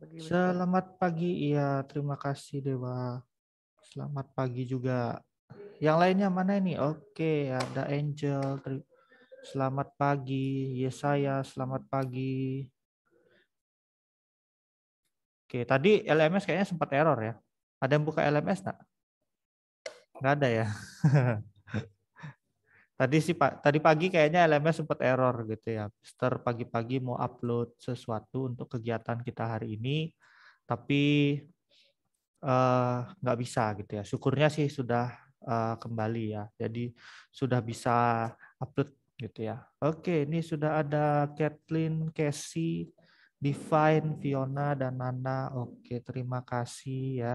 Selamat pagi, iya terima kasih Dewa. Selamat pagi juga. Yang lainnya mana ini? Oke, ada Angel. Selamat pagi, Yesaya. Selamat pagi. Oke, tadi LMS kayaknya sempat error ya. Ada yang buka LMS tak? Nggak ada ya. Tadi sih Pak, tadi pagi kayaknya LMS sempat error gitu ya. Mister pagi-pagi mau upload sesuatu untuk kegiatan kita hari ini, tapi eh, nggak uh, bisa gitu ya. Syukurnya sih sudah uh, kembali ya. Jadi sudah bisa upload gitu ya. Oke, ini sudah ada Kathleen, Casey, Divine, Fiona, dan Nana. Oke, terima kasih ya.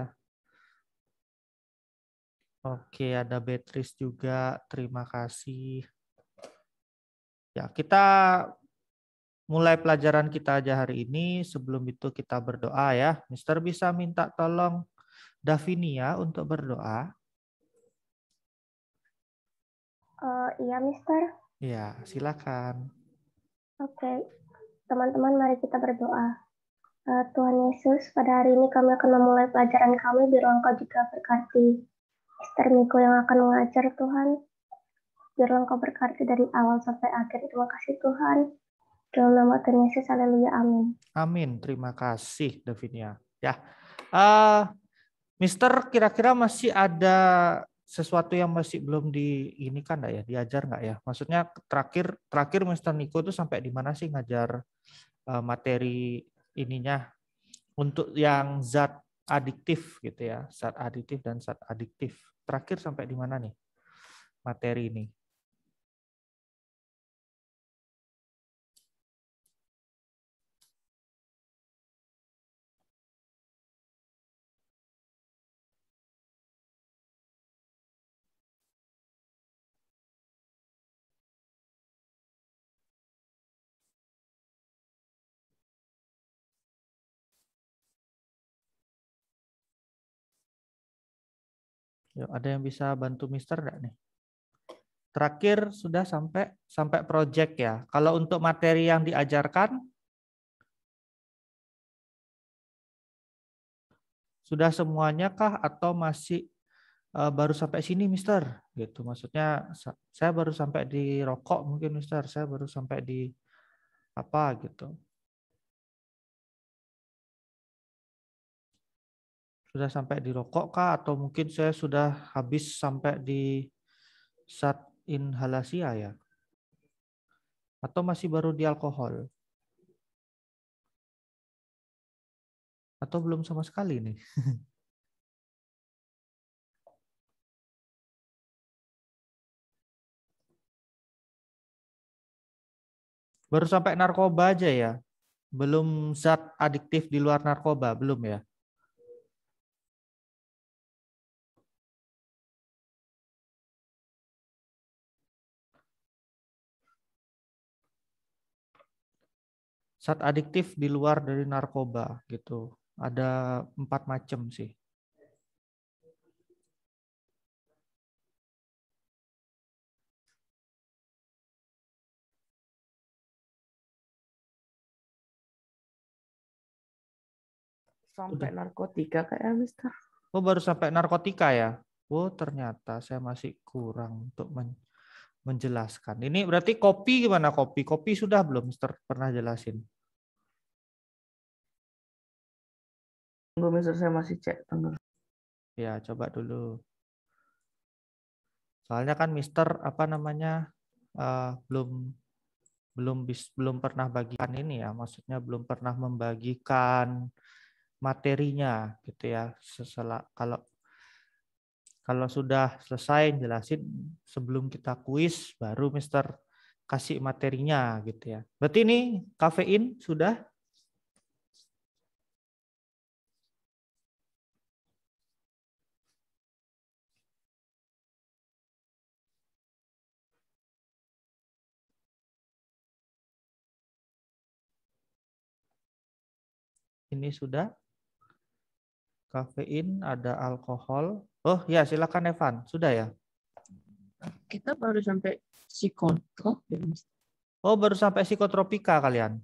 Oke, ada Beatrice juga. Terima kasih. Ya, kita mulai pelajaran kita aja hari ini. Sebelum itu kita berdoa ya. Mister bisa minta tolong Davinia untuk berdoa. Uh, iya, Mister. Ya, silakan. Oke, teman-teman mari kita berdoa. Eh, Tuhan Yesus, pada hari ini kami akan memulai pelajaran kami di ruang kau juga berkati. Sister Miko yang akan mengajar Tuhan. Biar Engkau berkati dari awal sampai akhir. Terima kasih Tuhan. Dalam nama Tuhan Yesus, haleluya, amin. Amin. Terima kasih, Davinia. Ya, uh, Mister, kira-kira masih ada sesuatu yang masih belum di ini kan ya diajar nggak ya maksudnya terakhir terakhir Mister Niko tuh sampai di mana sih ngajar uh, materi ininya untuk yang zat adiktif gitu ya zat adiktif dan zat adiktif Terakhir sampai di mana nih materi ini? Yuk, ada yang bisa bantu Mister nggak nih? Terakhir sudah sampai sampai project ya. Kalau untuk materi yang diajarkan sudah semuanya kah atau masih uh, baru sampai sini Mister? Gitu. Maksudnya saya baru sampai di rokok mungkin Mister, saya baru sampai di apa gitu. sudah sampai di rokok kah atau mungkin saya sudah habis sampai di saat inhalasi ya atau masih baru di alkohol atau belum sama sekali nih baru sampai narkoba aja ya belum zat adiktif di luar narkoba belum ya zat adiktif di luar dari narkoba gitu. Ada empat macam sih. sampai narkotika kayak Mister. Oh baru sampai narkotika ya? Oh ternyata saya masih kurang untuk men menjelaskan. Ini berarti kopi gimana kopi? Kopi sudah belum Mister pernah jelasin? Tunggu Mister saya masih cek tunggu. Ya, coba dulu. Soalnya kan Mister apa namanya uh, belum belum bis, belum pernah bagikan ini ya, maksudnya belum pernah membagikan materinya gitu ya. Sesela, kalau kalau sudah selesai jelasin sebelum kita kuis baru Mister kasih materinya gitu ya. Berarti ini kafein sudah ini sudah kafein, ada alkohol. Oh ya, silakan Evan. Sudah ya? Kita baru sampai psikotropik. Ya, oh, baru sampai psikotropika kalian.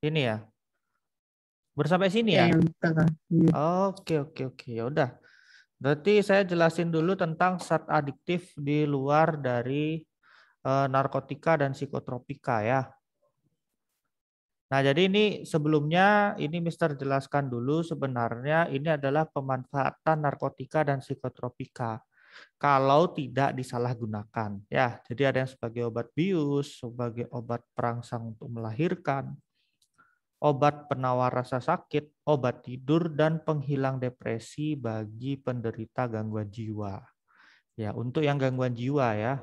Ini ya. Baru sampai sini ya? Iya, kan. iya. Oke, oke, oke. Ya udah. Berarti saya jelasin dulu tentang zat adiktif di luar dari eh, narkotika dan psikotropika ya. Nah, jadi ini sebelumnya ini Mister jelaskan dulu sebenarnya ini adalah pemanfaatan narkotika dan psikotropika kalau tidak disalahgunakan ya. Jadi ada yang sebagai obat bius, sebagai obat perangsang untuk melahirkan, obat penawar rasa sakit, obat tidur dan penghilang depresi bagi penderita gangguan jiwa. Ya, untuk yang gangguan jiwa ya.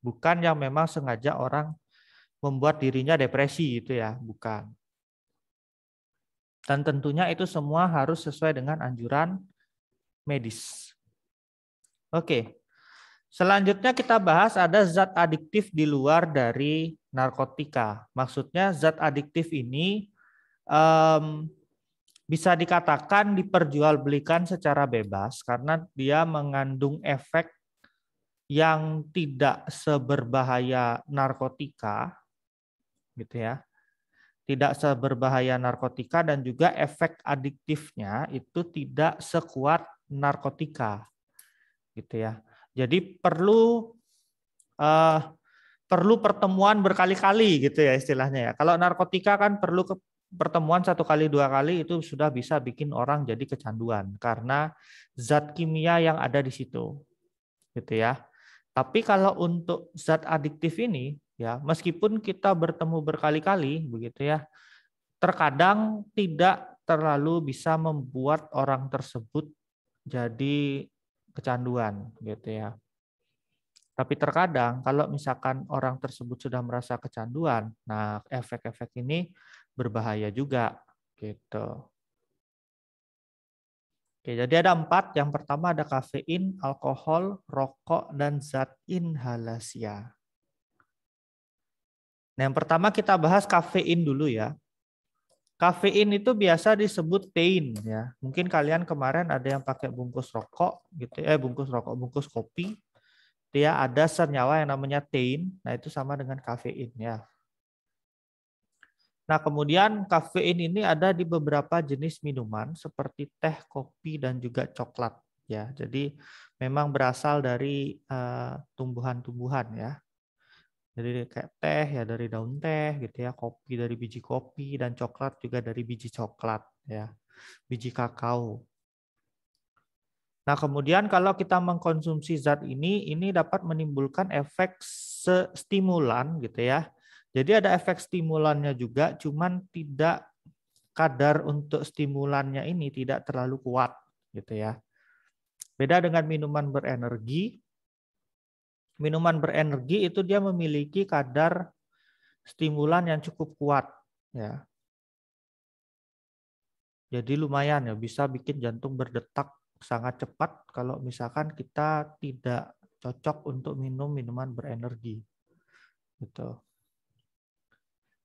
Bukan yang memang sengaja orang membuat dirinya depresi gitu ya, bukan. Dan tentunya itu semua harus sesuai dengan anjuran medis. Oke. Selanjutnya kita bahas ada zat adiktif di luar dari narkotika. Maksudnya zat adiktif ini um, bisa dikatakan diperjualbelikan secara bebas karena dia mengandung efek yang tidak seberbahaya narkotika gitu ya. Tidak seberbahaya narkotika dan juga efek adiktifnya itu tidak sekuat narkotika. Gitu ya. Jadi perlu uh, perlu pertemuan berkali-kali gitu ya istilahnya ya. Kalau narkotika kan perlu ke pertemuan satu kali dua kali itu sudah bisa bikin orang jadi kecanduan karena zat kimia yang ada di situ gitu ya tapi kalau untuk zat adiktif ini Ya, meskipun kita bertemu berkali-kali begitu ya, terkadang tidak terlalu bisa membuat orang tersebut jadi kecanduan gitu ya. Tapi terkadang kalau misalkan orang tersebut sudah merasa kecanduan, nah efek-efek ini berbahaya juga gitu. Oke, jadi ada empat. Yang pertama ada kafein, alkohol, rokok, dan zat inhalasia. Ya. Nah, yang pertama kita bahas kafein dulu ya. Kafein itu biasa disebut tein ya. Mungkin kalian kemarin ada yang pakai bungkus rokok gitu eh bungkus rokok, bungkus kopi. Dia ada senyawa yang namanya tein. Nah, itu sama dengan kafein ya. Nah, kemudian kafein ini ada di beberapa jenis minuman seperti teh, kopi dan juga coklat ya. Jadi memang berasal dari eh, tumbuhan-tumbuhan ya. Dari kayak teh ya dari daun teh gitu ya, kopi dari biji kopi dan coklat juga dari biji coklat ya, biji kakao. Nah, kemudian kalau kita mengkonsumsi zat ini, ini dapat menimbulkan efek stimulan gitu ya. Jadi ada efek stimulannya juga, cuman tidak kadar untuk stimulannya ini tidak terlalu kuat gitu ya. Beda dengan minuman berenergi, minuman berenergi itu dia memiliki kadar stimulan yang cukup kuat ya. Jadi lumayan ya bisa bikin jantung berdetak sangat cepat kalau misalkan kita tidak cocok untuk minum minuman berenergi. Gitu.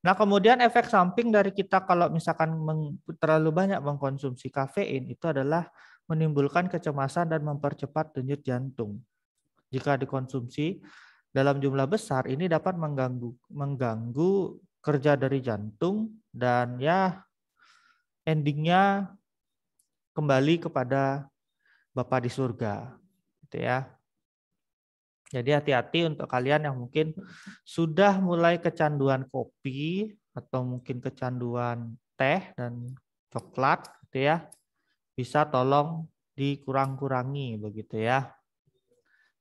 Nah, kemudian efek samping dari kita kalau misalkan terlalu banyak mengkonsumsi kafein itu adalah menimbulkan kecemasan dan mempercepat denyut jantung. Jika dikonsumsi dalam jumlah besar ini dapat mengganggu mengganggu kerja dari jantung dan ya endingnya kembali kepada Bapak di surga gitu ya. Jadi hati-hati untuk kalian yang mungkin sudah mulai kecanduan kopi atau mungkin kecanduan teh dan coklat gitu ya. Bisa tolong dikurang-kurangi begitu ya.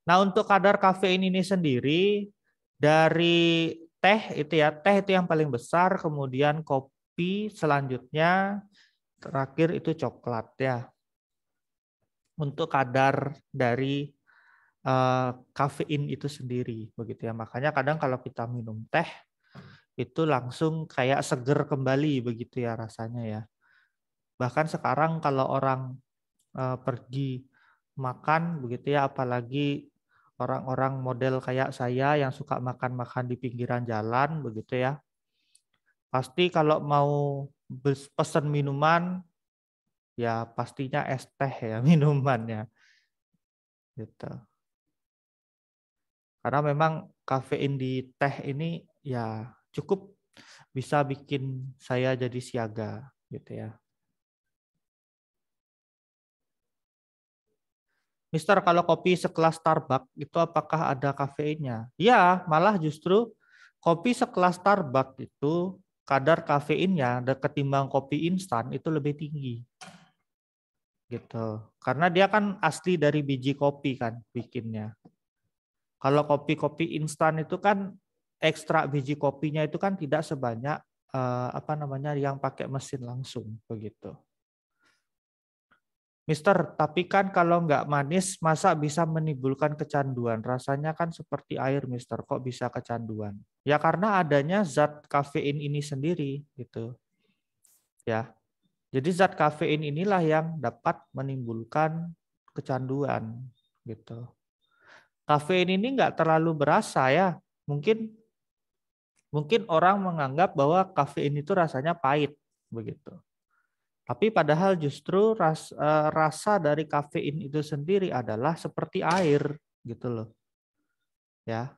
Nah, untuk kadar kafein ini sendiri dari teh itu ya, teh itu yang paling besar, kemudian kopi selanjutnya terakhir itu coklat ya. Untuk kadar dari uh, kafein itu sendiri begitu ya. Makanya kadang kalau kita minum teh itu langsung kayak seger kembali begitu ya rasanya ya. Bahkan sekarang kalau orang uh, pergi makan begitu ya apalagi orang-orang model kayak saya yang suka makan-makan di pinggiran jalan begitu ya. Pasti kalau mau pesan minuman ya pastinya es teh ya minumannya. Gitu. Karena memang kafein di teh ini ya cukup bisa bikin saya jadi siaga gitu ya. Mister kalau kopi sekelas Starbucks itu apakah ada kafeinnya? Ya, malah justru kopi sekelas Starbucks itu kadar kafeinnya ketimbang kopi instan itu lebih tinggi. Gitu. Karena dia kan asli dari biji kopi kan bikinnya. Kalau kopi-kopi instan itu kan ekstrak biji kopinya itu kan tidak sebanyak eh, apa namanya yang pakai mesin langsung begitu. Mister, tapi kan kalau nggak manis, masa bisa menimbulkan kecanduan? Rasanya kan seperti air, Mister. Kok bisa kecanduan? Ya karena adanya zat kafein ini sendiri, gitu. Ya, jadi zat kafein inilah yang dapat menimbulkan kecanduan, gitu. Kafein ini nggak terlalu berasa ya. Mungkin mungkin orang menganggap bahwa kafein itu rasanya pahit, begitu. Tapi padahal justru ras, eh, rasa dari kafein itu sendiri adalah seperti air gitu loh. Ya.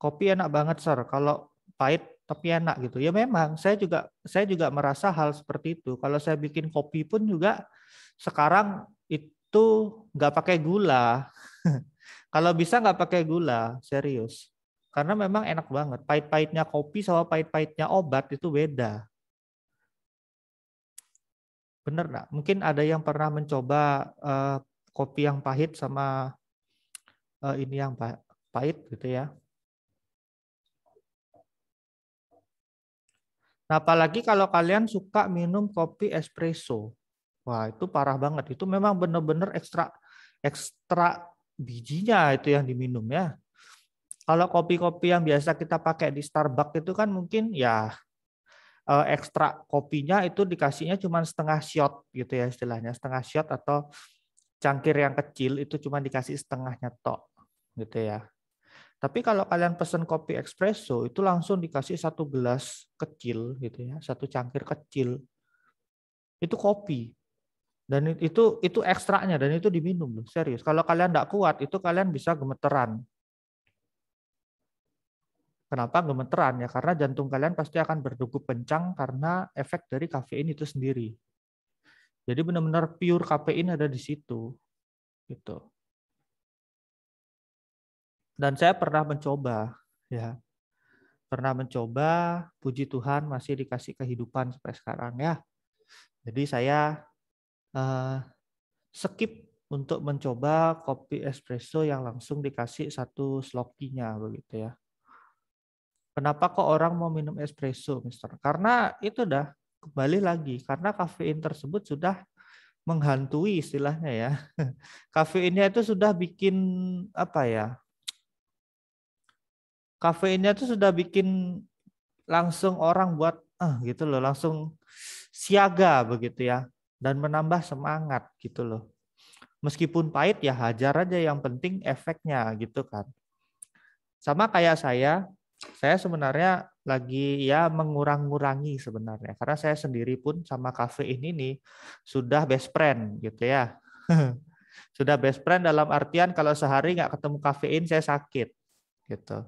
Kopi enak banget, Sir. Kalau pahit tapi enak gitu. Ya memang saya juga saya juga merasa hal seperti itu. Kalau saya bikin kopi pun juga sekarang itu nggak pakai gula. Kalau bisa nggak pakai gula, serius. Karena memang enak banget. Pahit-pahitnya kopi sama pahit-pahitnya obat itu beda Benar nggak? Mungkin ada yang pernah mencoba uh, kopi yang pahit sama uh, ini yang pahit gitu ya. Nah, apalagi kalau kalian suka minum kopi espresso. Wah, itu parah banget. Itu memang benar-benar ekstra ekstra bijinya itu yang diminum ya. Kalau kopi-kopi yang biasa kita pakai di Starbucks itu kan mungkin ya Eh, ekstra kopinya itu dikasihnya cuma setengah shot gitu ya istilahnya setengah shot atau cangkir yang kecil itu cuma dikasih setengahnya tok gitu ya tapi kalau kalian pesen kopi espresso itu langsung dikasih satu gelas kecil gitu ya satu cangkir kecil itu kopi dan itu itu ekstraknya dan itu diminum serius kalau kalian tidak kuat itu kalian bisa gemeteran Kenapa gemeteran ya? Karena jantung kalian pasti akan berdegup kencang karena efek dari kafein itu sendiri. Jadi benar-benar pure kafein ada di situ. Gitu. Dan saya pernah mencoba ya. Pernah mencoba, puji Tuhan masih dikasih kehidupan sampai sekarang ya. Jadi saya uh, skip untuk mencoba kopi espresso yang langsung dikasih satu slokinya begitu ya. Kenapa kok orang mau minum espresso, Mister? Karena itu dah kembali lagi karena kafein tersebut sudah menghantui istilahnya ya. Kafeinnya itu sudah bikin apa ya? Kafeinnya itu sudah bikin langsung orang buat eh gitu loh, langsung siaga begitu ya dan menambah semangat gitu loh. Meskipun pahit ya hajar aja yang penting efeknya gitu kan. Sama kayak saya, saya sebenarnya lagi ya mengurang-ngurangi sebenarnya karena saya sendiri pun sama kafe ini nih sudah best friend gitu ya sudah best friend dalam artian kalau sehari nggak ketemu kafein saya sakit gitu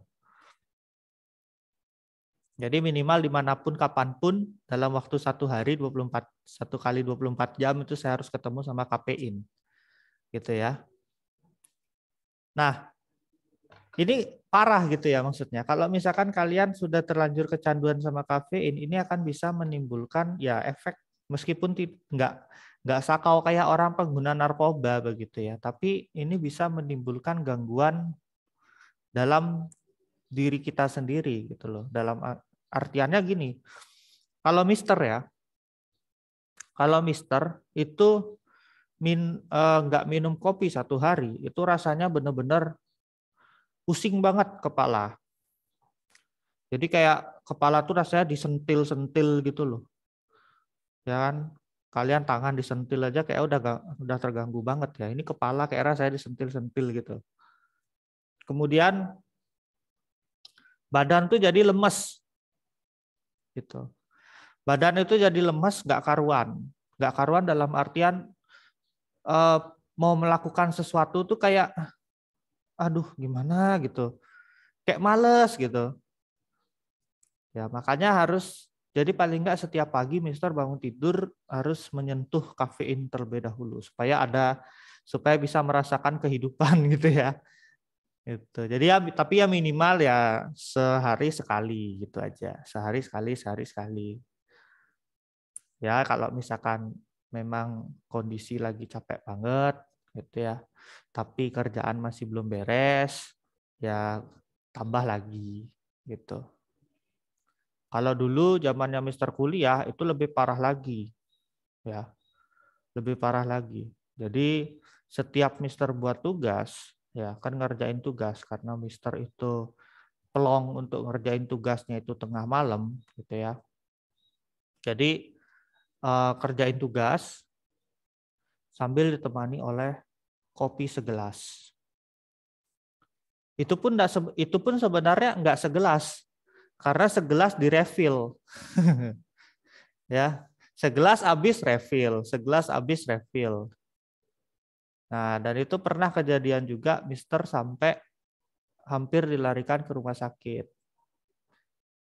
jadi minimal dimanapun kapanpun dalam waktu satu hari 24 satu kali 24 jam itu saya harus ketemu sama kafein gitu ya nah ini parah gitu ya maksudnya. Kalau misalkan kalian sudah terlanjur kecanduan sama kafein, ini akan bisa menimbulkan ya efek meskipun nggak nggak sakau kayak orang pengguna narkoba begitu ya, tapi ini bisa menimbulkan gangguan dalam diri kita sendiri gitu loh. Dalam artiannya gini, kalau Mister ya, kalau Mister itu min eh, nggak eh, minum kopi satu hari itu rasanya benar-benar pusing banget kepala. Jadi kayak kepala tuh rasanya disentil-sentil gitu loh. Ya kan? Kalian tangan disentil aja kayak udah udah terganggu banget ya. Ini kepala kayak rasanya disentil-sentil gitu. Kemudian badan tuh jadi lemes. Gitu. Badan itu jadi lemes, nggak karuan. Nggak karuan dalam artian eh, mau melakukan sesuatu tuh kayak aduh gimana gitu kayak males gitu ya makanya harus jadi paling nggak setiap pagi Mister bangun tidur harus menyentuh kafein terlebih dahulu supaya ada supaya bisa merasakan kehidupan gitu ya itu jadi ya tapi ya minimal ya sehari sekali gitu aja sehari sekali sehari sekali ya kalau misalkan memang kondisi lagi capek banget gitu ya. Tapi kerjaan masih belum beres, ya tambah lagi gitu. Kalau dulu zamannya Mister Kuliah itu lebih parah lagi, ya, lebih parah lagi. Jadi setiap Mister buat tugas, ya kan ngerjain tugas karena Mister itu pelong untuk ngerjain tugasnya itu tengah malam, gitu ya. Jadi uh, kerjain tugas sambil ditemani oleh kopi segelas. Itu pun enggak, itu pun sebenarnya nggak segelas karena segelas direfill, ya, segelas habis refill, segelas habis refill. Nah, dan itu pernah kejadian juga Mister sampai hampir dilarikan ke rumah sakit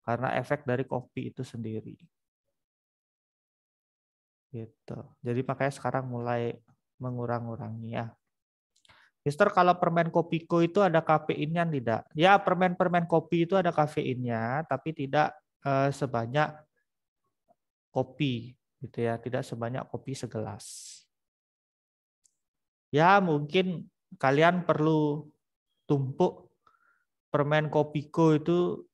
karena efek dari kopi itu sendiri. Gitu. Jadi makanya sekarang mulai mengurang-urangi ya. Mister, kalau permen kopiko itu ada kafeinnya tidak? Ya, permen-permen kopi itu ada kafeinnya, tapi tidak eh, sebanyak kopi, gitu ya. Tidak sebanyak kopi segelas. Ya, mungkin kalian perlu tumpuk permen kopiko itu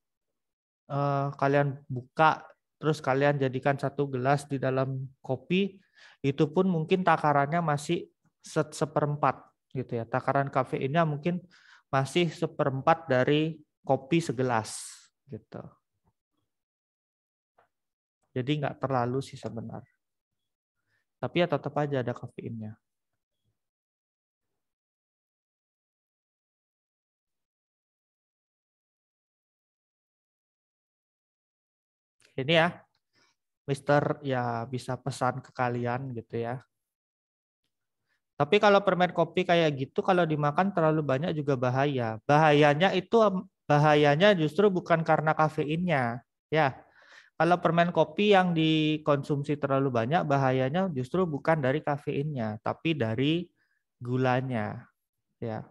eh, kalian buka, terus kalian jadikan satu gelas di dalam kopi, itu pun mungkin takarannya masih set seperempat gitu ya. Takaran kafeinnya mungkin masih seperempat dari kopi segelas gitu. Jadi nggak terlalu sih sebenarnya. Tapi ya tetap aja ada kafeinnya. Ini ya, Mister ya bisa pesan ke kalian gitu ya. Tapi kalau permen kopi kayak gitu kalau dimakan terlalu banyak juga bahaya. Bahayanya itu bahayanya justru bukan karena kafeinnya, ya. Kalau permen kopi yang dikonsumsi terlalu banyak bahayanya justru bukan dari kafeinnya, tapi dari gulanya, ya.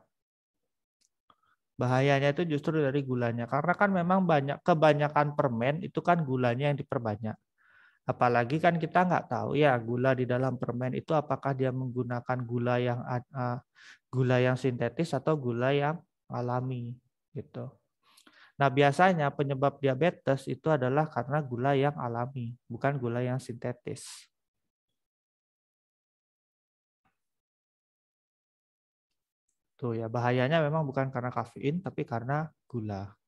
Bahayanya itu justru dari gulanya karena kan memang banyak kebanyakan permen itu kan gulanya yang diperbanyak. Apalagi kan kita nggak tahu ya gula di dalam permen itu apakah dia menggunakan gula yang uh, gula yang sintetis atau gula yang alami gitu. Nah biasanya penyebab diabetes itu adalah karena gula yang alami, bukan gula yang sintetis. Tuh ya bahayanya memang bukan karena kafein tapi karena gula.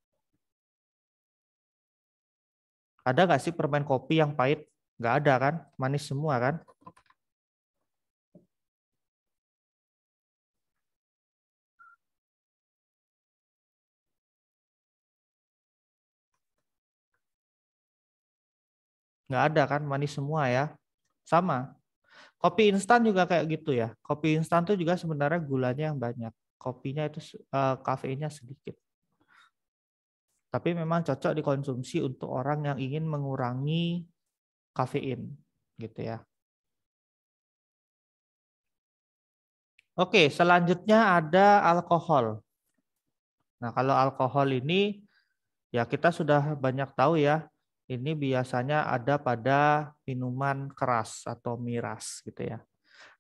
Ada nggak sih permen kopi yang pahit? Nggak ada kan? Manis semua kan? Nggak ada kan? Manis semua ya. Sama. Kopi instan juga kayak gitu ya. Kopi instan tuh juga sebenarnya gulanya yang banyak. Kopinya itu eh, kafeinnya sedikit. Tapi memang cocok dikonsumsi untuk orang yang ingin mengurangi kafein gitu ya. Oke, selanjutnya ada alkohol. Nah, kalau alkohol ini ya kita sudah banyak tahu ya, ini biasanya ada pada minuman keras atau miras gitu ya.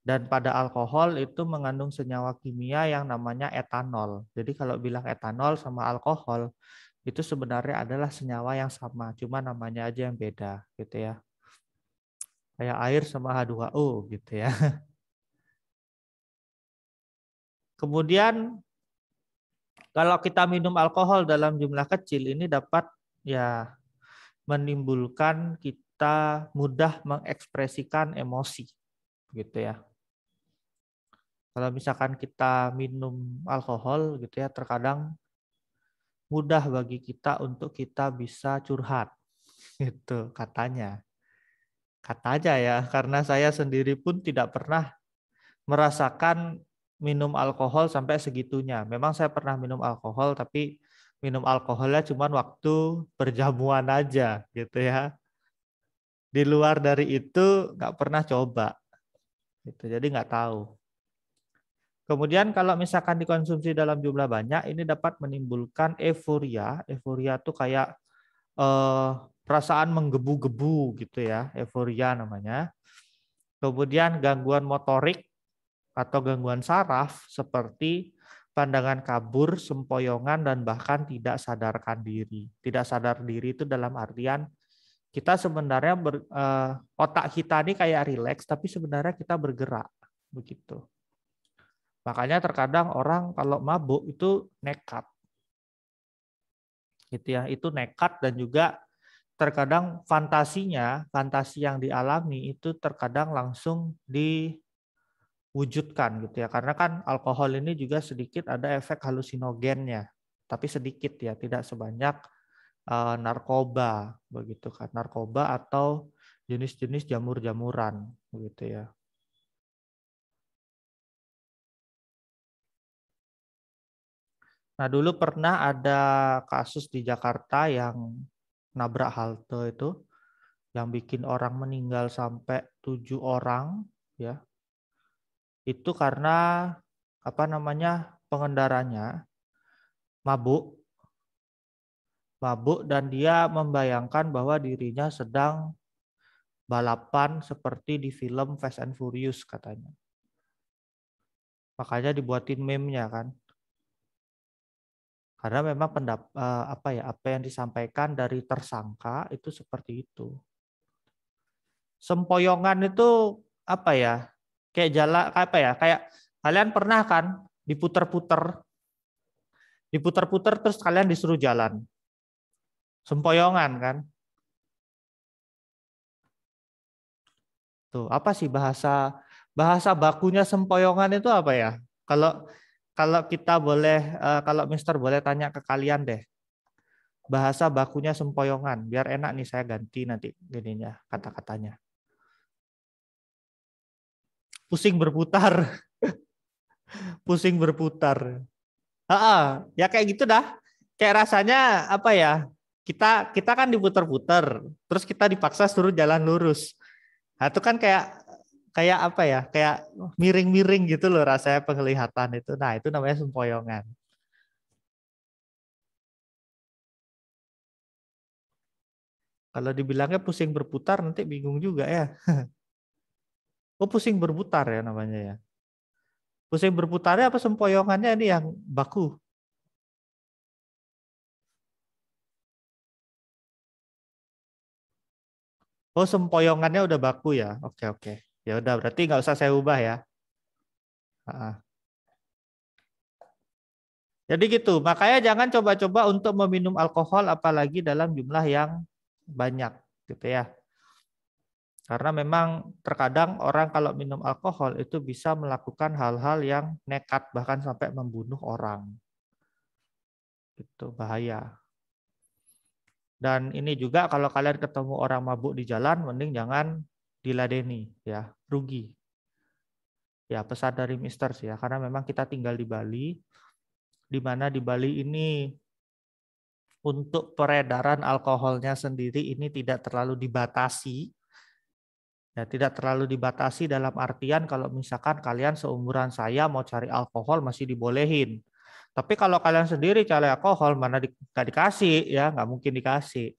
Dan pada alkohol itu mengandung senyawa kimia yang namanya etanol. Jadi kalau bilang etanol sama alkohol itu sebenarnya adalah senyawa yang sama, cuma namanya aja yang beda gitu ya. Kayak air sama H2O gitu ya. Kemudian kalau kita minum alkohol dalam jumlah kecil ini dapat ya menimbulkan kita mudah mengekspresikan emosi gitu ya. Kalau misalkan kita minum alkohol gitu ya terkadang mudah bagi kita untuk kita bisa curhat. Itu katanya. katanya ya, karena saya sendiri pun tidak pernah merasakan minum alkohol sampai segitunya. Memang saya pernah minum alkohol, tapi minum alkoholnya cuma waktu perjamuan aja gitu ya. Di luar dari itu nggak pernah coba. Gitu, jadi nggak tahu. Kemudian kalau misalkan dikonsumsi dalam jumlah banyak, ini dapat menimbulkan euforia. Euforia itu kayak eh, perasaan menggebu-gebu gitu ya, euforia namanya. Kemudian gangguan motorik atau gangguan saraf seperti pandangan kabur, sempoyongan, dan bahkan tidak sadarkan diri. Tidak sadar diri itu dalam artian kita sebenarnya ber, eh, otak kita ini kayak rileks, tapi sebenarnya kita bergerak begitu. Makanya terkadang orang kalau mabuk itu nekat. Gitu ya, itu nekat dan juga terkadang fantasinya, fantasi yang dialami itu terkadang langsung diwujudkan gitu ya. Karena kan alkohol ini juga sedikit ada efek halusinogennya, tapi sedikit ya, tidak sebanyak uh, narkoba begitu kan. Narkoba atau jenis-jenis jamur-jamuran begitu ya. Nah, dulu pernah ada kasus di Jakarta yang nabrak halte itu yang bikin orang meninggal sampai tujuh orang ya. Itu karena apa namanya? pengendaranya mabuk. Mabuk dan dia membayangkan bahwa dirinya sedang balapan seperti di film Fast and Furious katanya. Makanya dibuatin meme-nya kan karena memang pendap eh, apa ya apa yang disampaikan dari tersangka itu seperti itu. Sempoyongan itu apa ya? Kayak jalan apa ya? Kayak kalian pernah kan diputer-puter diputer-puter terus kalian disuruh jalan. Sempoyongan kan? Tuh, apa sih bahasa bahasa bakunya sempoyongan itu apa ya? Kalau kalau kita boleh, eh, kalau Mister boleh tanya ke kalian deh, bahasa bakunya sempoyongan, biar enak nih saya ganti nanti gininya kata-katanya. Pusing berputar, pusing berputar. Ah, ya kayak gitu dah. Kayak rasanya apa ya? Kita kita kan diputar-putar, terus kita dipaksa suruh jalan lurus. Nah, itu kan kayak kayak apa ya kayak miring-miring gitu loh rasanya penglihatan itu nah itu namanya sempoyongan kalau dibilangnya pusing berputar nanti bingung juga ya oh pusing berputar ya namanya ya pusing berputarnya apa sempoyongannya ini yang baku Oh, sempoyongannya udah baku ya. Oke, oke. Ya udah berarti nggak usah saya ubah ya. Jadi gitu, makanya jangan coba-coba untuk meminum alkohol apalagi dalam jumlah yang banyak gitu ya. Karena memang terkadang orang kalau minum alkohol itu bisa melakukan hal-hal yang nekat bahkan sampai membunuh orang. Itu bahaya. Dan ini juga kalau kalian ketemu orang mabuk di jalan mending jangan diladeni ya, rugi. Ya, pesan dari Mister ya, karena memang kita tinggal di Bali di mana di Bali ini untuk peredaran alkoholnya sendiri ini tidak terlalu dibatasi. Ya, tidak terlalu dibatasi dalam artian kalau misalkan kalian seumuran saya mau cari alkohol masih dibolehin. Tapi kalau kalian sendiri cari alkohol mana di, gak dikasih ya nggak mungkin dikasih.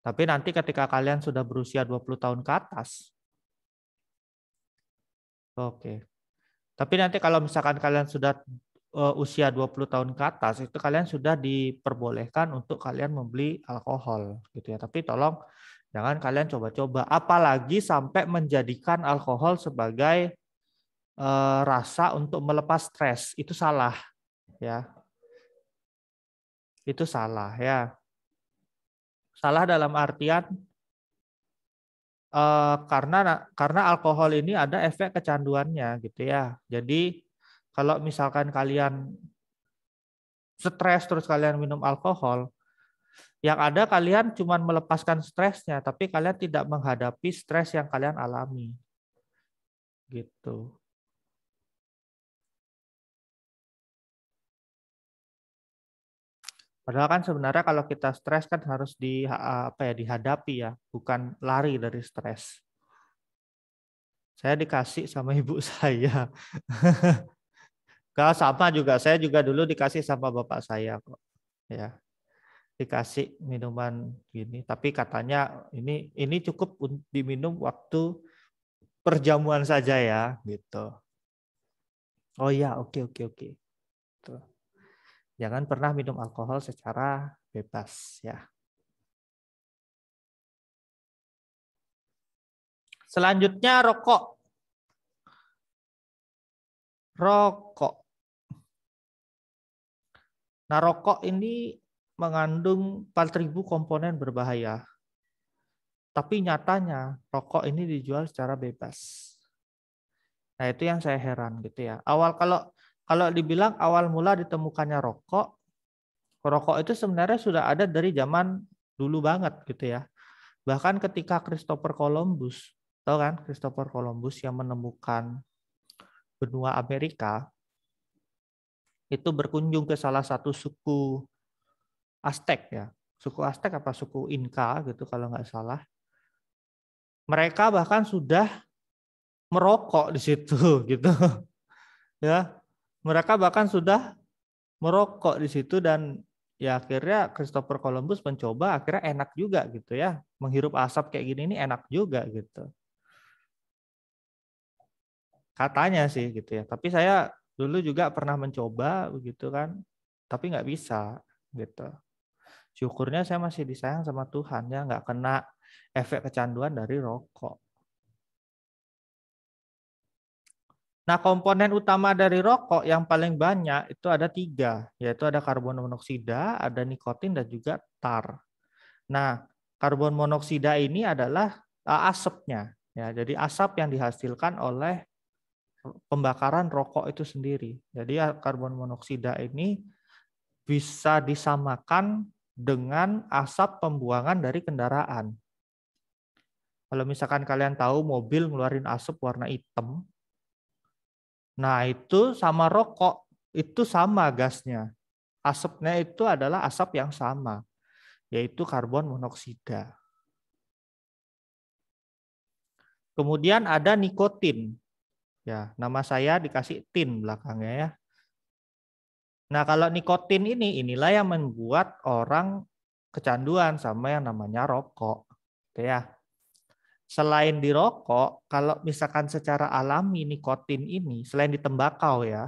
Tapi nanti ketika kalian sudah berusia 20 tahun ke atas, oke. Okay. Tapi nanti kalau misalkan kalian sudah uh, usia 20 tahun ke atas, itu kalian sudah diperbolehkan untuk kalian membeli alkohol gitu ya. Tapi tolong jangan kalian coba-coba apalagi sampai menjadikan alkohol sebagai eh, rasa untuk melepas stres. Itu salah ya. Itu salah ya Salah dalam artian uh, karena karena alkohol ini ada efek kecanduannya gitu ya. Jadi kalau misalkan kalian stres terus kalian minum alkohol, yang ada kalian cuma melepaskan stresnya, tapi kalian tidak menghadapi stres yang kalian alami. Gitu. Padahal kan sebenarnya kalau kita stres kan harus di apa ya dihadapi ya, bukan lari dari stres. Saya dikasih sama ibu saya. kalau sama juga saya juga dulu dikasih sama bapak saya kok. Ya. Dikasih minuman gini, tapi katanya ini ini cukup diminum waktu perjamuan saja ya gitu. Oh ya, oke okay, oke okay, oke. Okay. Tuh jangan pernah minum alkohol secara bebas ya. Selanjutnya rokok. Rokok. Nah, rokok ini mengandung 4000 komponen berbahaya. Tapi nyatanya rokok ini dijual secara bebas. Nah, itu yang saya heran gitu ya. Awal kalau kalau dibilang awal mula ditemukannya rokok, rokok itu sebenarnya sudah ada dari zaman dulu banget gitu ya. Bahkan ketika Christopher Columbus, tahu kan Christopher Columbus yang menemukan benua Amerika, itu berkunjung ke salah satu suku Aztec ya. Suku Aztec apa suku Inca gitu kalau nggak salah. Mereka bahkan sudah merokok di situ gitu. ya, mereka bahkan sudah merokok di situ dan ya akhirnya Christopher Columbus mencoba akhirnya enak juga gitu ya menghirup asap kayak gini ini enak juga gitu katanya sih gitu ya tapi saya dulu juga pernah mencoba begitu kan tapi nggak bisa gitu syukurnya saya masih disayang sama Tuhan ya nggak kena efek kecanduan dari rokok Nah, komponen utama dari rokok yang paling banyak itu ada tiga, yaitu ada karbon monoksida, ada nikotin, dan juga tar. Nah, karbon monoksida ini adalah eh, asapnya, ya. Jadi asap yang dihasilkan oleh pembakaran rokok itu sendiri. Jadi ya, karbon monoksida ini bisa disamakan dengan asap pembuangan dari kendaraan. Kalau misalkan kalian tahu mobil ngeluarin asap warna hitam, Nah, itu sama rokok, itu sama gasnya. Asapnya itu adalah asap yang sama, yaitu karbon monoksida. Kemudian ada nikotin. Ya, nama saya dikasih tin belakangnya ya. Nah, kalau nikotin ini inilah yang membuat orang kecanduan sama yang namanya rokok. Oke gitu ya selain di rokok, kalau misalkan secara alami nikotin ini, selain di tembakau ya,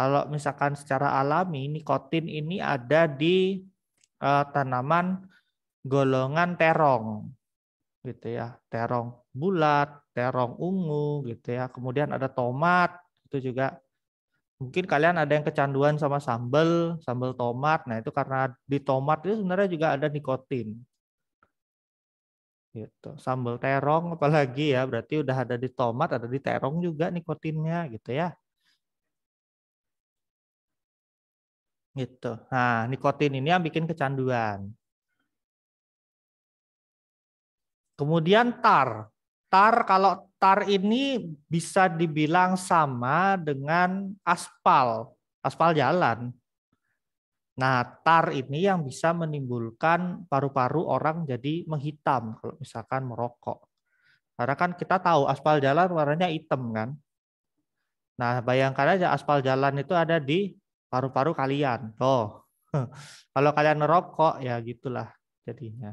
kalau misalkan secara alami nikotin ini ada di uh, tanaman golongan terong, gitu ya, terong bulat, terong ungu, gitu ya. Kemudian ada tomat, itu juga mungkin kalian ada yang kecanduan sama sambal, sambal tomat. Nah itu karena di tomat itu sebenarnya juga ada nikotin gitu sambal terong apalagi ya berarti udah ada di tomat ada di terong juga nikotinnya gitu ya gitu nah nikotin ini yang bikin kecanduan kemudian tar tar kalau tar ini bisa dibilang sama dengan aspal aspal jalan Nah, tar ini yang bisa menimbulkan paru-paru orang jadi menghitam kalau misalkan merokok. Karena kan kita tahu aspal jalan warnanya hitam kan. Nah, bayangkan aja aspal jalan itu ada di paru-paru kalian. Oh. Kalau kalian merokok ya gitulah jadinya.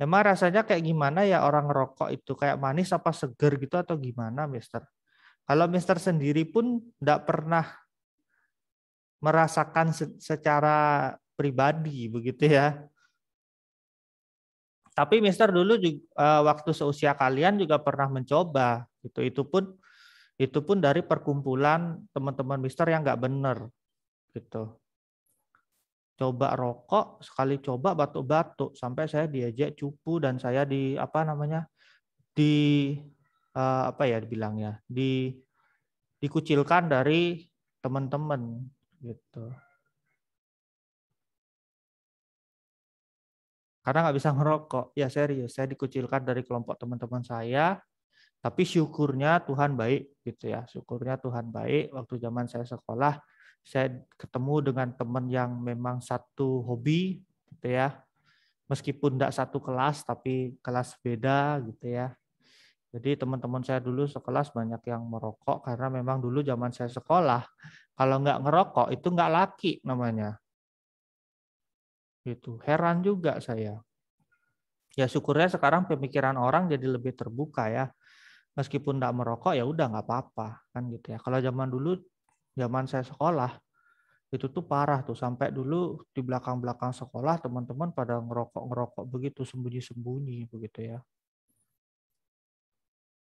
Emang rasanya kayak gimana ya orang ngerokok itu? Kayak manis apa seger gitu atau gimana, Mister? Kalau Mister sendiri pun tidak pernah merasakan secara pribadi begitu ya. Tapi Mister dulu juga, eh, waktu seusia kalian juga pernah mencoba gitu. Itu pun itu pun dari perkumpulan teman-teman Mister yang nggak benar gitu. Coba rokok, sekali coba batuk-batuk sampai saya diajak cupu dan saya di apa namanya? di eh, apa ya ya di dikucilkan dari teman-teman gitu karena nggak bisa ngerokok, ya serius saya dikucilkan dari kelompok teman-teman saya tapi syukurnya Tuhan baik gitu ya syukurnya Tuhan baik waktu zaman saya sekolah saya ketemu dengan teman yang memang satu hobi gitu ya meskipun tidak satu kelas tapi kelas beda gitu ya jadi teman-teman saya dulu sekelas banyak yang merokok karena memang dulu zaman saya sekolah kalau nggak ngerokok itu nggak laki namanya. Itu heran juga saya. Ya syukurnya sekarang pemikiran orang jadi lebih terbuka ya. Meskipun nggak merokok ya udah nggak apa-apa kan gitu ya. Kalau zaman dulu zaman saya sekolah itu tuh parah tuh sampai dulu di belakang-belakang sekolah teman-teman pada ngerokok-ngerokok begitu sembunyi-sembunyi begitu ya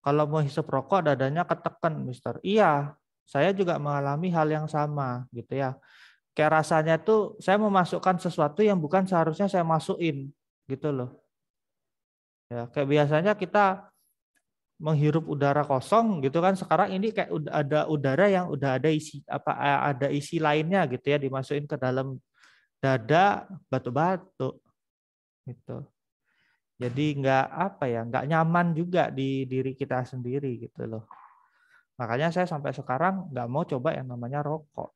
kalau mau hisap rokok dadanya ketekan, Mister. Iya, saya juga mengalami hal yang sama gitu ya. Kayak rasanya tuh saya memasukkan sesuatu yang bukan seharusnya saya masukin gitu loh. Ya, kayak biasanya kita menghirup udara kosong gitu kan sekarang ini kayak udah ada udara yang udah ada isi apa ada isi lainnya gitu ya dimasukin ke dalam dada batu-batu gitu jadi nggak apa ya, nggak nyaman juga di diri kita sendiri gitu loh. Makanya saya sampai sekarang nggak mau coba yang namanya rokok.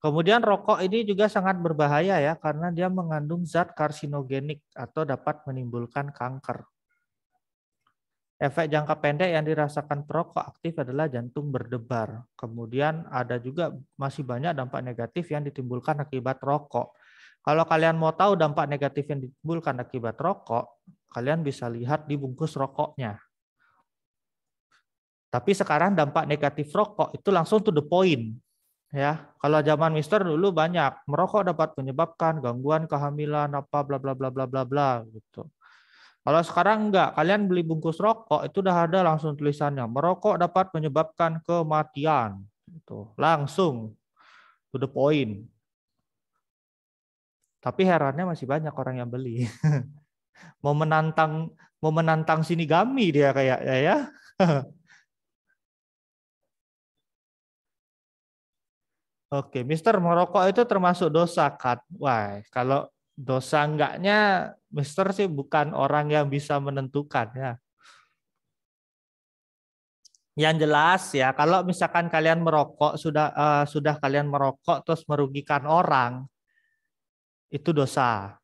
Kemudian rokok ini juga sangat berbahaya ya karena dia mengandung zat karsinogenik atau dapat menimbulkan kanker. Efek jangka pendek yang dirasakan perokok aktif adalah jantung berdebar. Kemudian ada juga masih banyak dampak negatif yang ditimbulkan akibat rokok. Kalau kalian mau tahu dampak negatif yang ditimbulkan akibat rokok, kalian bisa lihat di bungkus rokoknya. Tapi sekarang dampak negatif rokok itu langsung to the point. Ya, kalau zaman Mister dulu banyak merokok dapat menyebabkan gangguan kehamilan apa bla bla bla bla bla bla gitu. Kalau sekarang enggak, kalian beli bungkus rokok itu udah ada langsung tulisannya merokok dapat menyebabkan kematian. Gitu. Langsung to the point. Tapi herannya masih banyak orang yang beli. mau menantang mau menantang sinigami dia ya. ya. Oke, Mister merokok itu termasuk dosa kan? Wah, kalau dosa enggaknya Mister sih bukan orang yang bisa menentukan ya. Yang jelas ya, kalau misalkan kalian merokok sudah uh, sudah kalian merokok terus merugikan orang, itu dosa.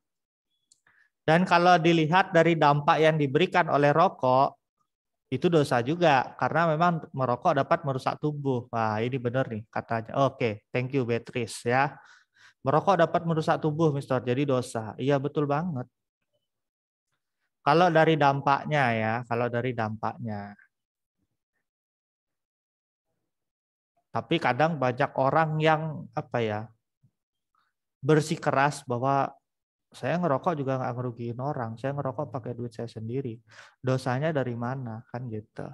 Dan kalau dilihat dari dampak yang diberikan oleh rokok, itu dosa juga karena memang merokok dapat merusak tubuh. Wah, ini benar nih katanya. Oke, okay, thank you Beatrice ya. Merokok dapat merusak tubuh, Mister. Jadi dosa. Iya, betul banget. Kalau dari dampaknya ya, kalau dari dampaknya. Tapi kadang banyak orang yang apa ya, bersih keras bahwa saya ngerokok juga nggak ngerugiin orang, saya ngerokok pakai duit saya sendiri. Dosanya dari mana kan gitu.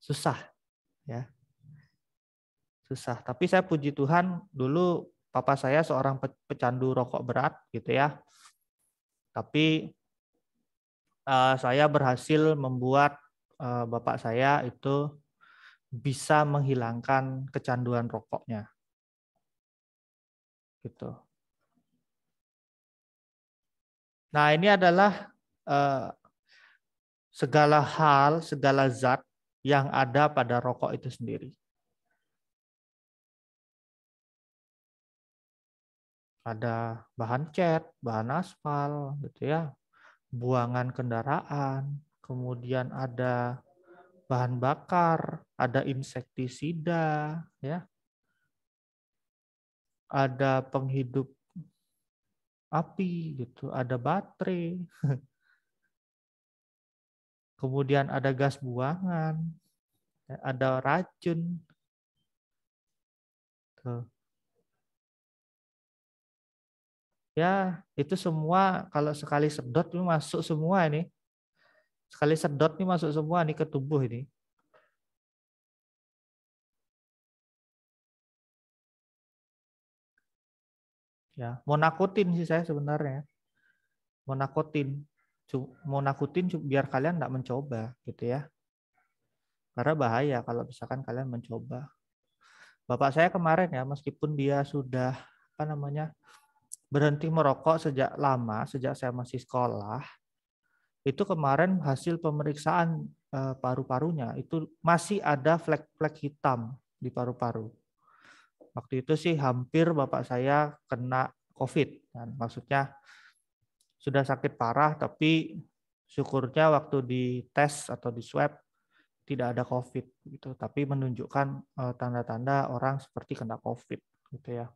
Susah ya. Susah, tapi saya puji Tuhan dulu papa saya seorang pecandu rokok berat gitu ya. Tapi uh, saya berhasil membuat uh, bapak saya itu bisa menghilangkan kecanduan rokoknya gitu. Nah, ini adalah eh, segala hal, segala zat yang ada pada rokok itu sendiri. Ada bahan cat, bahan aspal, gitu ya, buangan kendaraan, kemudian ada bahan bakar, ada insektisida, ya, ada penghidup api gitu, ada baterai. Kemudian ada gas buangan, ada racun. Tuh. Ya, itu semua kalau sekali sedot ini masuk semua ini. Sekali sedot ini masuk semua ini ke tubuh ini. ya mau nakutin sih saya sebenarnya mau nakutin mau nakutin biar kalian tidak mencoba gitu ya karena bahaya kalau misalkan kalian mencoba bapak saya kemarin ya meskipun dia sudah apa namanya berhenti merokok sejak lama sejak saya masih sekolah itu kemarin hasil pemeriksaan eh, paru-parunya itu masih ada flek-flek hitam di paru-paru waktu itu sih hampir bapak saya kena COVID. Dan Maksudnya sudah sakit parah, tapi syukurnya waktu di tes atau di swab tidak ada COVID gitu, tapi menunjukkan eh, tanda-tanda uh, orang seperti kena COVID gitu ya.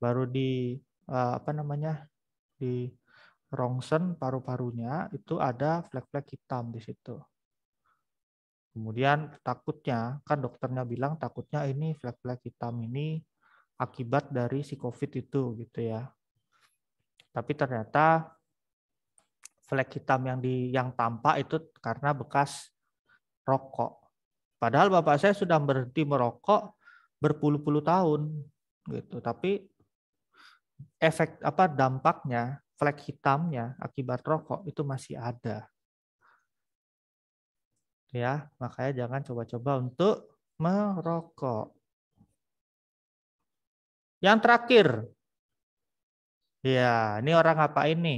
Baru di uh, apa namanya di rongsen paru-parunya itu ada flek-flek hitam di situ. Kemudian takutnya, kan dokternya bilang takutnya ini flek-flek hitam ini akibat dari si COVID itu gitu ya. Tapi ternyata flek hitam yang di yang tampak itu karena bekas rokok. Padahal bapak saya sudah berhenti merokok berpuluh-puluh tahun gitu. Tapi efek apa dampaknya flek hitamnya akibat rokok itu masih ada ya makanya jangan coba-coba untuk merokok yang terakhir ya ini orang apa ini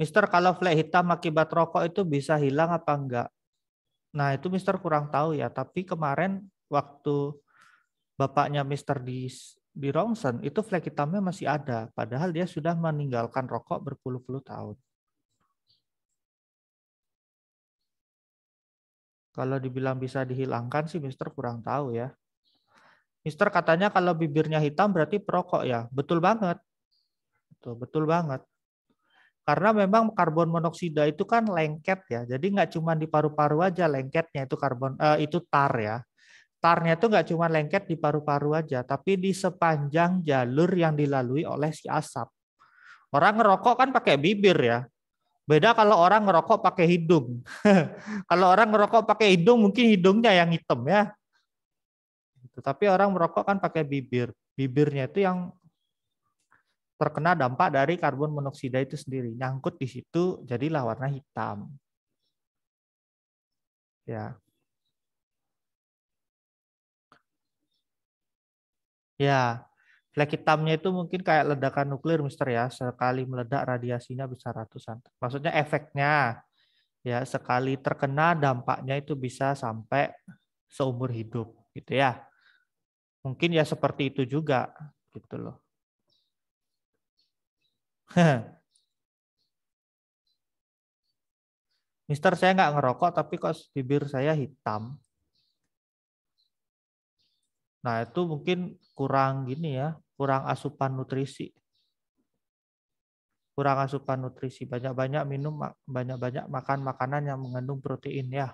Mister, kalau flek hitam akibat rokok itu bisa hilang apa enggak? Nah, itu Mister kurang tahu ya. Tapi kemarin waktu bapaknya Mr. di di Rongsen itu flek hitamnya masih ada, padahal dia sudah meninggalkan rokok berpuluh-puluh tahun. Kalau dibilang bisa dihilangkan sih Mister kurang tahu ya. Mister katanya kalau bibirnya hitam berarti perokok ya. Betul banget. Betul, betul banget. Karena memang karbon monoksida itu kan lengket ya. Jadi nggak cuma di paru-paru aja lengketnya itu karbon eh, itu tar ya starnya itu nggak cuma lengket di paru-paru aja, tapi di sepanjang jalur yang dilalui oleh si asap. Orang ngerokok kan pakai bibir ya. Beda kalau orang ngerokok pakai hidung. kalau orang ngerokok pakai hidung mungkin hidungnya yang hitam ya. Tetapi gitu. orang merokok kan pakai bibir. Bibirnya itu yang terkena dampak dari karbon monoksida itu sendiri. Nyangkut di situ jadilah warna hitam. Ya. Ya, Flek hitamnya itu mungkin kayak ledakan nuklir, Mister ya. Sekali meledak radiasinya bisa ratusan. Maksudnya efeknya ya sekali terkena dampaknya itu bisa sampai seumur hidup gitu ya. Mungkin ya seperti itu juga gitu loh. Mister saya nggak ngerokok tapi kok bibir saya hitam. Nah, itu mungkin kurang gini ya, kurang asupan nutrisi. Kurang asupan nutrisi, banyak-banyak minum, banyak-banyak makan makanan yang mengandung protein ya.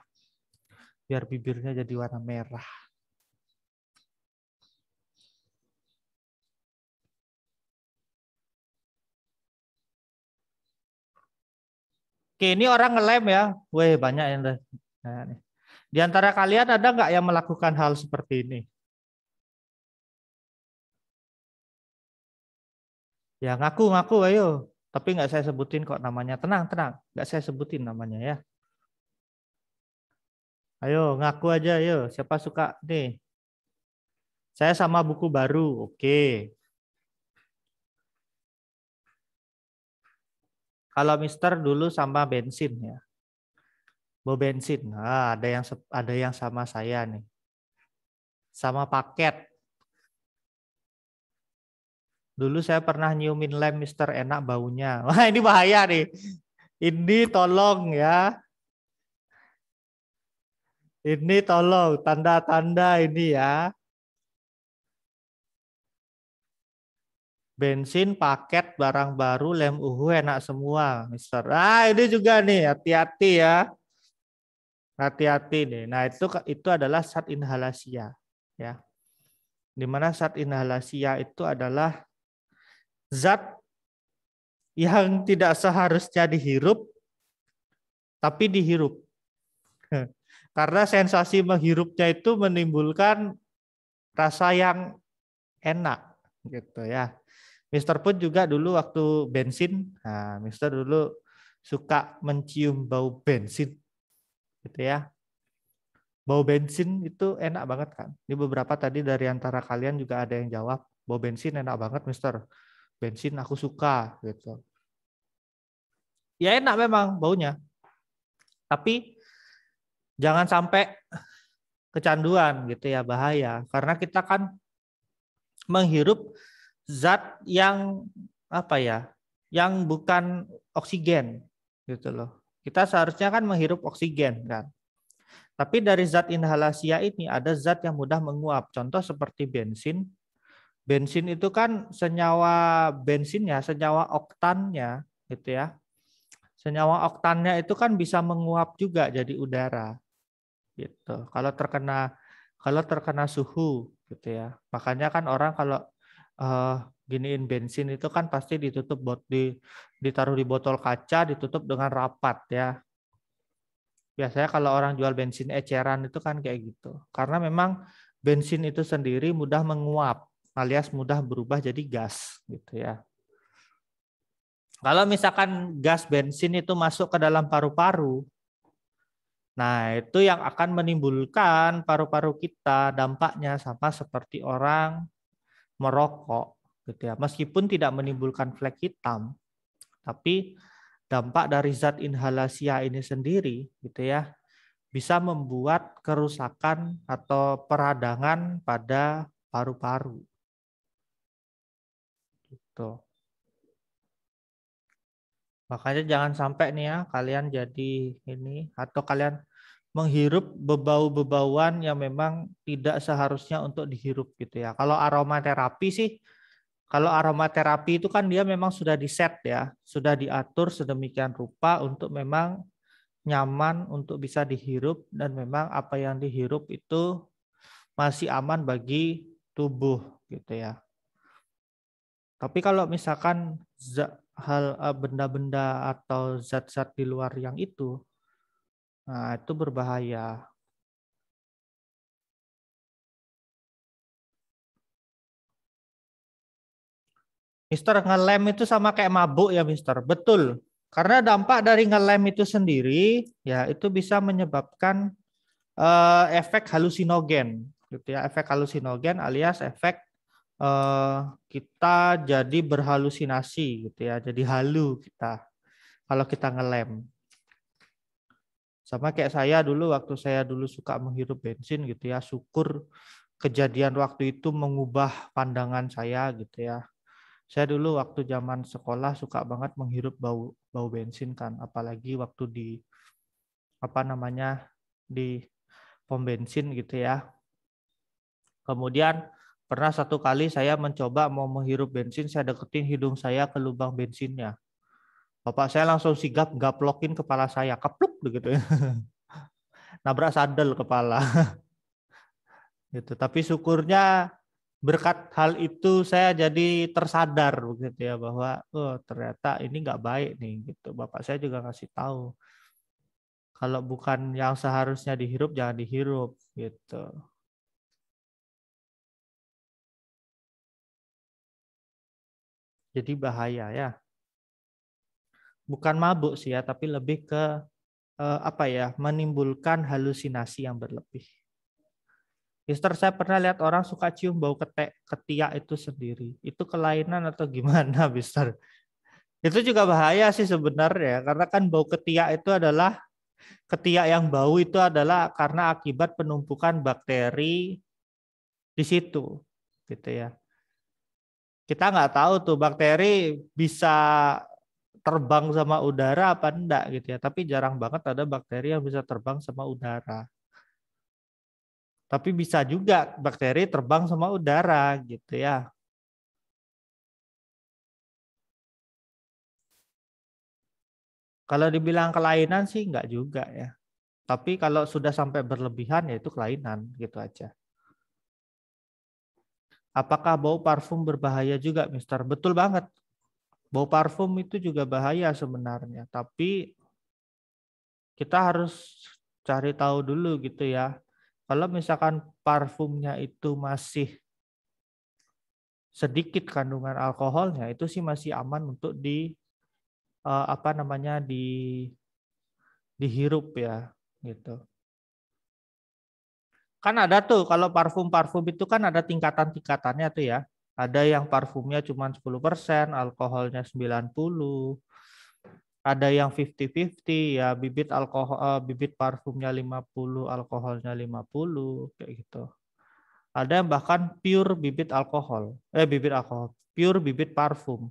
Biar bibirnya jadi warna merah. Oke, ini orang ngelem ya. Weh, banyak yang Nah, Di antara kalian ada nggak yang melakukan hal seperti ini? Ya ngaku ngaku ayo. Tapi nggak saya sebutin kok namanya. Tenang tenang, nggak saya sebutin namanya ya. Ayo ngaku aja ayo. Siapa suka nih? Saya sama buku baru. Oke. Kalau Mister dulu sama bensin ya. bu bensin. Nah, ada yang ada yang sama saya nih. Sama paket. Dulu saya pernah nyiumin lem Mister enak baunya. Wah, ini bahaya nih. Ini tolong ya. Ini tolong tanda-tanda ini ya. bensin, paket, barang baru, lem uhu enak semua, Mister. Ah, ini juga nih, hati-hati ya. Hati-hati nih. Nah, itu itu adalah saat inhalasia, ya. Dimana saat inhalasia itu adalah zat yang tidak seharusnya dihirup tapi dihirup. Karena sensasi menghirupnya itu menimbulkan rasa yang enak gitu ya. Mister pun juga dulu waktu bensin, nah, Mister dulu suka mencium bau bensin gitu ya. Bau bensin itu enak banget kan. Ini beberapa tadi dari antara kalian juga ada yang jawab, bau bensin enak banget Mister bensin aku suka gitu ya enak memang baunya tapi jangan sampai kecanduan gitu ya bahaya karena kita kan menghirup zat yang apa ya yang bukan oksigen gitu loh kita seharusnya kan menghirup oksigen kan tapi dari zat inhalasia ini ada zat yang mudah menguap contoh seperti bensin bensin itu kan senyawa bensin ya senyawa oktannya gitu ya. Senyawa oktannya itu kan bisa menguap juga jadi udara. Gitu. Kalau terkena kalau terkena suhu gitu ya. Makanya kan orang kalau uh, giniin bensin itu kan pasti ditutup bot di ditaruh di botol kaca ditutup dengan rapat ya. Biasanya kalau orang jual bensin eceran itu kan kayak gitu. Karena memang bensin itu sendiri mudah menguap alias mudah berubah jadi gas gitu ya. Kalau misalkan gas bensin itu masuk ke dalam paru-paru, nah itu yang akan menimbulkan paru-paru kita dampaknya sama seperti orang merokok gitu ya. Meskipun tidak menimbulkan flek hitam, tapi dampak dari zat inhalasi ini sendiri gitu ya bisa membuat kerusakan atau peradangan pada paru-paru gitu. Makanya jangan sampai nih ya kalian jadi ini atau kalian menghirup bebau-bebauan yang memang tidak seharusnya untuk dihirup gitu ya. Kalau aromaterapi sih kalau aromaterapi itu kan dia memang sudah di set ya, sudah diatur sedemikian rupa untuk memang nyaman untuk bisa dihirup dan memang apa yang dihirup itu masih aman bagi tubuh gitu ya. Tapi kalau misalkan hal eh, benda-benda atau zat-zat di luar yang itu, nah itu berbahaya. Mister, ngelem itu sama kayak mabuk ya, Mister. Betul. Karena dampak dari ngelem itu sendiri, ya itu bisa menyebabkan uh, efek halusinogen, gitu ya, efek halusinogen alias efek Eh, kita jadi berhalusinasi gitu ya, jadi halu kita kalau kita ngelem. Sama kayak saya dulu waktu saya dulu suka menghirup bensin gitu ya, syukur kejadian waktu itu mengubah pandangan saya gitu ya. Saya dulu waktu zaman sekolah suka banget menghirup bau bau bensin kan, apalagi waktu di apa namanya di pom bensin gitu ya. Kemudian Pernah satu kali saya mencoba mau menghirup bensin, saya deketin hidung saya ke lubang bensinnya. Bapak saya langsung sigap gaplokin kepala saya, kepluk begitu. Ya. Nabrak sadel kepala. gitu. Tapi syukurnya berkat hal itu saya jadi tersadar begitu ya bahwa oh ternyata ini nggak baik nih gitu. Bapak saya juga ngasih tahu kalau bukan yang seharusnya dihirup jangan dihirup gitu. Jadi bahaya ya. Bukan mabuk sih ya, tapi lebih ke eh, apa ya, menimbulkan halusinasi yang berlebih. Mister, saya pernah lihat orang suka cium bau ketek, ketiak itu sendiri. Itu kelainan atau gimana, Mister? Itu juga bahaya sih sebenarnya, karena kan bau ketiak itu adalah ketiak yang bau itu adalah karena akibat penumpukan bakteri di situ, gitu ya kita nggak tahu tuh bakteri bisa terbang sama udara apa enggak gitu ya. Tapi jarang banget ada bakteri yang bisa terbang sama udara. Tapi bisa juga bakteri terbang sama udara gitu ya. Kalau dibilang kelainan sih enggak juga ya. Tapi kalau sudah sampai berlebihan ya itu kelainan gitu aja. Apakah bau parfum berbahaya juga, Mister? Betul banget. Bau parfum itu juga bahaya sebenarnya, tapi kita harus cari tahu dulu gitu ya. Kalau misalkan parfumnya itu masih sedikit kandungan alkoholnya itu sih masih aman untuk di eh, apa namanya di dihirup ya gitu kan ada tuh kalau parfum-parfum itu kan ada tingkatan-tingkatannya tuh ya. Ada yang parfumnya cuma 10%, alkoholnya 90. Ada yang 50-50 ya, bibit alkohol eh, bibit parfumnya 50, alkoholnya 50 kayak gitu. Ada yang bahkan pure bibit alkohol. Eh bibit alkohol, pure bibit parfum.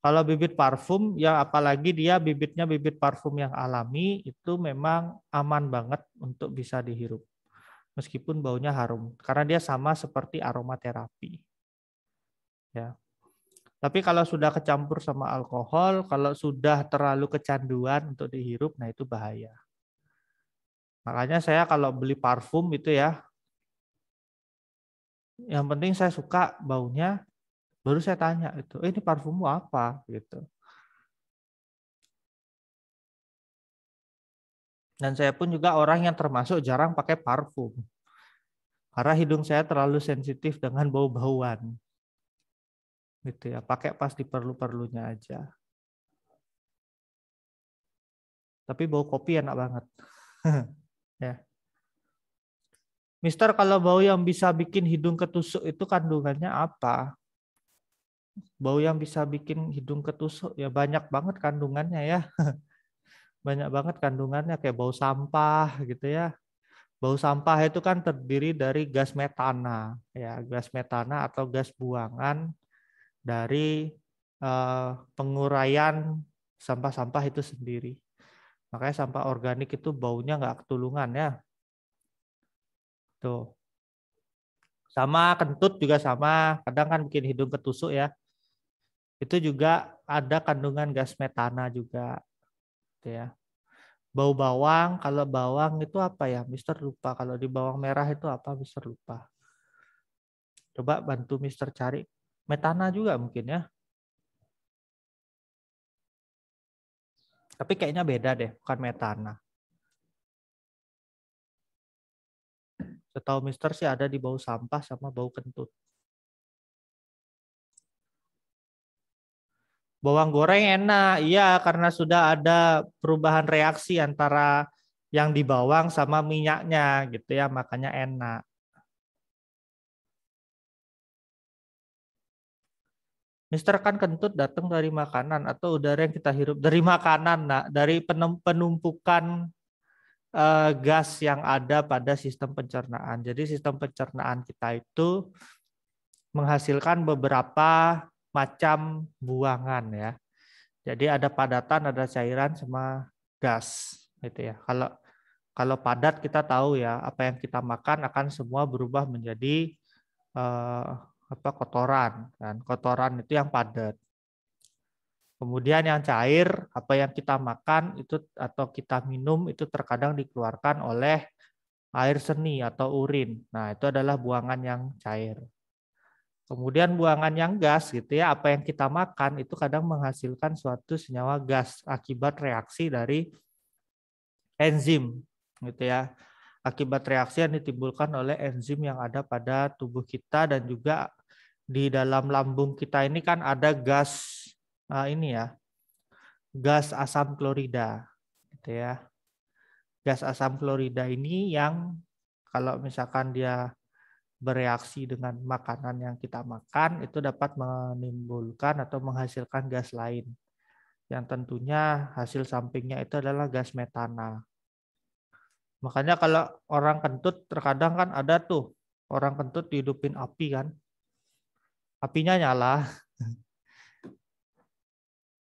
Kalau bibit parfum ya apalagi dia bibitnya bibit parfum yang alami itu memang aman banget untuk bisa dihirup meskipun baunya harum karena dia sama seperti aromaterapi. Ya. Tapi kalau sudah kecampur sama alkohol, kalau sudah terlalu kecanduan untuk dihirup, nah itu bahaya. Makanya saya kalau beli parfum itu ya, yang penting saya suka baunya, baru saya tanya itu, eh, ini parfummu apa gitu. Dan saya pun juga orang yang termasuk jarang pakai parfum. Karena hidung saya terlalu sensitif dengan bau-bauan. Gitu ya, pakai pas diperlu-perlunya aja. Tapi bau kopi enak banget. ya. Mister, kalau bau yang bisa bikin hidung ketusuk itu kandungannya apa? Bau yang bisa bikin hidung ketusuk ya banyak banget kandungannya ya. banyak banget kandungannya kayak bau sampah gitu ya. Bau sampah itu kan terdiri dari gas metana, ya gas metana atau gas buangan dari eh, penguraian sampah-sampah itu sendiri. Makanya sampah organik itu baunya nggak ketulungan ya. Tuh. Sama kentut juga sama, kadang kan bikin hidung ketusuk ya. Itu juga ada kandungan gas metana juga gitu ya. Bau bawang, kalau bawang itu apa ya? Mister lupa. Kalau di bawang merah itu apa? Mister lupa. Coba bantu Mister cari. Metana juga mungkin ya. Tapi kayaknya beda deh, bukan metana. Setahu Mister sih ada di bau sampah sama bau kentut. Bawang goreng enak, iya karena sudah ada perubahan reaksi antara yang di bawang sama minyaknya gitu ya, makanya enak. Mister kan kentut datang dari makanan atau udara yang kita hirup dari makanan, nak, dari penumpukan uh, gas yang ada pada sistem pencernaan. Jadi sistem pencernaan kita itu menghasilkan beberapa macam buangan ya. Jadi ada padatan, ada cairan sama gas gitu ya. Kalau kalau padat kita tahu ya apa yang kita makan akan semua berubah menjadi eh, apa kotoran kan. Kotoran itu yang padat. Kemudian yang cair, apa yang kita makan itu atau kita minum itu terkadang dikeluarkan oleh air seni atau urin. Nah, itu adalah buangan yang cair. Kemudian buangan yang gas gitu ya, apa yang kita makan itu kadang menghasilkan suatu senyawa gas akibat reaksi dari enzim gitu ya. Akibat reaksi yang ditimbulkan oleh enzim yang ada pada tubuh kita dan juga di dalam lambung kita ini kan ada gas nah ini ya. Gas asam klorida gitu ya. Gas asam klorida ini yang kalau misalkan dia bereaksi dengan makanan yang kita makan itu dapat menimbulkan atau menghasilkan gas lain yang tentunya hasil sampingnya itu adalah gas metana. Makanya kalau orang kentut terkadang kan ada tuh orang kentut dihidupin api kan. Apinya nyala.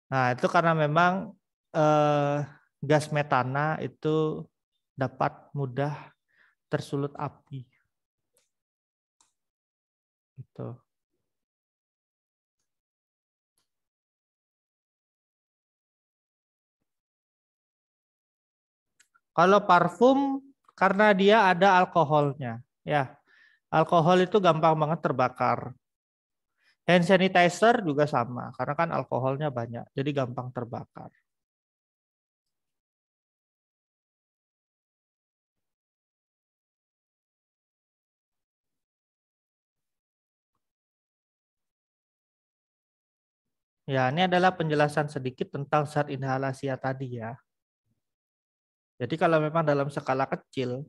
Nah, itu karena memang eh, gas metana itu dapat mudah tersulut api. Gitu. Kalau parfum karena dia ada alkoholnya, ya. Alkohol itu gampang banget terbakar. Hand sanitizer juga sama, karena kan alkoholnya banyak, jadi gampang terbakar. Ya, ini adalah penjelasan sedikit tentang zat ya tadi ya. Jadi kalau memang dalam skala kecil,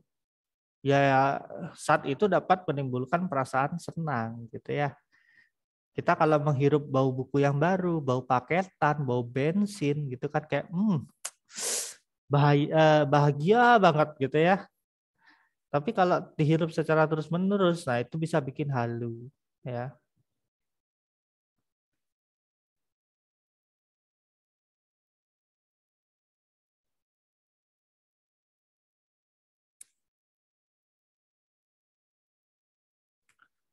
ya saat itu dapat menimbulkan perasaan senang gitu ya. Kita kalau menghirup bau buku yang baru, bau paketan, bau bensin gitu kan kayak hmm, bahaya, eh, bahagia banget gitu ya. Tapi kalau dihirup secara terus-menerus, nah itu bisa bikin halu ya.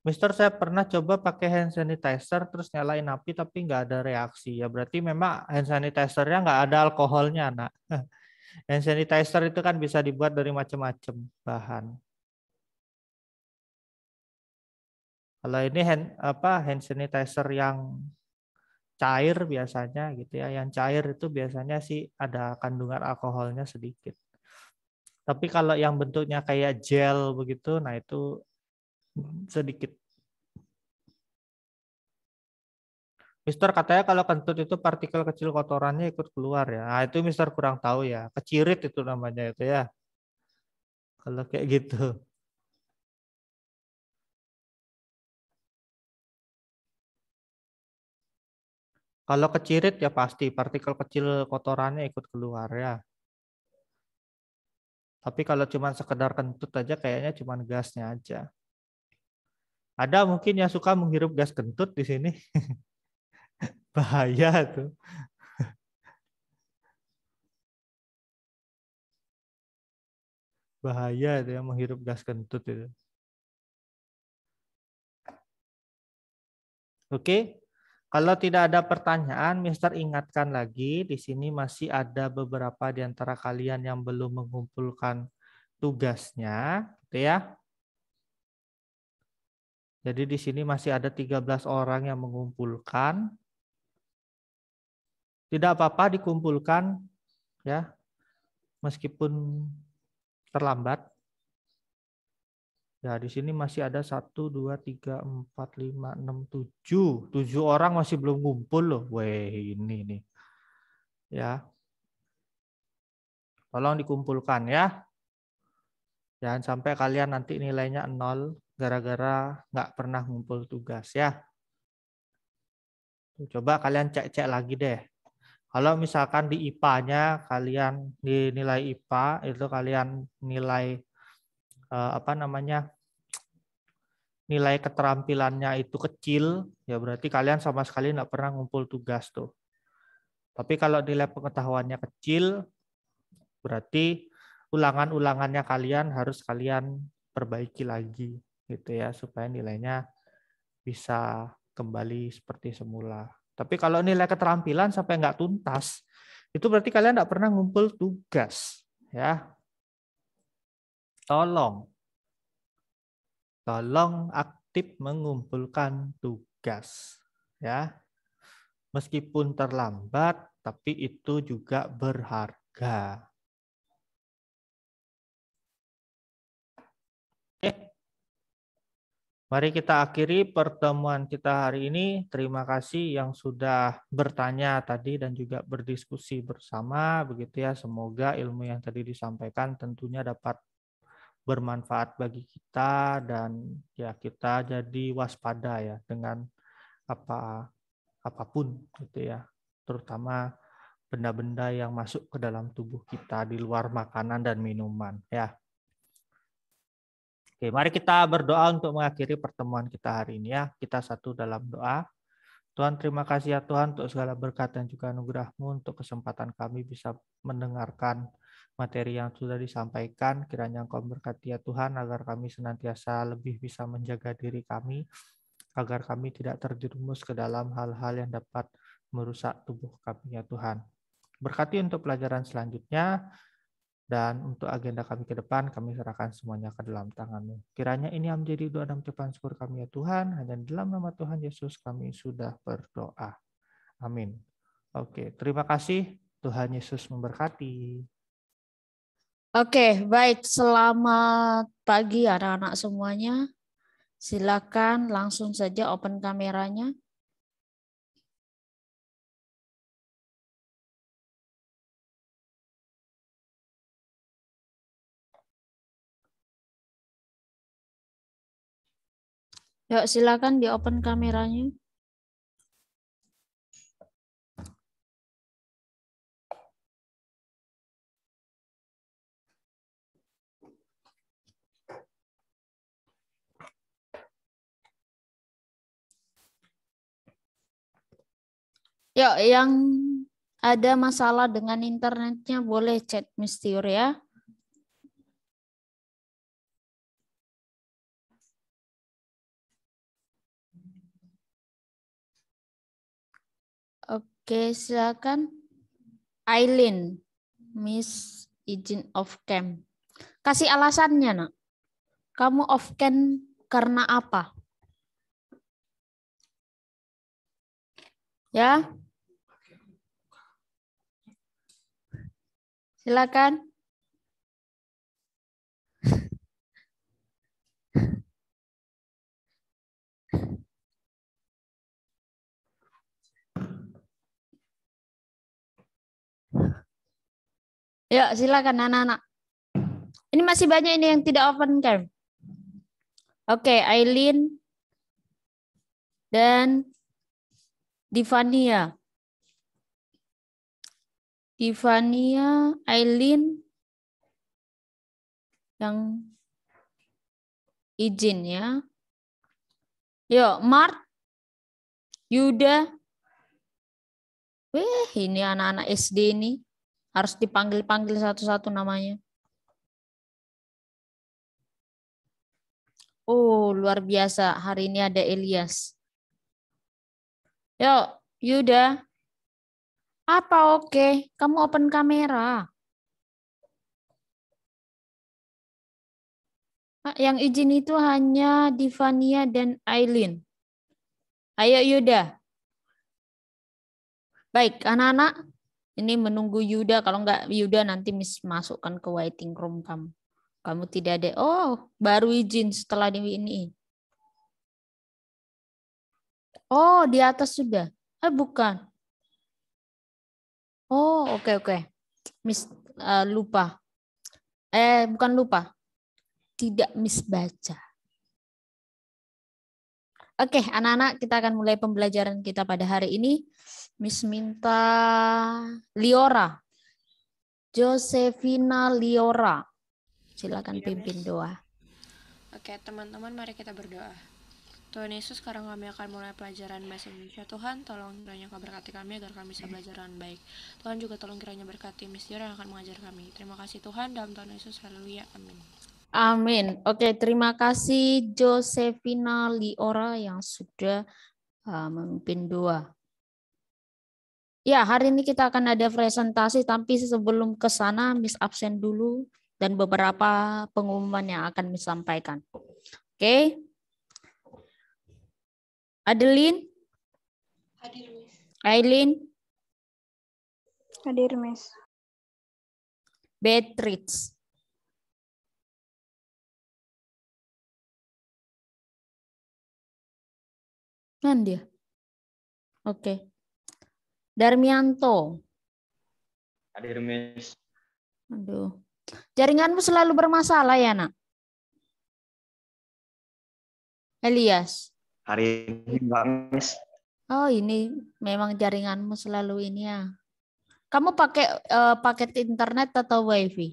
Mister saya pernah coba pakai hand sanitizer terus nyalain api tapi nggak ada reaksi. Ya berarti memang hand sanitizer-nya nggak ada alkoholnya, Nak. hand sanitizer itu kan bisa dibuat dari macam-macam bahan. Kalau ini hand apa hand sanitizer yang cair biasanya gitu ya. Yang cair itu biasanya sih ada kandungan alkoholnya sedikit. Tapi kalau yang bentuknya kayak gel begitu, nah itu sedikit. Mister katanya kalau kentut itu partikel kecil kotorannya ikut keluar ya. Nah, itu Mister kurang tahu ya. Kecirit itu namanya itu ya. Kalau kayak gitu. Kalau kecirit ya pasti partikel kecil kotorannya ikut keluar ya. Tapi kalau cuma sekedar kentut aja kayaknya cuma gasnya aja. Ada mungkin yang suka menghirup gas kentut di sini. Bahaya tuh. Bahaya itu yang menghirup gas kentut itu. Oke. Kalau tidak ada pertanyaan, Mister ingatkan lagi, di sini masih ada beberapa di antara kalian yang belum mengumpulkan tugasnya, gitu ya. Jadi di sini masih ada 13 orang yang mengumpulkan. Tidak apa-apa dikumpulkan ya. Meskipun terlambat. Ya, di sini masih ada 1 2 3 4 5 6 7. 7 orang masih belum ngumpul loh. Weh, ini nih. Ya. Tolong dikumpulkan ya. Jangan sampai kalian nanti nilainya 0 gara-gara nggak pernah ngumpul tugas ya. Coba kalian cek-cek lagi deh. Kalau misalkan di IPA-nya kalian di nilai IPA itu kalian nilai eh, apa namanya? nilai keterampilannya itu kecil, ya berarti kalian sama sekali nggak pernah ngumpul tugas tuh. Tapi kalau nilai pengetahuannya kecil, berarti ulangan-ulangannya kalian harus kalian perbaiki lagi gitu ya supaya nilainya bisa kembali seperti semula. Tapi kalau nilai keterampilan sampai nggak tuntas, itu berarti kalian nggak pernah ngumpul tugas, ya. Tolong, tolong aktif mengumpulkan tugas, ya. Meskipun terlambat, tapi itu juga berharga. Mari kita akhiri pertemuan kita hari ini. Terima kasih yang sudah bertanya tadi dan juga berdiskusi bersama. Begitu ya, semoga ilmu yang tadi disampaikan tentunya dapat bermanfaat bagi kita dan ya kita jadi waspada ya dengan apa apapun gitu ya, terutama benda-benda yang masuk ke dalam tubuh kita di luar makanan dan minuman ya. Oke, mari kita berdoa untuk mengakhiri pertemuan kita hari ini ya. Kita satu dalam doa. Tuhan, terima kasih ya Tuhan untuk segala berkat dan juga anugerah-Mu untuk kesempatan kami bisa mendengarkan materi yang sudah disampaikan. Kiranya Engkau berkati ya Tuhan agar kami senantiasa lebih bisa menjaga diri kami, agar kami tidak terjerumus ke dalam hal-hal yang dapat merusak tubuh kami ya Tuhan. Berkati untuk pelajaran selanjutnya. Dan untuk agenda kami ke depan, kami serahkan semuanya ke dalam tanganmu. Kiranya ini yang menjadi doa dan ucapan syukur kami ya Tuhan. Hanya dalam nama Tuhan Yesus kami sudah berdoa. Amin. Oke, terima kasih. Tuhan Yesus memberkati. Oke, baik. Selamat pagi anak-anak semuanya. Silakan langsung saja open kameranya. Yuk, silakan di open kameranya. Yuk, yang ada masalah dengan internetnya boleh chat mister ya. Oke, silakan. Aileen, Miss izin off cam. Kasih alasannya, Nak. Kamu off cam karena apa? Ya. Silakan. Ya, silakan anak-anak. Ini masih banyak ini yang tidak open cam. Oke, okay, Aileen dan Divania. Divania, Aileen yang izin ya. Yuk, Mark, Yuda. Wih, ini anak-anak SD ini. Harus dipanggil-panggil satu-satu namanya. Oh, luar biasa. Hari ini ada Elias. Yuk, Yuda. Apa oke? Okay? Kamu open kamera. Ah, yang izin itu hanya Divania dan Aileen. Ayo Yuda. Baik, anak-anak. Ini menunggu Yuda. Kalau nggak Yuda nanti mis masukkan ke waiting room kamu. Kamu tidak ada. Oh, baru izin setelah di ini. Oh, di atas sudah. Eh, bukan. Oh, oke okay, oke. Okay. Mis uh, lupa. Eh, bukan lupa. Tidak baca Oke, okay, anak-anak, kita akan mulai pembelajaran kita pada hari ini. Miss minta Liora. Josefina Liora. Silakan iya, pimpin doa. Oke, teman-teman mari kita berdoa. Tuhan Yesus, sekarang kami akan mulai pelajaran Bahasa Indonesia. Tuhan, tolong kiranya kau berkati kami agar kami bisa belajar dengan baik. Tuhan juga tolong kiranya berkati misteri yang akan mengajar kami. Terima kasih Tuhan, dalam Tuhan Yesus, haleluya, amin. Amin. Oke, terima kasih Josefina Liora yang sudah uh, memimpin doa. Ya, hari ini kita akan ada presentasi, tapi sebelum ke sana, Miss absen dulu dan beberapa pengumuman yang akan disampaikan. Oke. Okay. Adeline? Hadir, Miss. Aileen? Hadir, Miss. Beatrice? Kan dia? Ya. Oke. Okay. Darmianto. Hadir, Miss. Aduh. Jaringanmu selalu bermasalah ya, Nak? Elias. Hari ini, Mbak Miss. Oh, ini memang jaringanmu selalu ini ya. Kamu pakai uh, paket internet atau WiFi?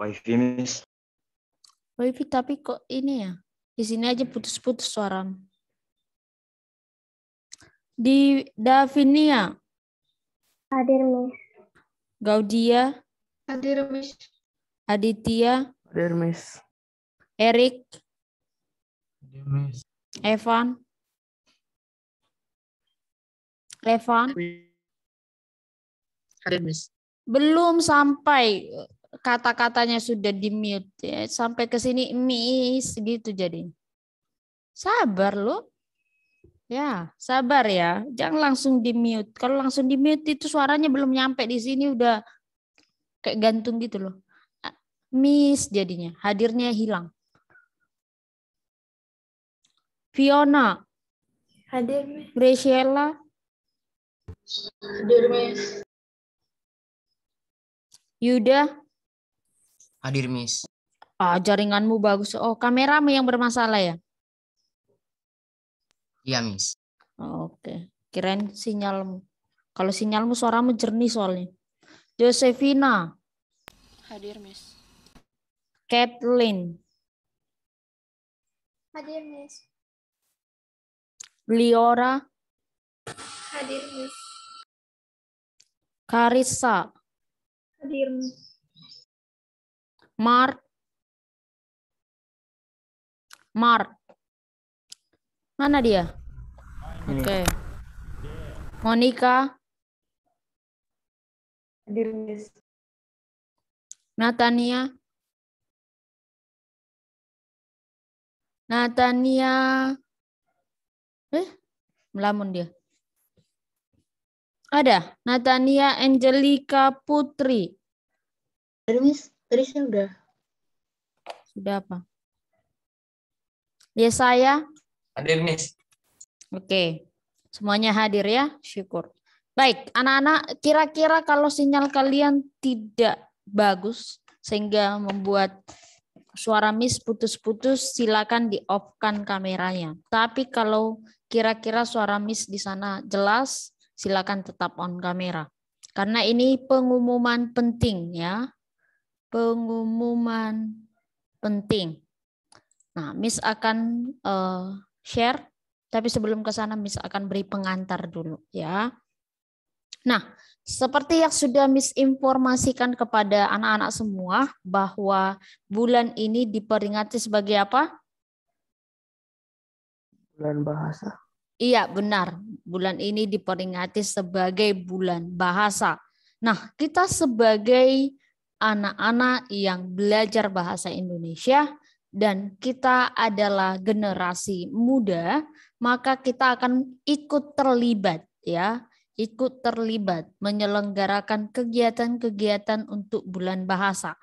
WiFi, Miss. WiFi tapi kok ini ya? Di sini aja putus-putus suaramu. Di Davinia. Hadir, Miss. Gaudia. Hadir, Miss. Aditya. Hadir, Miss. Erik. Hadir, Miss. Evan. Evan. Hadir, Miss. Belum sampai kata-katanya sudah di mute ya. sampai ke sini miss gitu jadi sabar lo Ya, sabar ya. Jangan langsung di mute. Kalau langsung di mute itu suaranya belum nyampe di sini udah kayak gantung gitu loh. Miss jadinya, hadirnya hilang. Fiona. Hadir, Miss. Graciela. Hadir, Miss. Yuda. Hadir, Miss. Ah, jaringanmu bagus. Oh, kameramu yang bermasalah ya? Iya, Miss. Oh, Oke. Okay. Kirain sinyalmu. Kalau sinyalmu suaramu jernih soalnya. Josefina. Hadir, Miss. Kathleen. Hadir, Miss. Liora. Hadir, Miss. Karissa. Hadir, Miss. Mark. Mark. Mana dia? Oke. Okay. Monica. Hadir, Miss. Natania. Natania. Eh, melamun dia. Ada. Natania Angelika, Putri. Ada, Miss. Tadi saya udah. Sudah apa? saya. Hadir, Miss. Oke. Semuanya hadir ya. Syukur. Baik, anak-anak, kira-kira kalau sinyal kalian tidak bagus sehingga membuat suara Miss putus-putus, silakan di-off-kan kameranya. Tapi kalau kira-kira suara Miss di sana jelas, silakan tetap on kamera. Karena ini pengumuman penting ya. Pengumuman penting. Nah, Miss akan uh, share, tapi sebelum ke sana Miss akan beri pengantar dulu ya. Nah, seperti yang sudah misinformasikan kepada anak-anak semua bahwa bulan ini diperingati sebagai apa? Bulan bahasa. Iya, benar. Bulan ini diperingati sebagai bulan bahasa. Nah, kita sebagai anak-anak yang belajar bahasa Indonesia, dan kita adalah generasi muda, maka kita akan ikut terlibat ya, ikut terlibat menyelenggarakan kegiatan-kegiatan untuk bulan bahasa.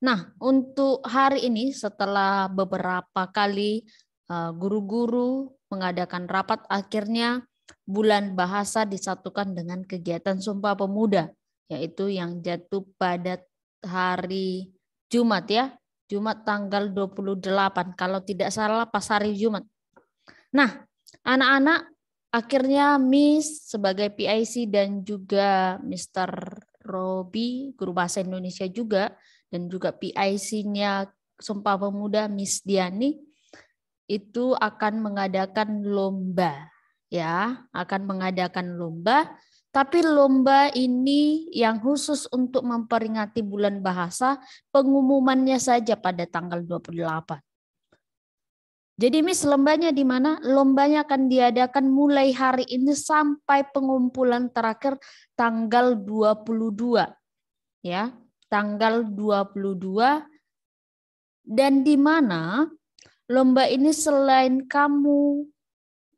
Nah, untuk hari ini setelah beberapa kali eh, guru-guru mengadakan rapat akhirnya bulan bahasa disatukan dengan kegiatan Sumpah Pemuda yaitu yang jatuh pada hari Jumat ya Jumat tanggal 28 kalau tidak salah pas hari Jumat. Nah, anak-anak akhirnya Miss sebagai PIC dan juga Mr. Robi guru bahasa Indonesia juga dan juga PIC-nya Sumpah Pemuda Miss Diani itu akan mengadakan lomba ya, akan mengadakan lomba tapi lomba ini yang khusus untuk memperingati bulan bahasa, pengumumannya saja pada tanggal 28. Jadi Miss lombanya di mana? Lombanya akan diadakan mulai hari ini sampai pengumpulan terakhir tanggal 22. Ya, tanggal 22 dan di mana lomba ini selain kamu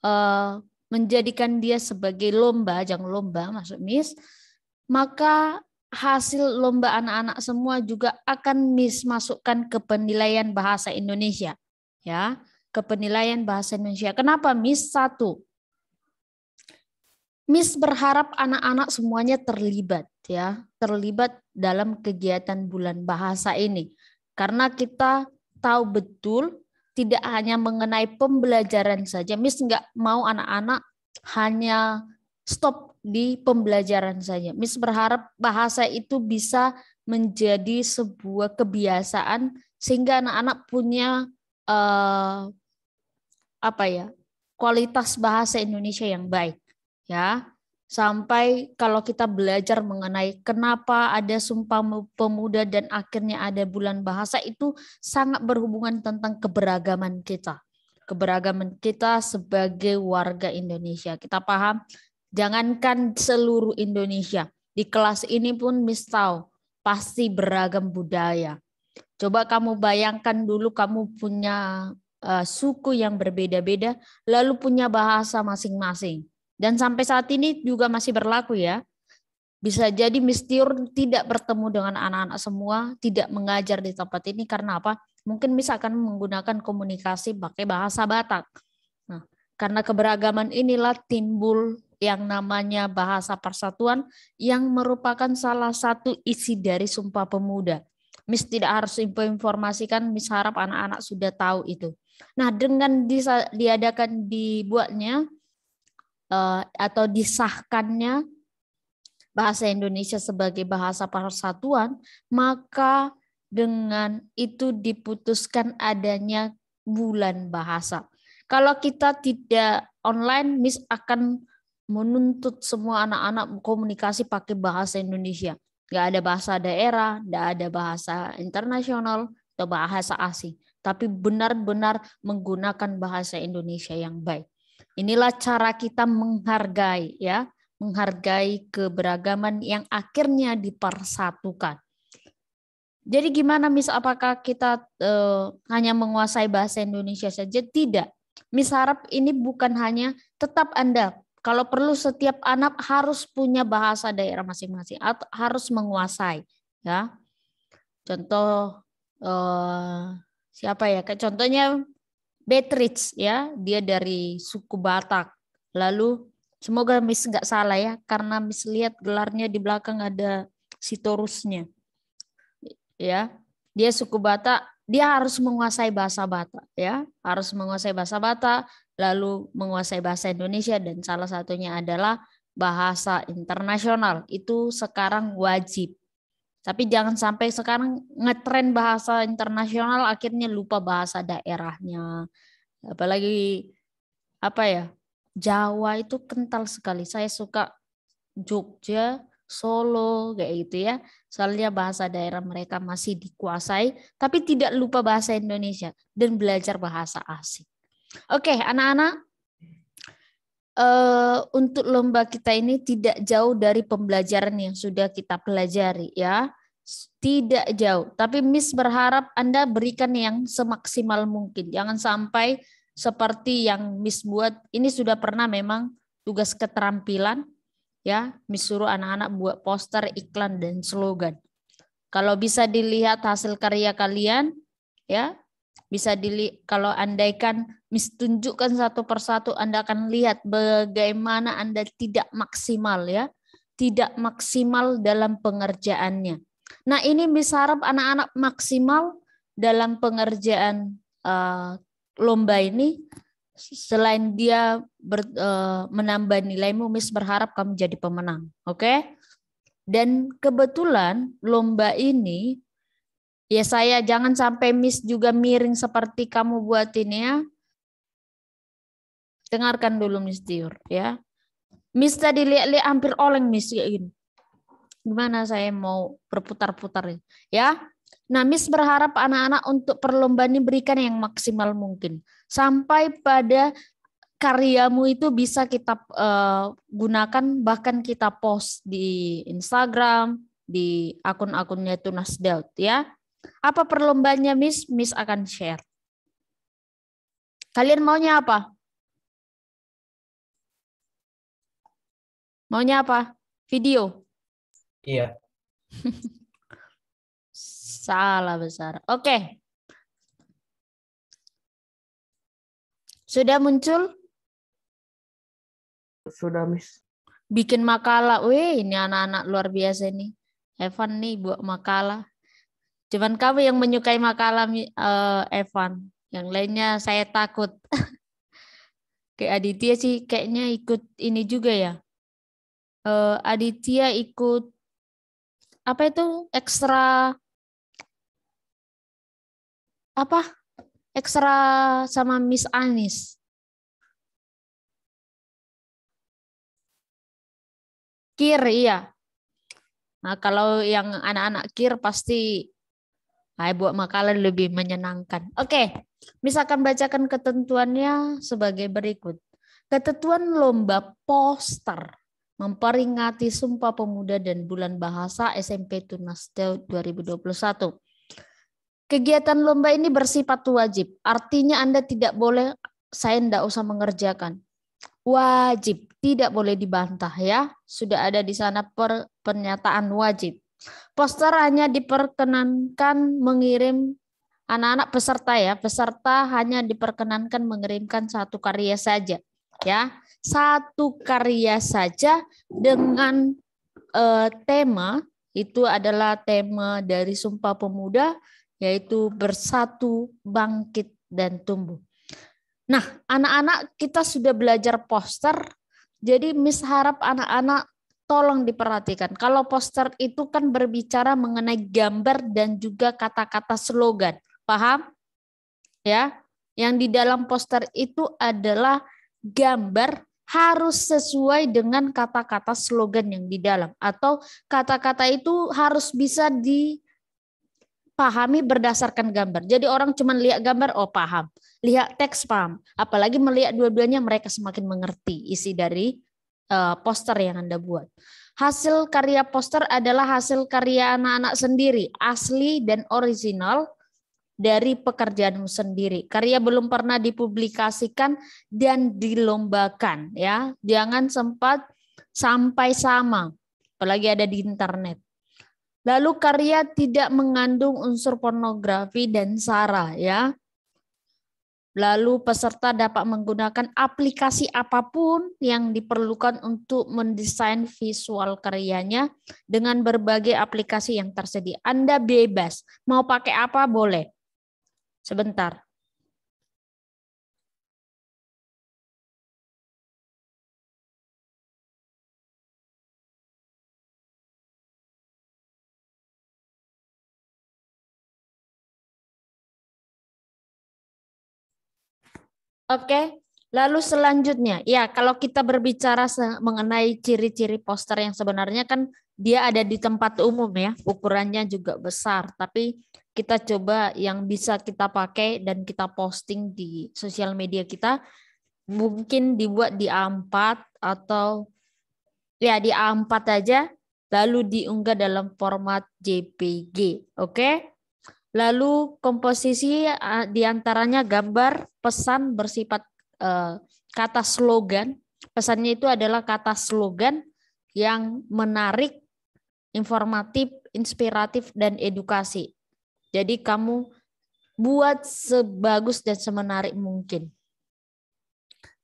uh, menjadikan dia sebagai lomba, jangan lomba maksud miss, maka hasil lomba anak-anak semua juga akan miss masukkan ke penilaian bahasa Indonesia. Ya, ke penilaian bahasa Indonesia. Kenapa miss satu? Miss berharap anak-anak semuanya terlibat ya, terlibat dalam kegiatan bulan bahasa ini. Karena kita tahu betul tidak hanya mengenai pembelajaran saja. Miss nggak mau anak-anak hanya stop di pembelajaran saja. Miss berharap bahasa itu bisa menjadi sebuah kebiasaan sehingga anak-anak punya uh, apa ya kualitas bahasa Indonesia yang baik ya sampai kalau kita belajar mengenai kenapa ada sumpah pemuda dan akhirnya ada bulan bahasa itu sangat berhubungan tentang keberagaman kita. Keberagaman kita sebagai warga Indonesia. Kita paham jangankan seluruh Indonesia, di kelas ini pun mistau pasti beragam budaya. Coba kamu bayangkan dulu kamu punya uh, suku yang berbeda-beda lalu punya bahasa masing-masing dan sampai saat ini juga masih berlaku ya. Bisa jadi Mistiur tidak bertemu dengan anak-anak semua, tidak mengajar di tempat ini karena apa? Mungkin misalkan menggunakan komunikasi pakai bahasa Batak. Nah, karena keberagaman inilah timbul yang namanya bahasa persatuan yang merupakan salah satu isi dari Sumpah Pemuda. Mis tidak harus informasikan, mis harap anak-anak sudah tahu itu. Nah, dengan diadakan dibuatnya Eh, atau disahkannya bahasa Indonesia sebagai bahasa persatuan, maka dengan itu diputuskan adanya bulan bahasa. Kalau kita tidak online, Miss akan menuntut semua anak-anak komunikasi pakai bahasa Indonesia. Nggak ada bahasa daerah, nggak ada bahasa internasional, atau bahasa asing. Tapi benar-benar menggunakan bahasa Indonesia yang baik. Inilah cara kita menghargai ya, menghargai keberagaman yang akhirnya dipersatukan. Jadi gimana Miss apakah kita uh, hanya menguasai bahasa Indonesia saja? Tidak. Miss harap ini bukan hanya tetap Anda kalau perlu setiap anak harus punya bahasa daerah masing-masing atau harus menguasai ya. Contoh uh, siapa ya? Contohnya Beatrice ya, dia dari suku Batak. Lalu semoga Miss nggak salah ya, karena Miss lihat gelarnya di belakang ada Sitorusnya. Ya, dia suku Batak, dia harus menguasai bahasa Batak ya, harus menguasai bahasa Batak, lalu menguasai bahasa Indonesia dan salah satunya adalah bahasa internasional. Itu sekarang wajib tapi jangan sampai sekarang ngetren bahasa internasional akhirnya lupa bahasa daerahnya. Apalagi apa ya? Jawa itu kental sekali. Saya suka Jogja, Solo kayak gitu ya. Soalnya bahasa daerah mereka masih dikuasai tapi tidak lupa bahasa Indonesia dan belajar bahasa asing. Oke, anak-anak, uh, eh, untuk lomba kita ini tidak jauh dari pembelajaran yang sudah kita pelajari ya. Tidak jauh, tapi Miss berharap Anda berikan yang semaksimal mungkin. Jangan sampai seperti yang Miss buat. Ini sudah pernah memang tugas keterampilan ya, Miss suruh anak-anak buat poster, iklan dan slogan. Kalau bisa dilihat hasil karya kalian ya, bisa dilihat, kalau andaikan Miss tunjukkan satu persatu Anda akan lihat bagaimana Anda tidak maksimal ya tidak maksimal dalam pengerjaannya. Nah, ini bisa harap anak-anak maksimal dalam pengerjaan uh, lomba ini. Selain dia ber, uh, menambah nilaimu, Miss berharap kamu jadi pemenang. Oke? Okay? Dan kebetulan lomba ini, ya saya jangan sampai Miss juga miring seperti kamu buat ini ya. Dengarkan dulu Miss Dior ya. Miss tadi lihat-lihat hampir oleng Miss ya ini gimana saya mau berputar-putar ya. Nah, Miss berharap anak-anak untuk perlombaan ini berikan yang maksimal mungkin sampai pada karyamu itu bisa kita uh, gunakan bahkan kita post di Instagram, di akun-akunnya Tunas Delt ya. Apa perlombaannya Miss? Miss akan share. Kalian maunya apa? Maunya apa? Video. Iya. Salah besar. Oke. Sudah muncul? Sudah, Miss. Bikin makalah. Wih, ini anak-anak luar biasa ini. Evan nih buat makalah. Cuman kamu yang menyukai makalah uh, Evan. Yang lainnya saya takut. Kayak Aditya sih kayaknya ikut ini juga ya. Uh, Aditya ikut apa itu ekstra apa ekstra sama Miss Anis kir iya nah kalau yang anak-anak kir pasti Hai buat makalah lebih menyenangkan. Oke, misalkan bacakan ketentuannya sebagai berikut. Ketentuan lomba poster memperingati Sumpah Pemuda dan Bulan Bahasa SMP Tunas 2021. Kegiatan lomba ini bersifat wajib, artinya Anda tidak boleh, saya tidak usah mengerjakan. Wajib, tidak boleh dibantah ya, sudah ada di sana per, pernyataan wajib. Poster hanya diperkenankan mengirim anak-anak peserta ya, peserta hanya diperkenankan mengirimkan satu karya saja ya satu karya saja dengan uh, tema itu adalah tema dari Sumpah Pemuda yaitu bersatu, bangkit dan tumbuh. Nah, anak-anak kita sudah belajar poster, jadi Miss harap anak-anak tolong diperhatikan. Kalau poster itu kan berbicara mengenai gambar dan juga kata-kata slogan. Paham? Ya. Yang di dalam poster itu adalah gambar harus sesuai dengan kata-kata slogan yang di dalam atau kata-kata itu harus bisa dipahami berdasarkan gambar. Jadi orang cuma lihat gambar oh paham, lihat teks paham. Apalagi melihat dua-duanya mereka semakin mengerti isi dari uh, poster yang Anda buat. Hasil karya poster adalah hasil karya anak-anak sendiri, asli dan original dari pekerjaanmu sendiri. Karya belum pernah dipublikasikan dan dilombakan ya. Jangan sempat sampai sama apalagi ada di internet. Lalu karya tidak mengandung unsur pornografi dan sara ya. Lalu peserta dapat menggunakan aplikasi apapun yang diperlukan untuk mendesain visual karyanya dengan berbagai aplikasi yang tersedia. Anda bebas, mau pakai apa boleh Sebentar. Oke, okay. Lalu selanjutnya, ya kalau kita berbicara mengenai ciri-ciri poster yang sebenarnya kan dia ada di tempat umum ya, ukurannya juga besar, tapi kita coba yang bisa kita pakai dan kita posting di sosial media kita mungkin dibuat di A4 atau ya di A4 aja lalu diunggah dalam format JPG, oke? Okay? Lalu komposisi eh, diantaranya gambar, pesan bersifat Eh, kata slogan. Pesannya itu adalah kata slogan yang menarik, informatif, inspiratif, dan edukasi. Jadi kamu buat sebagus dan semenarik mungkin.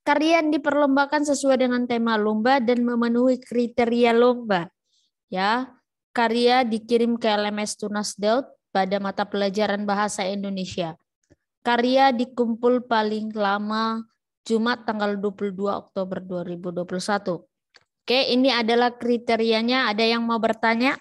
Karya yang diperlombakan sesuai dengan tema lomba dan memenuhi kriteria lomba. Ya, karya dikirim ke LMS Tunas Delt pada mata pelajaran bahasa Indonesia. Karya dikumpul paling lama Jumat tanggal 22 Oktober 2021. Oke, ini adalah kriterianya. Ada yang mau bertanya?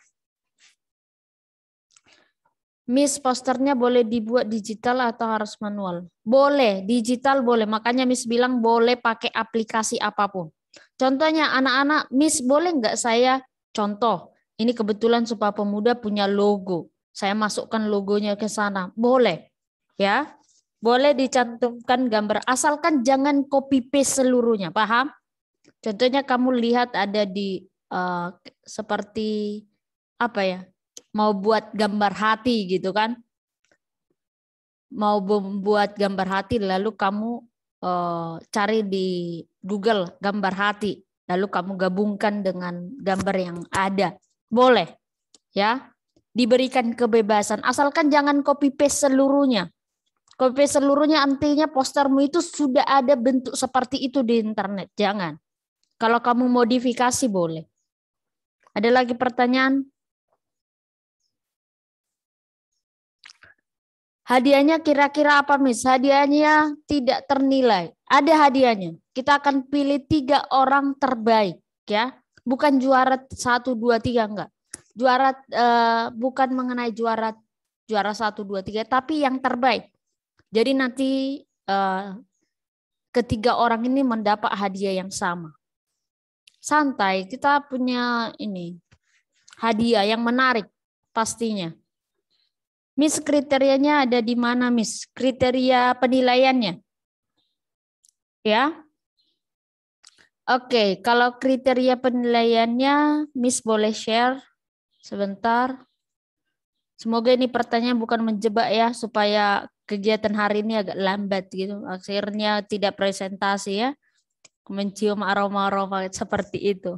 Miss posternya boleh dibuat digital atau harus manual? Boleh, digital boleh. Makanya Miss bilang boleh pakai aplikasi apapun. Contohnya anak-anak, Miss boleh nggak saya contoh? Ini kebetulan supaya Pemuda punya logo. Saya masukkan logonya ke sana. Boleh. Ya, boleh dicantumkan gambar asalkan jangan copy paste seluruhnya paham contohnya kamu lihat ada di uh, seperti apa ya mau buat gambar hati gitu kan mau membuat gambar hati lalu kamu uh, cari di Google gambar hati lalu kamu gabungkan dengan gambar yang ada boleh ya diberikan kebebasan asalkan jangan copy paste seluruhnya Kopi seluruhnya artinya postermu itu sudah ada bentuk seperti itu di internet. Jangan. Kalau kamu modifikasi boleh. Ada lagi pertanyaan? Hadiahnya kira-kira apa, Miss? Hadiahnya tidak ternilai. Ada hadiahnya. Kita akan pilih tiga orang terbaik, ya. Bukan juara satu, dua, tiga, enggak. Juara eh, bukan mengenai juara juara satu, dua, tiga, tapi yang terbaik. Jadi nanti uh, ketiga orang ini mendapat hadiah yang sama. Santai, kita punya ini hadiah yang menarik pastinya. Miss kriterianya ada di mana Miss? Kriteria penilaiannya. Ya. Oke, kalau kriteria penilaiannya Miss boleh share sebentar. Semoga ini pertanyaan bukan menjebak ya supaya kegiatan hari ini agak lambat gitu akhirnya tidak presentasi ya mencium aroma-aroma seperti itu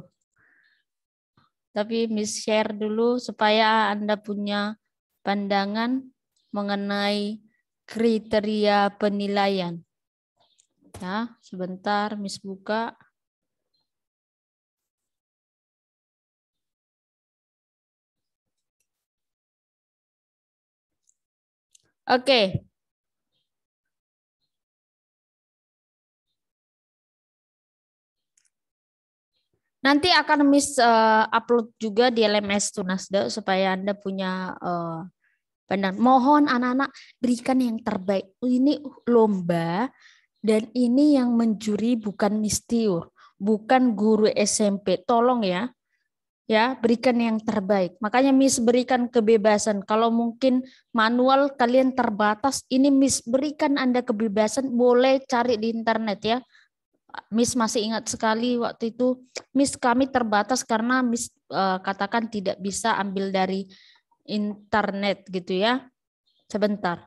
tapi Miss share dulu supaya Anda punya pandangan mengenai kriteria penilaian. Ya, sebentar Miss buka. Oke, okay. Nanti akan miss uh, upload juga di LMS Tunasda supaya Anda punya uh, eh, pandang. Mohon anak-anak berikan yang terbaik. Oh, ini lomba dan ini yang menjuri bukan mistio, oh. bukan guru SMP. Tolong ya. Ya, berikan yang terbaik. Makanya Miss berikan kebebasan. Kalau mungkin manual kalian terbatas, ini Miss berikan Anda kebebasan, boleh cari di internet ya Miss masih ingat sekali waktu itu Miss kami terbatas karena Miss uh, katakan tidak bisa ambil dari internet gitu ya. Sebentar.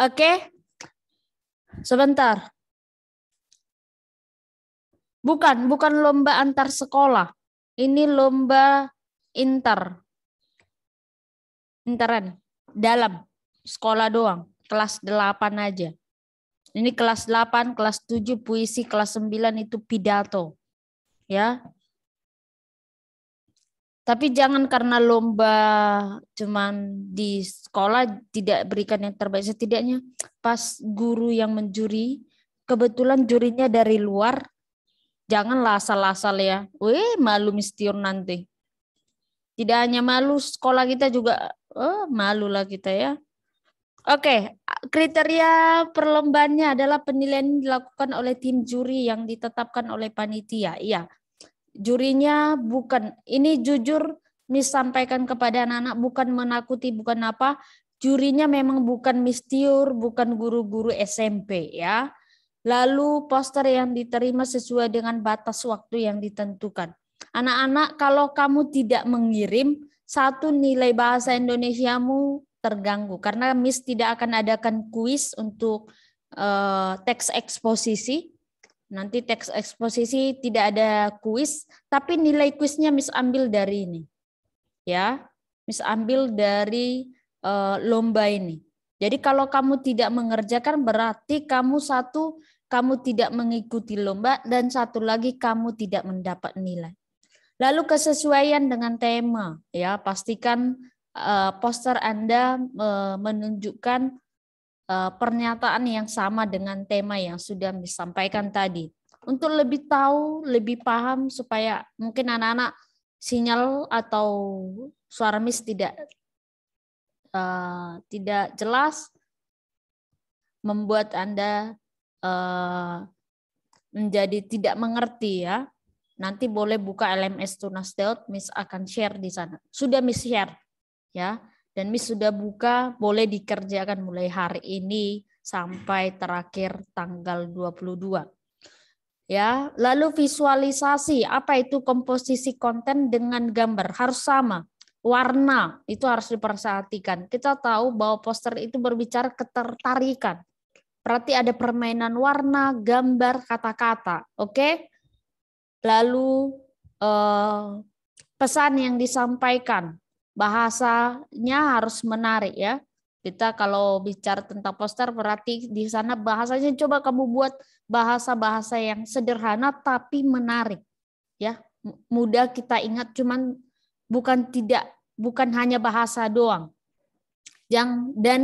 Oke. Okay. Sebentar. Bukan, bukan lomba antar sekolah. Ini lomba inter. Interan. Dalam. Sekolah doang. Kelas 8 aja. Ini kelas 8, kelas 7 puisi, kelas 9 itu pidato. Ya. Tapi jangan karena lomba cuman di sekolah tidak berikan yang terbaik. Setidaknya pas guru yang menjuri, kebetulan jurinya dari luar, Jangan lasal-lasal ya. Wih, malu mistir nanti. Tidak hanya malu, sekolah kita juga oh, lah kita ya. Oke, kriteria perlombaannya adalah penilaian dilakukan oleh tim juri yang ditetapkan oleh panitia. Iya, jurinya bukan. Ini jujur, disampaikan kepada anak-anak bukan menakuti, bukan apa. Jurinya memang bukan mistiur, bukan guru-guru SMP ya. Lalu poster yang diterima sesuai dengan batas waktu yang ditentukan. Anak-anak, kalau kamu tidak mengirim, satu nilai bahasa Indonesiamu terganggu karena Miss tidak akan adakan kuis untuk uh, teks eksposisi. Nanti teks eksposisi tidak ada kuis, tapi nilai kuisnya Miss ambil dari ini. Ya, Miss ambil dari uh, lomba ini. Jadi kalau kamu tidak mengerjakan berarti kamu satu kamu tidak mengikuti lomba, dan satu lagi kamu tidak mendapat nilai. Lalu kesesuaian dengan tema, ya pastikan eh, poster Anda eh, menunjukkan eh, pernyataan yang sama dengan tema yang sudah disampaikan tadi. Untuk lebih tahu, lebih paham supaya mungkin anak-anak sinyal atau suara mis tidak tidak jelas membuat Anda Eh, menjadi tidak mengerti ya. Nanti boleh buka LMS Tunas Delt, Miss akan share di sana. Sudah Miss share ya. Dan Miss sudah buka, boleh dikerjakan mulai hari ini sampai terakhir tanggal 22. Ya, lalu visualisasi, apa itu komposisi konten dengan gambar? Harus sama. Warna itu harus diperhatikan. Kita tahu bahwa poster itu berbicara ketertarikan Berarti ada permainan warna, gambar, kata-kata, oke? okay? Lalu eh, pesan yang disampaikan, bahasanya harus menarik ya. Kita kalau bicara tentang poster berarti di sana bahasanya coba kamu buat bahasa-bahasa yang sederhana tapi menarik ya. Mudah kita ingat cuman bukan tidak bukan hanya bahasa doang. Yang dan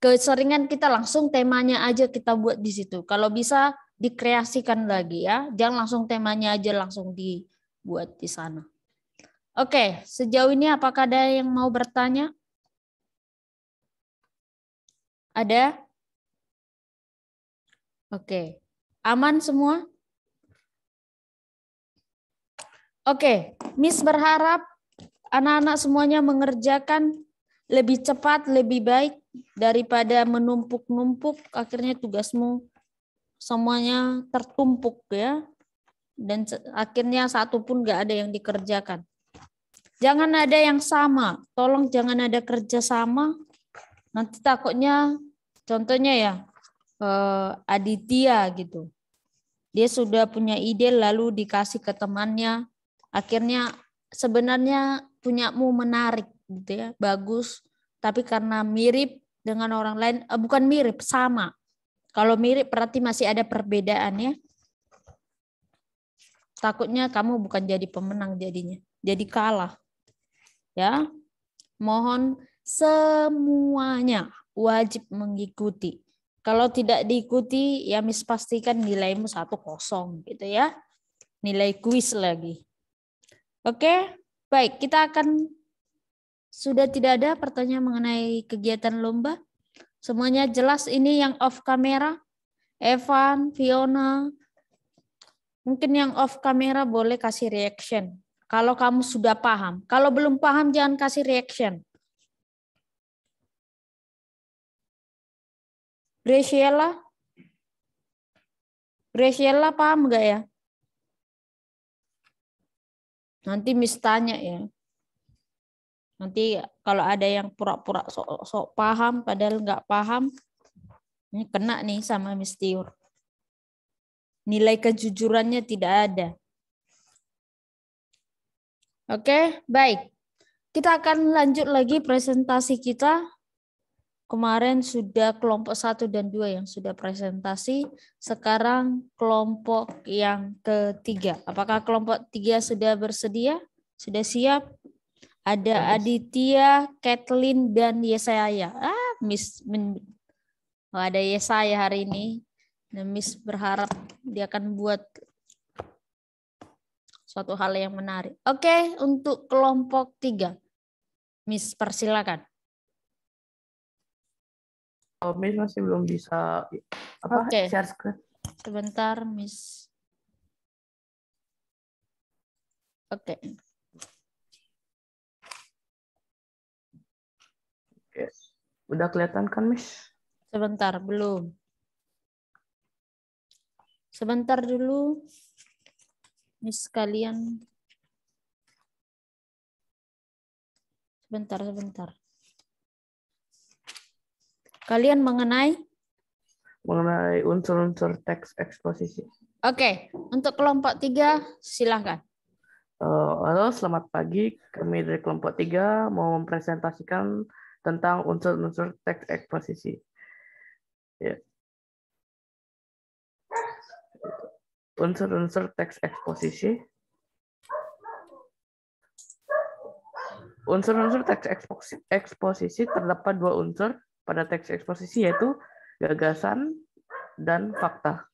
keseringan kita langsung temanya aja kita buat di situ. Kalau bisa dikreasikan lagi ya, jangan langsung temanya aja langsung dibuat di sana. Oke, sejauh ini apakah ada yang mau bertanya? Ada? Oke, aman semua? Oke, Miss berharap anak-anak semuanya mengerjakan lebih cepat, lebih baik daripada menumpuk-numpuk. Akhirnya tugasmu semuanya tertumpuk ya. Dan akhirnya satu pun gak ada yang dikerjakan. Jangan ada yang sama. Tolong jangan ada kerja sama. Nanti takutnya, contohnya ya, eh, Aditya gitu. Dia sudah punya ide lalu dikasih ke temannya. Akhirnya sebenarnya punyamu menarik gitu ya bagus tapi karena mirip dengan orang lain eh, bukan mirip sama kalau mirip berarti masih ada perbedaan ya takutnya kamu bukan jadi pemenang jadinya jadi kalah ya mohon semuanya wajib mengikuti kalau tidak diikuti ya mis pastikan nilaimu satu kosong gitu ya nilai kuis lagi oke baik kita akan sudah tidak ada pertanyaan mengenai kegiatan lomba? Semuanya jelas ini yang off kamera? Evan, Fiona, mungkin yang off kamera boleh kasih reaction. Kalau kamu sudah paham. Kalau belum paham jangan kasih reaction. Graciela? Graciela paham nggak ya? Nanti Mistanya ya. Nanti kalau ada yang pura-pura sok, sok paham padahal nggak paham, ini kena nih sama mistiur. Nilai kejujurannya tidak ada. Oke, baik. Kita akan lanjut lagi presentasi kita. Kemarin sudah kelompok satu dan dua yang sudah presentasi. Sekarang kelompok yang ketiga. Apakah kelompok 3 sudah bersedia? Sudah siap? Ada Aditya, Kathleen, dan Yesaya. Ah, Miss men, oh, ada Yesaya hari ini. Dan Miss berharap dia akan buat suatu hal yang menarik. Oke, okay, untuk kelompok tiga. Miss, persilakan. Oh, Miss masih belum bisa apa, okay. share screen. Sebentar, Miss. Oke. Okay. Yes. Udah kelihatan kan, Miss? Sebentar, belum. Sebentar dulu. Miss kalian. Sebentar, sebentar. Kalian mengenai? Mengenai unsur-unsur teks eksposisi. Oke, untuk kelompok tiga silahkan. Eh, halo, selamat pagi. Kami dari kelompok tiga mau mempresentasikan tentang unsur-unsur teks eksposisi. Ya. Unsur-unsur teks eksposisi. Unsur-unsur teks eksposisi, eksposisi terdapat dua unsur pada teks eksposisi yaitu gagasan dan fakta.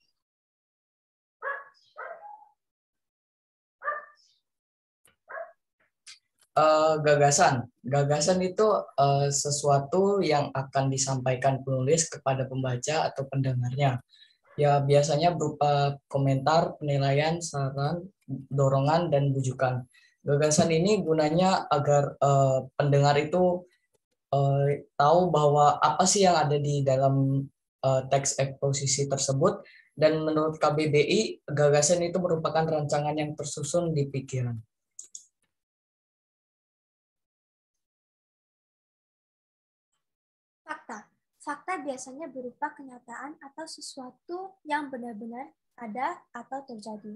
uh, gagasan. Gagasan itu uh, sesuatu yang akan disampaikan penulis kepada pembaca atau pendengarnya. Ya biasanya berupa komentar, penilaian, saran, dorongan dan bujukan. Gagasan ini gunanya agar uh, pendengar itu uh, tahu bahwa apa sih yang ada di dalam uh, teks eksposisi tersebut dan menurut KBBI gagasan itu merupakan rancangan yang tersusun di pikiran. Fakta biasanya berupa kenyataan atau sesuatu yang benar-benar ada atau terjadi.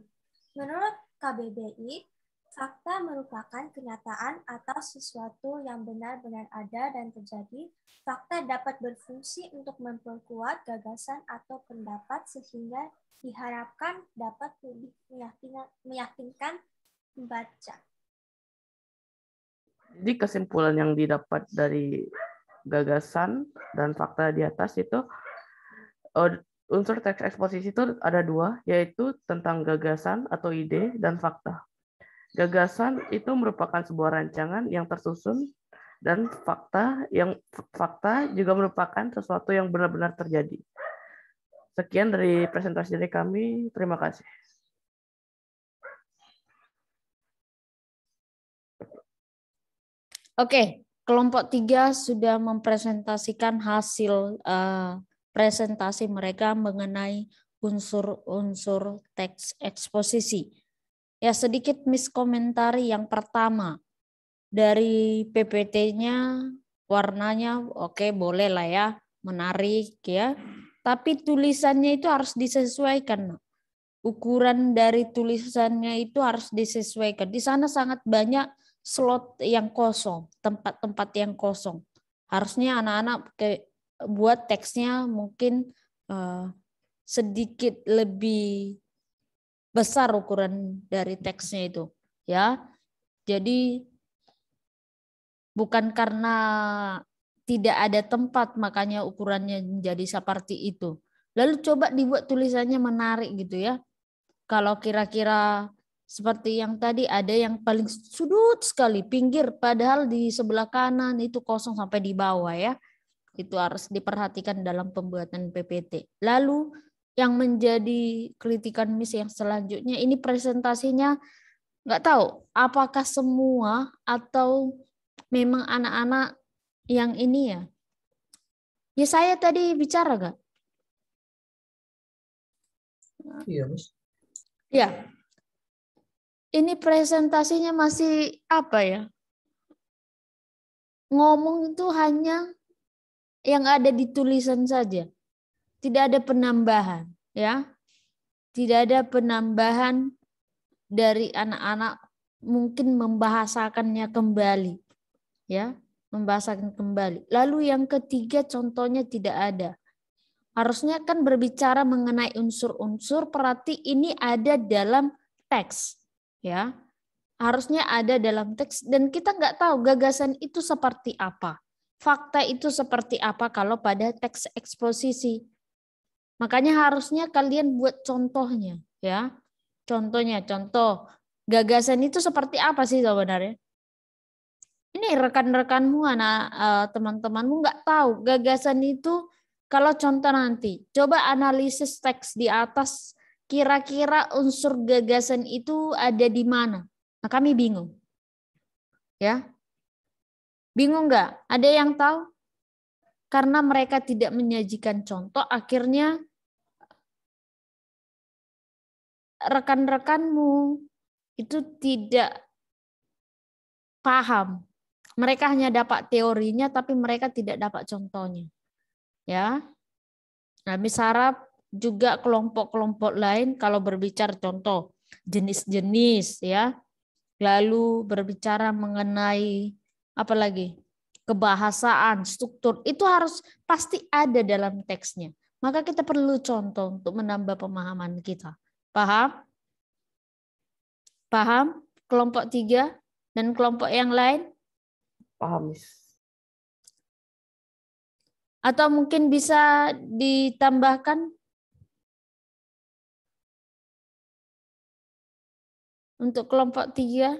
Menurut KBBI, fakta merupakan kenyataan atau sesuatu yang benar-benar ada dan terjadi. Fakta dapat berfungsi untuk memperkuat gagasan atau pendapat sehingga diharapkan dapat lebih meyakinkan pembaca. Jadi kesimpulan yang didapat dari gagasan dan fakta di atas itu eh, unsur teks eksposisi itu ada dua, yaitu tentang gagasan atau ide dan fakta. Gagasan itu merupakan sebuah rancangan yang tersusun dan fakta yang fakta juga merupakan sesuatu yang benar-benar terjadi. Sekian dari presentasi dari kami. Terima kasih. Oke, Kelompok tiga sudah mempresentasikan hasil uh, presentasi mereka mengenai unsur-unsur teks eksposisi. Ya sedikit miskomentar yang pertama dari PPT-nya warnanya oke okay, boleh lah ya menarik ya tapi tulisannya itu harus disesuaikan. Ukuran dari tulisannya itu harus disesuaikan. Di sana sangat banyak slot yang kosong, tempat-tempat yang kosong. Harusnya anak-anak buat teksnya mungkin eh, sedikit lebih besar ukuran dari teksnya itu, ya. Jadi bukan karena tidak ada tempat makanya ukurannya menjadi seperti itu. Lalu coba dibuat tulisannya menarik gitu ya. Kalau kira-kira seperti yang tadi ada yang paling sudut sekali pinggir padahal di sebelah kanan itu kosong sampai di bawah ya itu harus diperhatikan dalam pembuatan PPT lalu yang menjadi kritikan misi yang selanjutnya ini presentasinya nggak tahu apakah semua atau memang anak-anak yang ini ya ya saya tadi bicara nggak iya miss ya ini presentasinya masih apa ya? Ngomong itu hanya yang ada di tulisan saja. Tidak ada penambahan, ya. Tidak ada penambahan dari anak-anak mungkin membahasakannya kembali, ya, membahasakan kembali. Lalu yang ketiga contohnya tidak ada. Harusnya kan berbicara mengenai unsur-unsur, perhati ini ada dalam teks ya harusnya ada dalam teks dan kita nggak tahu gagasan itu seperti apa fakta itu seperti apa kalau pada teks eksposisi makanya harusnya kalian buat contohnya ya contohnya contoh gagasan itu seperti apa sih sebenarnya ini rekan-rekanmu anak eh, teman-temanmu nggak tahu gagasan itu kalau contoh nanti coba analisis teks di atas kira-kira unsur gagasan itu ada di mana? Nah, kami bingung. Ya. Bingung nggak? Ada yang tahu? Karena mereka tidak menyajikan contoh, akhirnya rekan-rekanmu itu tidak paham. Mereka hanya dapat teorinya, tapi mereka tidak dapat contohnya. Ya, Nah, sarap juga kelompok-kelompok lain kalau berbicara contoh jenis-jenis ya. Lalu berbicara mengenai apa lagi? kebahasaan, struktur itu harus pasti ada dalam teksnya. Maka kita perlu contoh untuk menambah pemahaman kita. Paham? Paham? Kelompok tiga dan kelompok yang lain? Paham. Atau mungkin bisa ditambahkan Untuk kelompok tiga,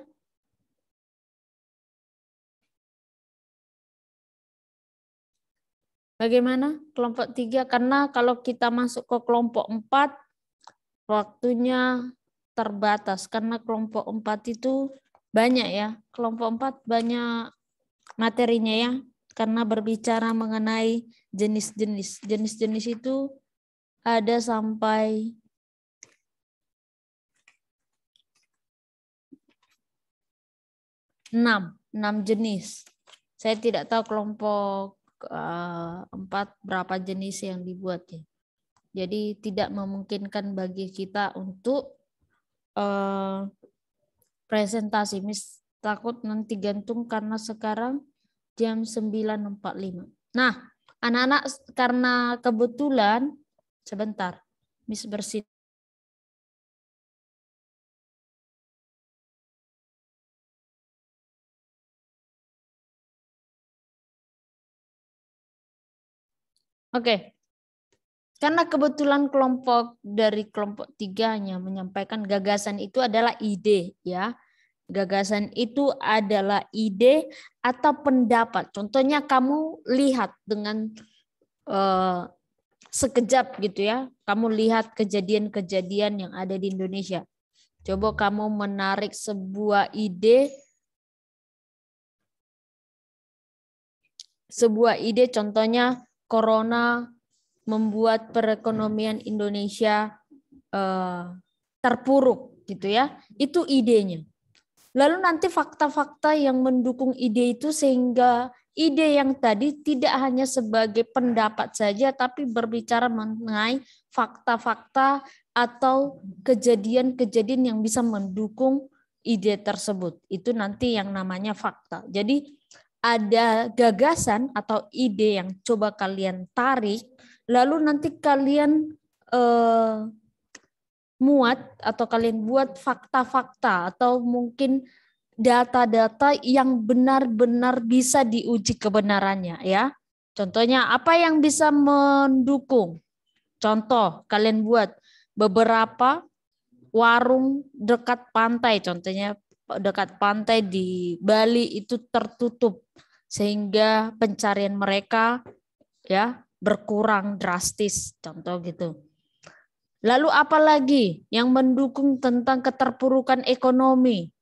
Bagaimana kelompok tiga? Karena kalau kita masuk ke kelompok empat, waktunya terbatas. Karena kelompok empat itu banyak ya. Kelompok empat banyak materinya ya. Karena berbicara mengenai jenis-jenis. Jenis-jenis itu ada sampai 6, 6 jenis. Saya tidak tahu kelompok uh, berapa jenis yang dibuat ya. Jadi tidak memungkinkan bagi kita untuk uh, presentasi. Mis takut nanti gantung karena sekarang jam 9.45. Nah, anak-anak karena kebetulan sebentar Miss bersih. Oke. Karena kebetulan kelompok dari kelompok tiganya menyampaikan gagasan itu adalah ide, ya. Gagasan itu adalah ide atau pendapat. Contohnya kamu lihat dengan uh, sekejap gitu ya. Kamu lihat kejadian-kejadian yang ada di Indonesia. Coba kamu menarik sebuah ide sebuah ide contohnya corona membuat perekonomian Indonesia uh, terpuruk gitu ya. Itu idenya. Lalu nanti fakta-fakta yang mendukung ide itu sehingga ide yang tadi tidak hanya sebagai pendapat saja tapi berbicara mengenai fakta-fakta atau kejadian-kejadian yang bisa mendukung ide tersebut. Itu nanti yang namanya fakta. Jadi ada gagasan atau ide yang coba kalian tarik, lalu nanti kalian eh, muat atau kalian buat fakta-fakta atau mungkin data-data yang benar-benar bisa diuji kebenarannya ya. Contohnya apa yang bisa mendukung? Contoh kalian buat beberapa warung dekat pantai contohnya dekat pantai di Bali itu tertutup sehingga pencarian mereka ya berkurang drastis contoh gitu. Lalu apa lagi yang mendukung tentang keterpurukan ekonomi?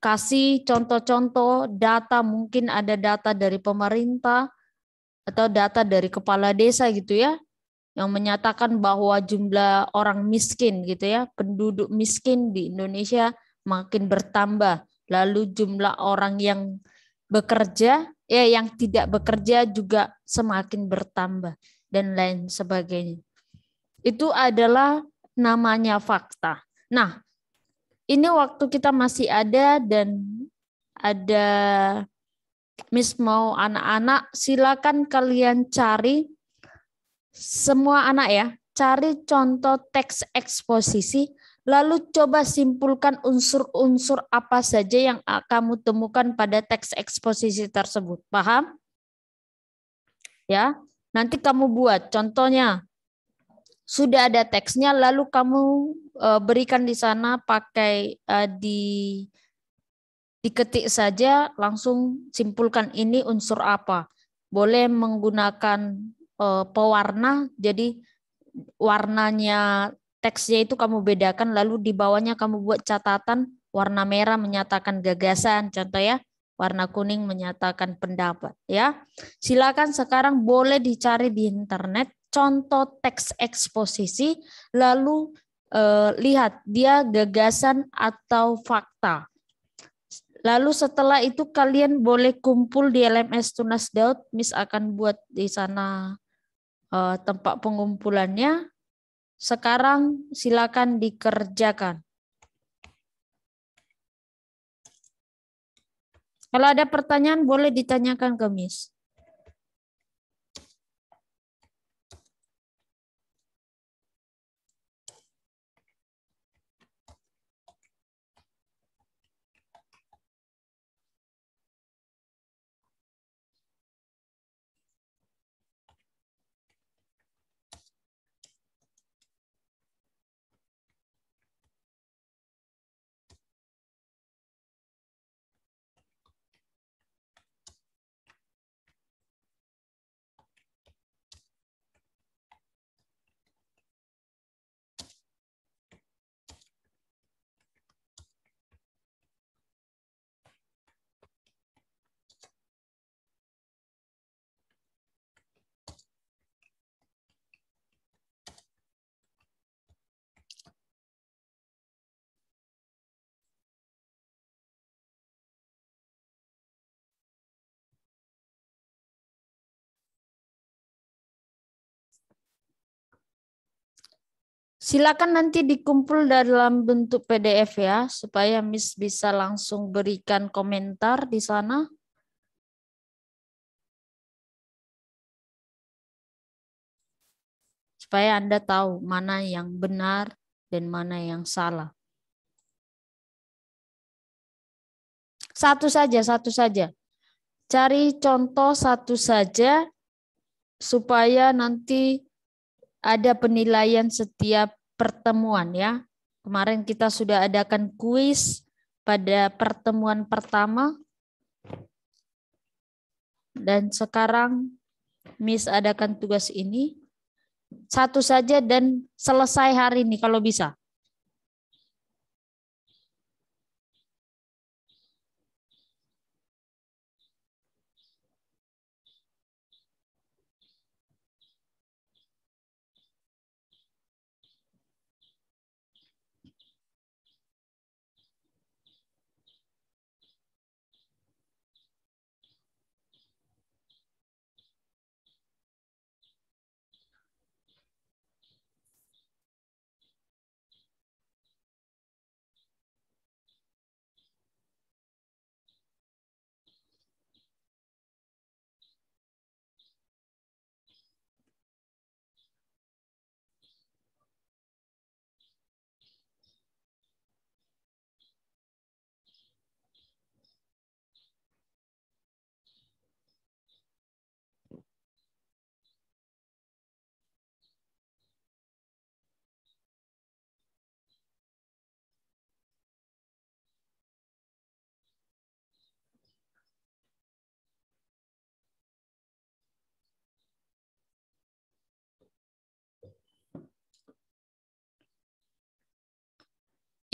Kasih contoh-contoh data mungkin ada data dari pemerintah atau data dari kepala desa gitu ya yang menyatakan bahwa jumlah orang miskin gitu ya, penduduk miskin di Indonesia makin bertambah. Lalu jumlah orang yang bekerja ya yang tidak bekerja juga semakin bertambah dan lain sebagainya. Itu adalah namanya fakta. Nah, ini waktu kita masih ada dan ada Miss mau anak-anak silakan kalian cari semua anak ya, cari contoh teks eksposisi, lalu coba simpulkan unsur-unsur apa saja yang kamu temukan pada teks eksposisi tersebut. Paham? Ya, nanti kamu buat contohnya. Sudah ada teksnya, lalu kamu e, berikan di sana pakai e, di diketik saja langsung simpulkan ini unsur apa. Boleh menggunakan uh, pewarna jadi warnanya teksnya itu kamu bedakan lalu di bawahnya kamu buat catatan warna merah menyatakan gagasan contoh ya warna kuning menyatakan pendapat ya silakan sekarang boleh dicari di internet contoh teks eksposisi lalu eh, lihat dia gagasan atau fakta Lalu setelah itu kalian boleh kumpul di LMS Tunas Daud. Miss akan buat di sana Eh, tempat pengumpulannya. Sekarang silakan dikerjakan. Kalau ada pertanyaan boleh ditanyakan ke Miss. Silakan nanti dikumpul dalam bentuk PDF ya, supaya Miss bisa langsung berikan komentar di sana. Supaya Anda tahu mana yang benar dan mana yang salah. Satu saja, satu saja. Cari contoh satu saja supaya nanti ada penilaian setiap pertemuan ya. Kemarin kita sudah adakan kuis pada pertemuan pertama. Dan sekarang Miss adakan tugas ini. Satu saja dan selesai hari ini kalau bisa.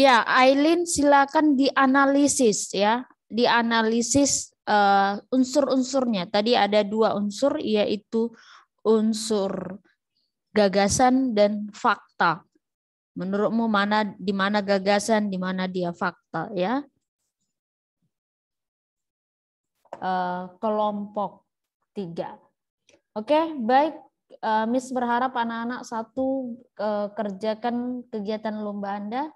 Ya, Aileen silakan dianalisis ya, dianalisis uh, unsur-unsurnya. Tadi ada dua unsur yaitu unsur gagasan dan fakta. Menurutmu mana di mana gagasan, di mana dia fakta ya? Uh, kelompok tiga. Oke, okay, baik. Uh, Miss berharap anak-anak satu uh, kerjakan kegiatan lomba Anda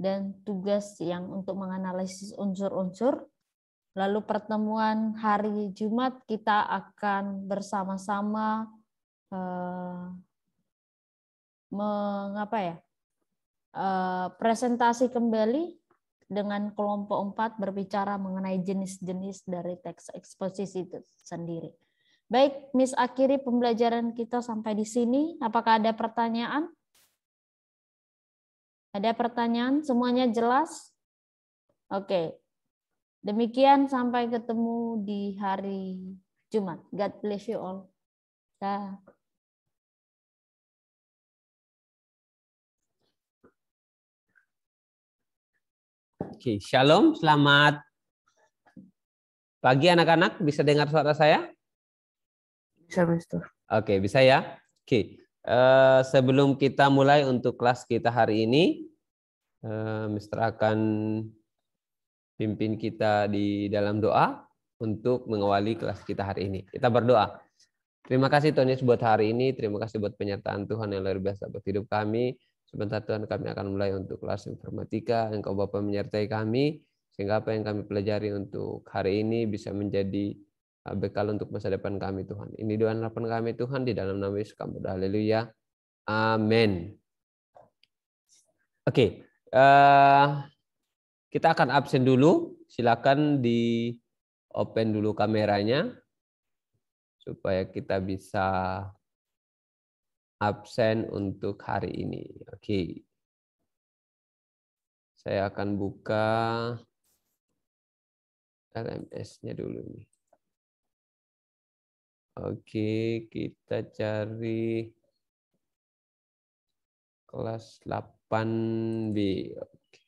dan tugas yang untuk menganalisis unsur-unsur. Lalu pertemuan hari Jumat kita akan bersama-sama eh, mengapa ya? Eh, presentasi kembali dengan kelompok empat berbicara mengenai jenis-jenis dari teks eksposisi itu sendiri. Baik, Miss akhiri pembelajaran kita sampai di sini. Apakah ada pertanyaan? Ada pertanyaan? Semuanya jelas? Oke. Demikian sampai ketemu di hari Jumat. God bless you all. Dah. Oke, shalom, selamat pagi anak-anak. Bisa dengar suara saya? Bisa, Mister. Oke, bisa ya? Oke. Eh, sebelum kita mulai untuk kelas kita hari ini, eh, Mister akan pimpin kita di dalam doa untuk mengawali kelas kita hari ini. Kita berdoa. Terima kasih Tuhan Yesus buat hari ini. Terima kasih buat penyertaan Tuhan yang luar biasa buat hidup kami. Sebentar Tuhan kami akan mulai untuk kelas informatika. Engkau Bapak menyertai kami sehingga apa yang kami pelajari untuk hari ini bisa menjadi bekal untuk masa depan kami Tuhan. Ini doa harapan kami Tuhan di dalam nama Yesus kami. Haleluya. Amin. Oke, okay. uh, eh, kita akan absen dulu. Silakan di open dulu kameranya supaya kita bisa absen untuk hari ini. Oke. Okay. Saya akan buka LMS-nya dulu nih. Oke, kita cari kelas 8B. Oke.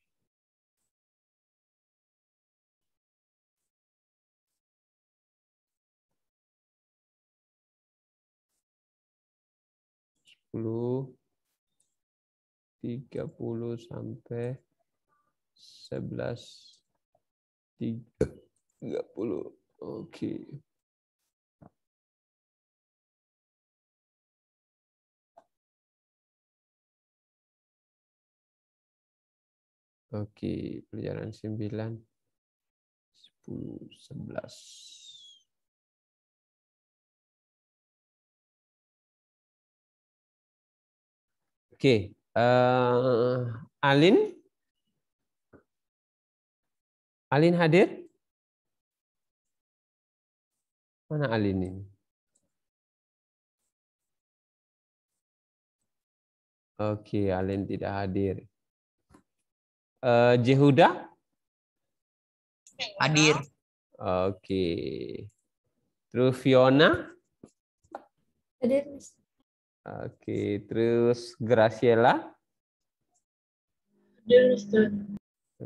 Sepuluh, tiga puluh sampai sebelas, tiga puluh. Oke. bagi pelajaran 9, 10, 11. Oke, okay. uh, eh, Alin, Alin hadir? Mana Alin ini? Oke, okay, Alin tidak hadir. Eh, Jehuda? Hadir. Oke. Okay. Terus Fiona? Hadir. Oke, okay. terus Graciela? Hadir, Oke.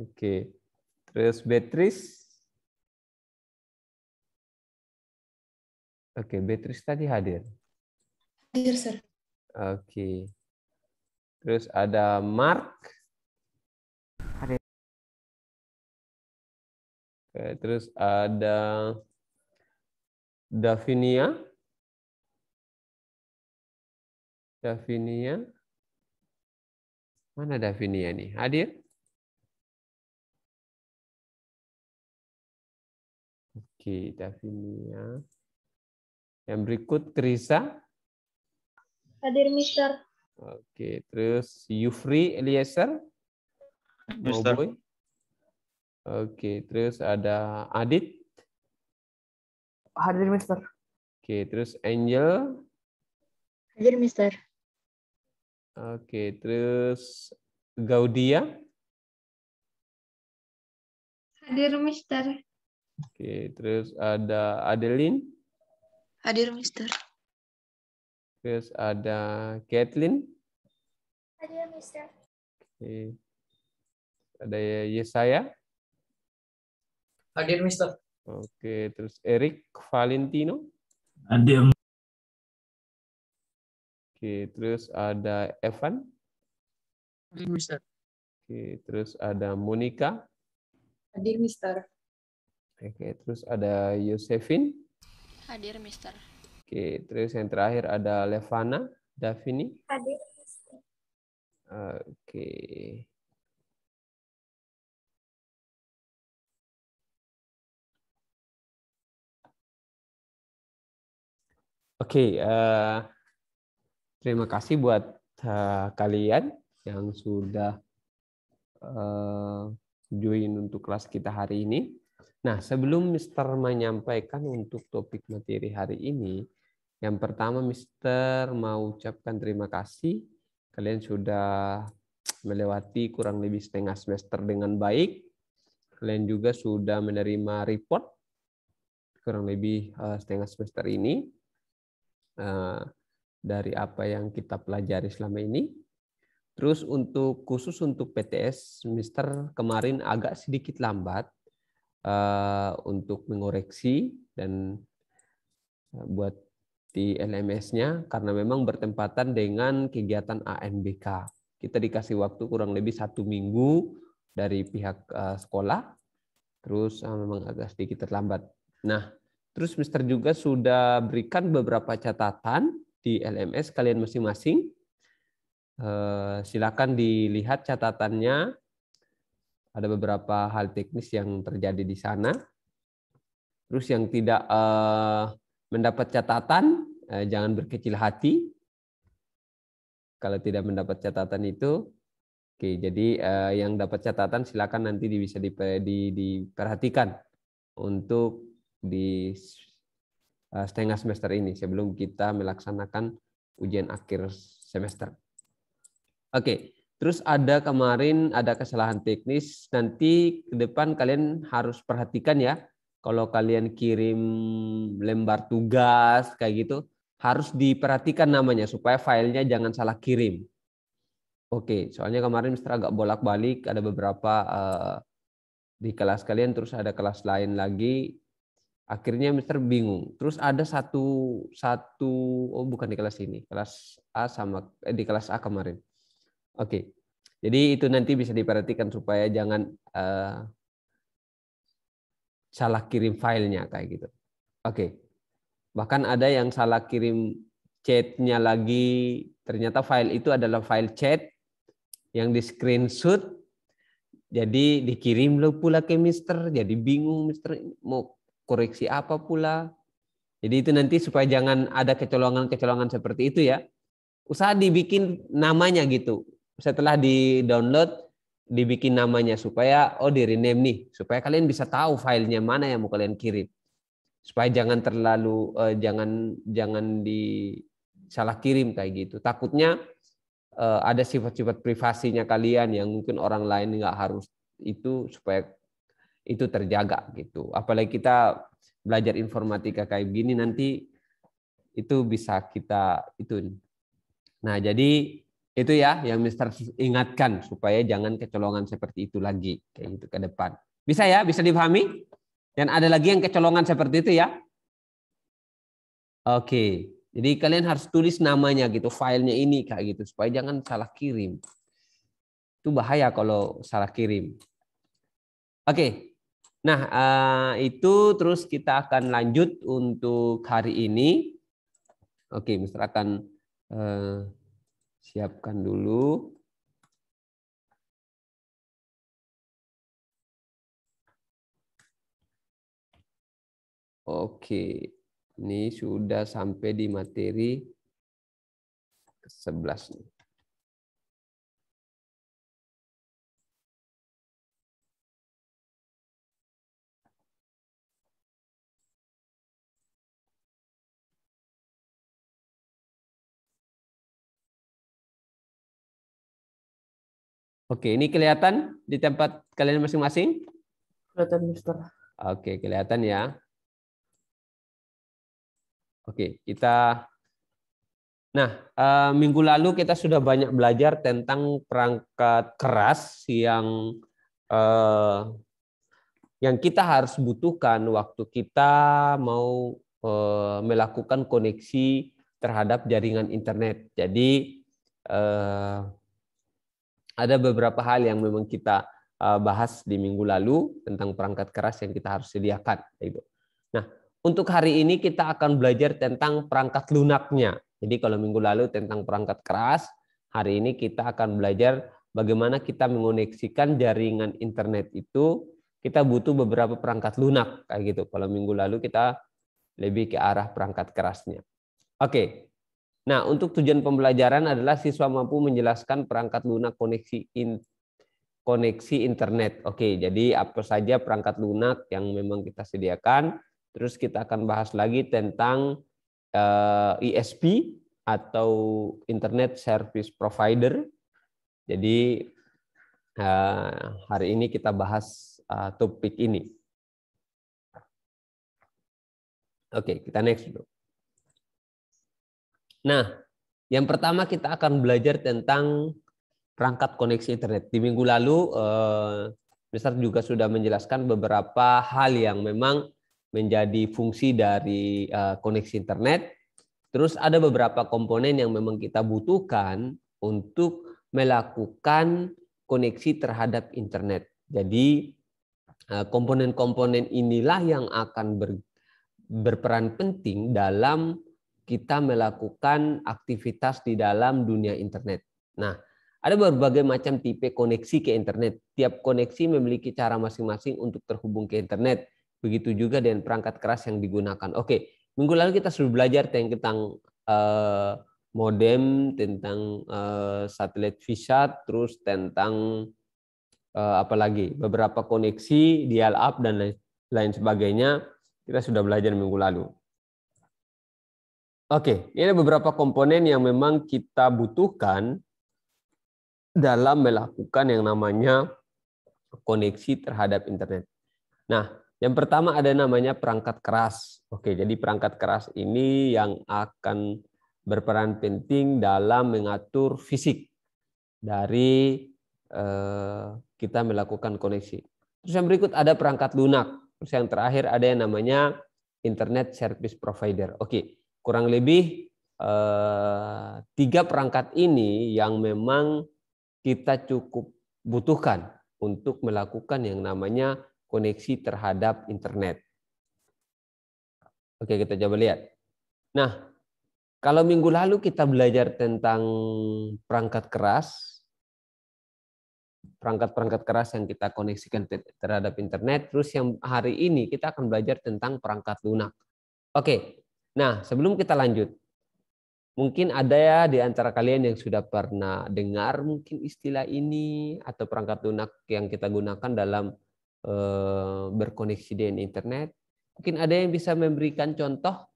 Okay. Terus Beatrice? Oke, okay, Beatrice tadi hadir. Hadir, Sir. Oke. Okay. Terus ada Mark. Oke, terus ada Davinia. Davinia. Mana Davinia nih? Hadir? Oke, Davinia. Yang berikut Krisa, Hadir, Mister. Oke, terus Yufri Eliezer. Mister. Mauboy. Oke, terus ada Adit. Hadir, Mister. Oke, terus Angel. Hadir, Mister. Oke, terus Gaudia. Hadir, Mister. Oke, terus ada Adeline. Hadir, Mister. Terus ada Kathleen. Hadir, Mister. Oke. Ada Yesaya. Hadir, Mister. Oke, terus Eric Valentino. Hadir. Oke, terus ada Evan. Hadir, Mister. Oke, terus ada Monica. Hadir, Mister. Oke, terus ada Yosefin. Hadir, Mister. Oke, terus yang terakhir ada Levana Davini. Hadir, Mister. Oke. Oke, okay, uh, eh, terima kasih buat uh, kalian yang sudah uh, join untuk kelas kita hari ini. Nah, sebelum Mister menyampaikan untuk topik materi hari ini, yang pertama Mister mau ucapkan terima kasih kalian sudah melewati kurang lebih setengah semester dengan baik. Kalian juga sudah menerima report kurang lebih setengah semester ini Eh, dari apa yang kita pelajari selama ini. Terus untuk khusus untuk PTS semester kemarin agak sedikit lambat eh, untuk mengoreksi dan eh, buat di LMS-nya karena memang bertempatan dengan kegiatan ANBK. Kita dikasih waktu kurang lebih satu minggu dari pihak sekolah. Terus memang agak sedikit terlambat. Nah, Terus Mister juga sudah berikan beberapa catatan di LMS kalian masing-masing. Eh, silakan dilihat catatannya. Ada beberapa hal teknis yang terjadi di sana. Terus yang tidak eh, mendapat catatan, eh, jangan berkecil hati. Kalau tidak mendapat catatan itu, Oke, jadi yang dapat catatan silakan nanti bisa diperhatikan untuk di eh, setengah semester ini sebelum kita melaksanakan ujian akhir semester. Oke, terus ada kemarin ada kesalahan teknis. Nanti ke depan kalian harus perhatikan ya. Kalau kalian kirim lembar tugas kayak gitu, harus diperhatikan namanya supaya filenya jangan salah kirim. Oke, soalnya kemarin Mister agak bolak-balik, ada beberapa uh, di kelas kalian, terus ada kelas lain lagi Akhirnya Mister bingung. Terus ada satu satu oh bukan di kelas ini, kelas A sama eh, di kelas A kemarin. Oke. Okay. Jadi itu nanti bisa diperhatikan supaya jangan uh, salah kirim filenya kayak gitu. Oke. Okay. Bahkan ada yang salah kirim chatnya lagi. Ternyata file itu adalah file chat yang di screenshot. Jadi dikirim lo pula ke Mister. Jadi bingung Mister mau koreksi apa pula. Jadi itu nanti supaya jangan ada kecolongan-kecolongan seperti itu ya. Usaha dibikin namanya gitu. Setelah di-download, dibikin namanya supaya oh di rename nih, supaya kalian bisa tahu filenya mana yang mau kalian kirim. Supaya jangan terlalu eh, jangan jangan di salah kirim kayak gitu. Takutnya eh, ada sifat-sifat privasinya kalian yang mungkin orang lain nggak harus itu supaya itu terjaga gitu. Apalagi kita belajar informatika kayak gini nanti itu bisa kita itu. Nah, jadi itu ya yang Mister ingatkan supaya jangan kecolongan seperti itu lagi kayak gitu ke depan. Bisa ya, bisa dipahami? Dan ada lagi yang kecolongan seperti itu ya? Oke. Jadi kalian harus tulis namanya gitu, filenya ini kayak gitu supaya jangan salah kirim. Itu bahaya kalau salah kirim. Oke, Nah, eh, itu terus kita akan lanjut untuk hari ini. Oke, Mister akan eh, siapkan dulu. Oke, ini sudah sampai di materi ke-11 nih. Oke, ini kelihatan di tempat kalian masing-masing? Kelihatan, Mister. Oke, kelihatan ya. Oke, kita Nah, eh, minggu lalu kita sudah banyak belajar tentang perangkat keras yang eh, yang kita harus butuhkan waktu kita mau eh, melakukan koneksi terhadap jaringan internet. Jadi ada beberapa hal yang memang kita eh, bahas di minggu lalu tentang perangkat keras yang kita harus sediakan. Gitu. Nah, untuk hari ini kita akan belajar tentang perangkat lunaknya. Jadi kalau minggu lalu tentang perangkat keras, hari ini kita akan belajar bagaimana kita mengoneksikan jaringan internet itu. Kita butuh beberapa perangkat lunak kayak gitu. Kalau minggu lalu kita lebih ke arah perangkat kerasnya. Oke, Nah, untuk tujuan pembelajaran adalah siswa mampu menjelaskan perangkat lunak koneksi in, koneksi internet. Oke, jadi apa saja perangkat lunak yang memang kita sediakan. Terus kita akan bahas lagi tentang uh, eh, ISP atau Internet Service Provider. Jadi uh, hari ini kita bahas uh, topik ini. Oke, kita next dulu. Nah, yang pertama kita akan belajar tentang perangkat koneksi internet. Di minggu lalu, eh, Mister juga sudah menjelaskan beberapa hal yang memang menjadi fungsi dari eh, koneksi internet. Terus ada beberapa komponen yang memang kita butuhkan untuk melakukan koneksi terhadap internet. Jadi eh, komponen-komponen inilah yang akan ber, berperan penting dalam kita melakukan aktivitas di dalam dunia internet. Nah, ada berbagai macam tipe koneksi ke internet. Tiap koneksi memiliki cara masing-masing untuk terhubung ke internet. Begitu juga dengan perangkat keras yang digunakan. Oke, minggu lalu kita sudah belajar tentang eh, modem, tentang eh, satelit fisat, terus tentang eh, apa lagi? Beberapa koneksi, dial up dan lain, lain sebagainya. Kita sudah belajar minggu lalu. Oke, ini beberapa komponen yang memang kita butuhkan dalam melakukan yang namanya koneksi terhadap internet. Nah, yang pertama ada namanya perangkat keras. Oke, jadi perangkat keras ini yang akan berperan penting dalam mengatur fisik dari eh, kita melakukan koneksi. Terus yang berikut ada perangkat lunak. Terus yang terakhir ada yang namanya internet service provider. Oke, kurang lebih eh, tiga perangkat ini yang memang kita cukup butuhkan untuk melakukan yang namanya koneksi terhadap internet. Oke, kita coba lihat. Nah, kalau minggu lalu kita belajar tentang perangkat keras, perangkat-perangkat keras yang kita koneksikan terhadap internet, terus yang hari ini kita akan belajar tentang perangkat lunak. Oke, Nah, sebelum kita lanjut, mungkin ada ya di antara kalian yang sudah pernah dengar mungkin istilah ini atau perangkat lunak yang kita gunakan dalam eh, berkoneksi dengan internet. Mungkin ada yang bisa memberikan contoh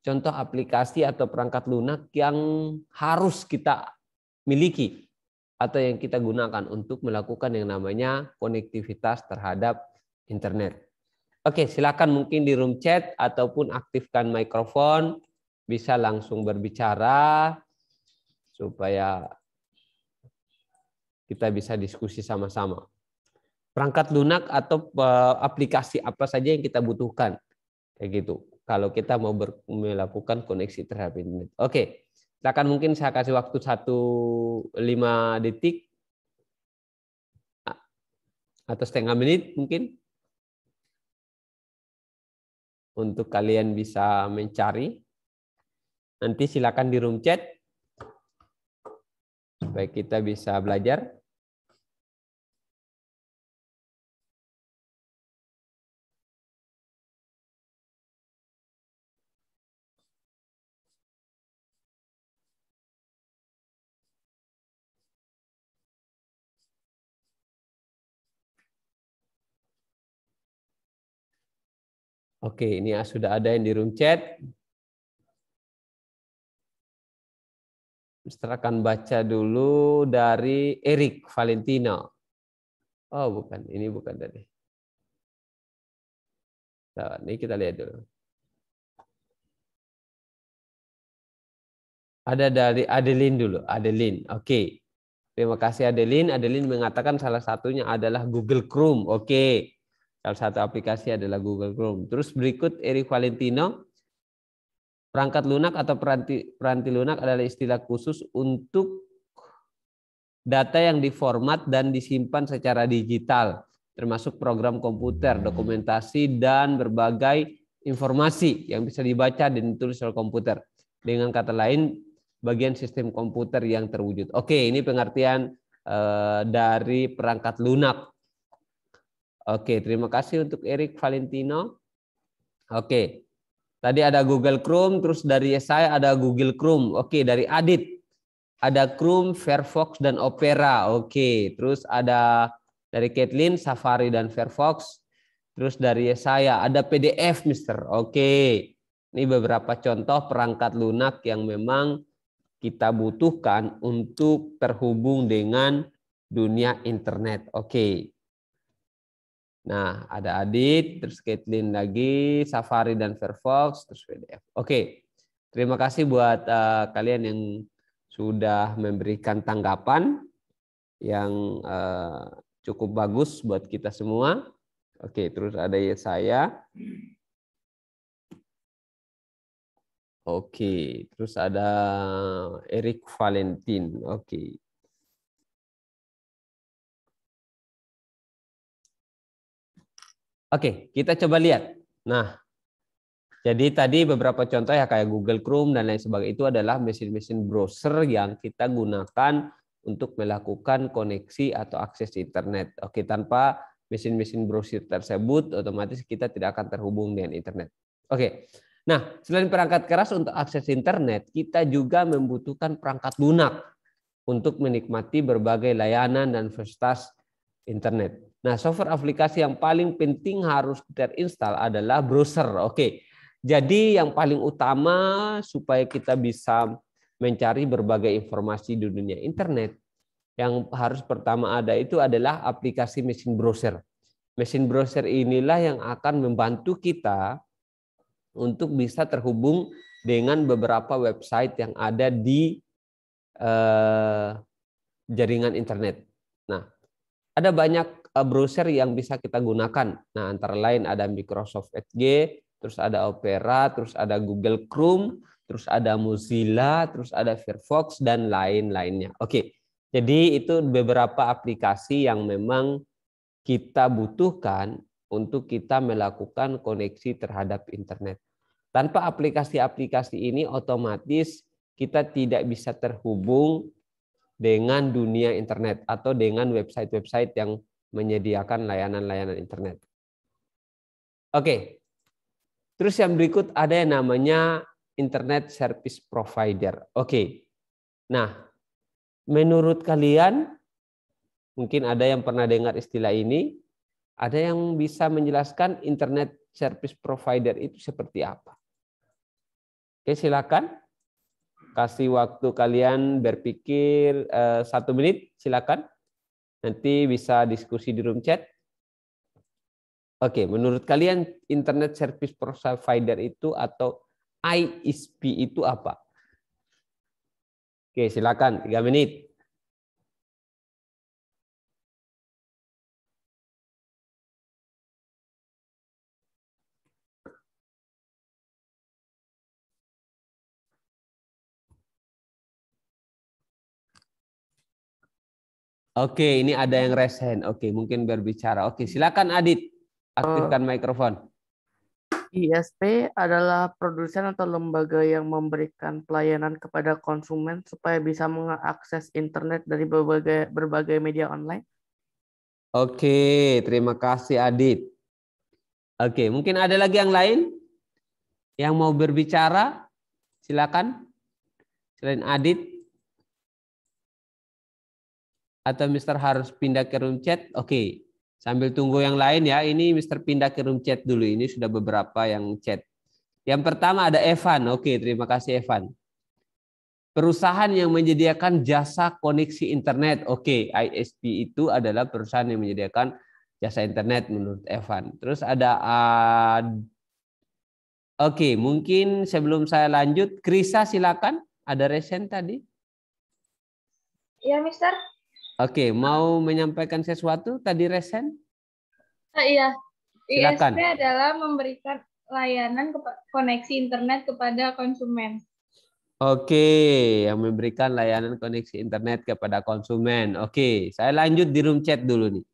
contoh aplikasi atau perangkat lunak yang harus kita miliki atau yang kita gunakan untuk melakukan yang namanya konektivitas terhadap internet. Oke, silakan mungkin di room chat ataupun aktifkan mikrofon bisa langsung berbicara supaya kita bisa diskusi sama-sama. Perangkat lunak atau aplikasi apa saja yang kita butuhkan. Kayak gitu. Kalau kita mau ber, melakukan koneksi terhadap internet. Oke. Silakan mungkin saya kasih waktu 1 lima detik atau setengah menit mungkin untuk kalian bisa mencari. Nanti silakan di room chat supaya kita bisa belajar. Oke, ini ya, sudah ada yang di room chat. Mister akan baca dulu dari Eric Valentino. Oh, bukan. Ini bukan tadi. Nah, ini kita lihat dulu. Ada dari Adeline dulu. Adeline, oke. Okay. Terima kasih Adeline. Adeline mengatakan salah satunya adalah Google Chrome. Oke. Okay. Salah satu aplikasi adalah Google Chrome. Terus berikut Eri Valentino. Perangkat lunak atau peranti, peranti lunak adalah istilah khusus untuk data yang diformat dan disimpan secara digital, termasuk program komputer, dokumentasi, dan berbagai informasi yang bisa dibaca dan ditulis oleh komputer. Dengan kata lain, bagian sistem komputer yang terwujud. Oke, ini pengertian eh, dari perangkat lunak. Oke, terima kasih untuk Eric Valentino. Oke. Tadi ada Google Chrome, terus dari saya ada Google Chrome. Oke, dari Adit ada Chrome, Firefox dan Opera. Oke, terus ada dari Caitlin Safari dan Firefox. Terus dari saya ada PDF, Mister. Oke. Ini beberapa contoh perangkat lunak yang memang kita butuhkan untuk terhubung dengan dunia internet. Oke. Nah, ada Adit, terus Caitlin lagi, Safari dan Firefox, terus PDF. Oke, terima kasih buat uh, kalian yang sudah memberikan tanggapan yang uh, cukup bagus buat kita semua. Oke, terus ada ya saya. Oke, terus ada Eric Valentin. Oke. Oke, kita coba lihat. Nah, jadi tadi beberapa contoh ya kayak Google Chrome dan lain sebagainya itu adalah mesin-mesin browser yang kita gunakan untuk melakukan koneksi atau akses internet. Oke, tanpa mesin-mesin browser tersebut otomatis kita tidak akan terhubung dengan internet. Oke. Nah, selain perangkat keras untuk akses internet, kita juga membutuhkan perangkat lunak untuk menikmati berbagai layanan dan fasilitas internet. Nah, software aplikasi yang paling penting harus terinstall adalah browser. Oke. Jadi yang paling utama supaya kita bisa mencari berbagai informasi di dunia internet, yang harus pertama ada itu adalah aplikasi mesin browser. Mesin browser inilah yang akan membantu kita untuk bisa terhubung dengan beberapa website yang ada di eh, jaringan internet. Nah, ada banyak Eh, browser yang bisa kita gunakan. Nah, antara lain ada Microsoft Edge, terus ada Opera, terus ada Google Chrome, terus ada Mozilla, terus ada Firefox dan lain-lainnya. Oke. Jadi itu beberapa aplikasi yang memang kita butuhkan untuk kita melakukan koneksi terhadap internet. Tanpa aplikasi-aplikasi ini otomatis kita tidak bisa terhubung dengan dunia internet atau dengan website-website yang menyediakan layanan-layanan internet. Oke, terus yang berikut ada yang namanya internet service provider. Oke, nah menurut kalian mungkin ada yang pernah dengar istilah ini, ada yang bisa menjelaskan internet service provider itu seperti apa? Oke, silakan kasih waktu kalian berpikir eh, satu menit, silakan. Nanti bisa diskusi di room chat. Oke, menurut kalian internet service provider itu atau ISP itu apa? Oke, silakan tiga menit. Oke, ini ada yang resen. Oke, mungkin berbicara. Oke, silakan Adit. Aktifkan eh, mikrofon. ISP adalah produsen atau lembaga yang memberikan pelayanan kepada konsumen supaya bisa mengakses internet dari berbagai berbagai media online. Oke, terima kasih Adit. Oke, mungkin ada lagi yang lain yang mau berbicara? Silakan. Selain Adit atau Mister harus pindah ke room chat, oke. Okay. Sambil tunggu yang lain ya, ini Mister pindah ke room chat dulu. Ini sudah beberapa yang chat. Yang pertama ada Evan. Oke, okay, terima kasih Evan. Perusahaan yang menyediakan jasa koneksi internet. Oke, okay, ISP itu adalah perusahaan yang menyediakan jasa internet menurut Evan. Terus ada uh, Oke, okay, mungkin sebelum saya lanjut, Krisa silakan. Ada resen tadi? Iya, Mister. Oke, mau menyampaikan sesuatu tadi Resen? Ah, iya. Silakan. ISP adalah memberikan layanan koneksi internet kepada konsumen. Oke, yang memberikan layanan koneksi internet kepada konsumen. Oke, saya lanjut di room chat dulu nih.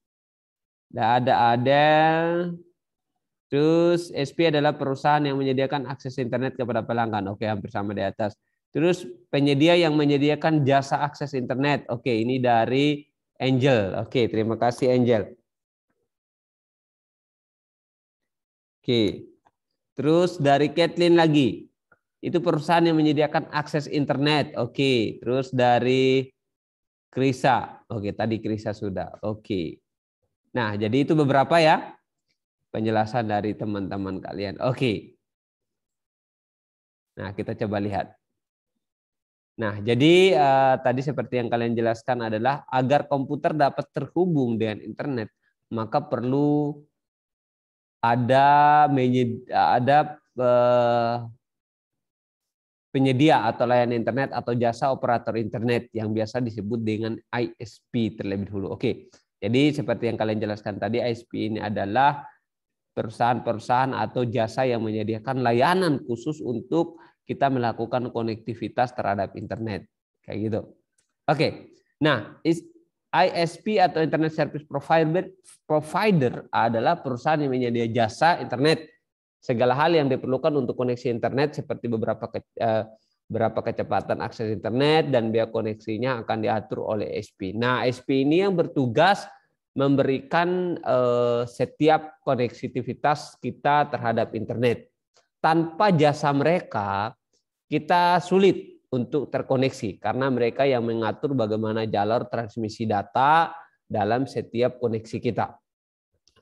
Nah, ada Adel. Terus SP adalah perusahaan yang menyediakan akses internet kepada pelanggan. Oke, hampir sama di atas. Terus penyedia yang menyediakan jasa akses internet. Oke, ini dari Angel. Oke, terima kasih Angel. Oke. Terus dari Kathleen lagi. Itu perusahaan yang menyediakan akses internet. Oke, terus dari Krisa. Oke, tadi Krisa sudah. Oke. Nah, jadi itu beberapa ya penjelasan dari teman-teman kalian. Oke. Nah, kita coba lihat. Nah, jadi uh, tadi seperti yang kalian jelaskan adalah agar komputer dapat terhubung dengan internet, maka perlu ada menyed, ada uh, penyedia atau layanan internet atau jasa operator internet yang biasa disebut dengan ISP terlebih dahulu. Oke. Jadi seperti yang kalian jelaskan tadi ISP ini adalah perusahaan-perusahaan atau jasa yang menyediakan layanan khusus untuk kita melakukan konektivitas terhadap internet. Kayak gitu. Oke. Okay. Nah, ISP atau internet service provider provider adalah perusahaan yang menyediakan jasa internet. Segala hal yang diperlukan untuk koneksi internet seperti beberapa ke, eh, berapa kecepatan akses internet dan biaya koneksinya akan diatur oleh SP. Nah, SP ini yang bertugas memberikan eh, setiap konektivitas kita terhadap internet tanpa jasa mereka kita sulit untuk terkoneksi karena mereka yang mengatur bagaimana jalur transmisi data dalam setiap koneksi kita.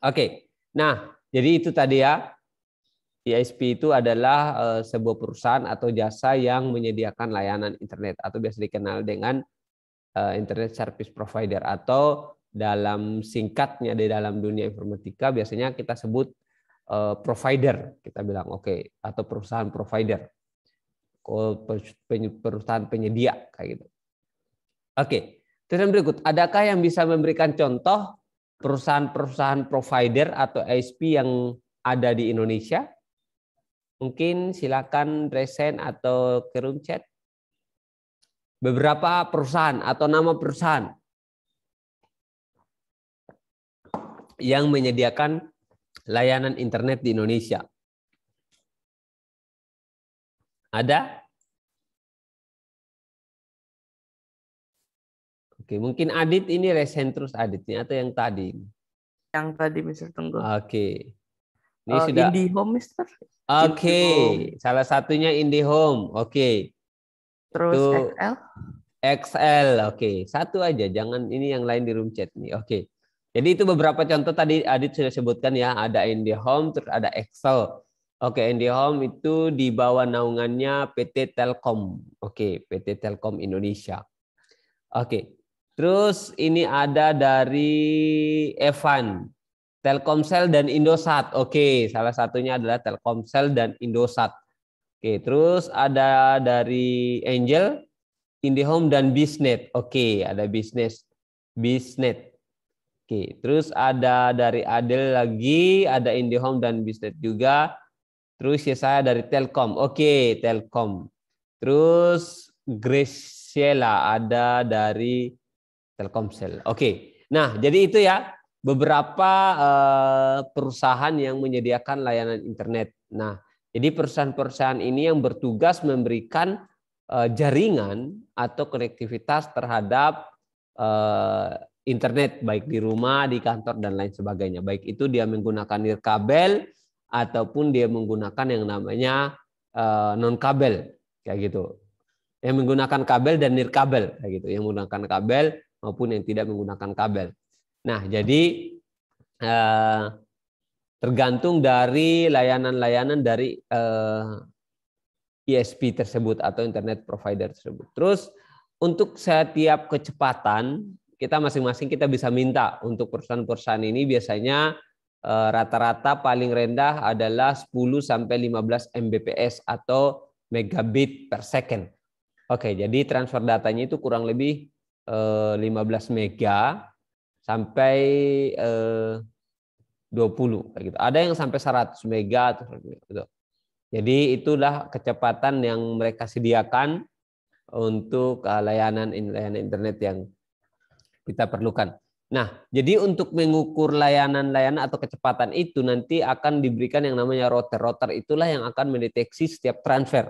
Oke. Nah, jadi itu tadi ya. ISP e itu adalah eh, sebuah perusahaan atau jasa yang menyediakan layanan internet atau biasa dikenal dengan eh, internet service provider atau dalam singkatnya di dalam dunia informatika biasanya kita sebut Eh, provider kita bilang oke okay, atau perusahaan provider perusahaan penyedia kayak gitu oke okay. terus berikut adakah yang bisa memberikan contoh perusahaan-perusahaan provider atau ISP yang ada di Indonesia mungkin silakan resen atau ke chat beberapa perusahaan atau nama perusahaan yang menyediakan layanan internet di Indonesia? Ada? Oke, mungkin Adit ini Resentrus Aditnya atau yang tadi? Yang tadi Mister Tunggu. Oke. Ini uh, sudah IndiHome Mister. Oke, salah satunya IndiHome. Oke. Terus Itu... XL? XL, oke. Satu aja, jangan ini yang lain di room chat nih. Oke. Jadi itu beberapa contoh tadi Adit sudah sebutkan ya, ada IndiHome terus ada Excel. Oke, IndiHome itu di bawah naungannya PT Telkom. Oke, PT Telkom Indonesia. Oke. Terus ini ada dari Evan. Telkomsel dan Indosat. Oke, salah satunya adalah Telkomsel dan Indosat. Oke, terus ada dari Angel, IndiHome dan Bisnet. Oke, ada bisnis Bisnet. Oke, terus ada dari Adel lagi, ada IndiHome dan Bisnet juga. Terus ya saya dari Telkom. Oke, Telkom. Terus Graciela ada dari Telkomsel. Oke. Nah, jadi itu ya beberapa eh, perusahaan yang menyediakan layanan internet. Nah, jadi perusahaan-perusahaan ini yang bertugas memberikan eh, jaringan atau konektivitas terhadap eh, internet baik di rumah, di kantor dan lain sebagainya. Baik itu dia menggunakan nirkabel ataupun dia menggunakan yang namanya uh, eh, non kabel kayak gitu. Yang menggunakan kabel dan nirkabel kayak gitu. Yang menggunakan kabel maupun yang tidak menggunakan kabel. Nah, jadi uh, tergantung dari layanan-layanan dari uh, eh, ISP tersebut atau internet provider tersebut. Terus untuk setiap kecepatan kita masing-masing kita bisa minta untuk perusahaan-perusahaan ini biasanya eh, rata-rata paling rendah adalah 10 sampai 15 Mbps atau megabit per second. Oke, jadi transfer datanya itu kurang lebih 15 eh, mega sampai 20 eh, kayak gitu. Ada yang sampai 100 mega gitu. Jadi itulah kecepatan yang mereka sediakan untuk layanan layanan internet yang kita perlukan. Nah, jadi untuk mengukur layanan-layanan atau kecepatan itu nanti akan diberikan yang namanya router. Router itulah yang akan mendeteksi setiap transfer.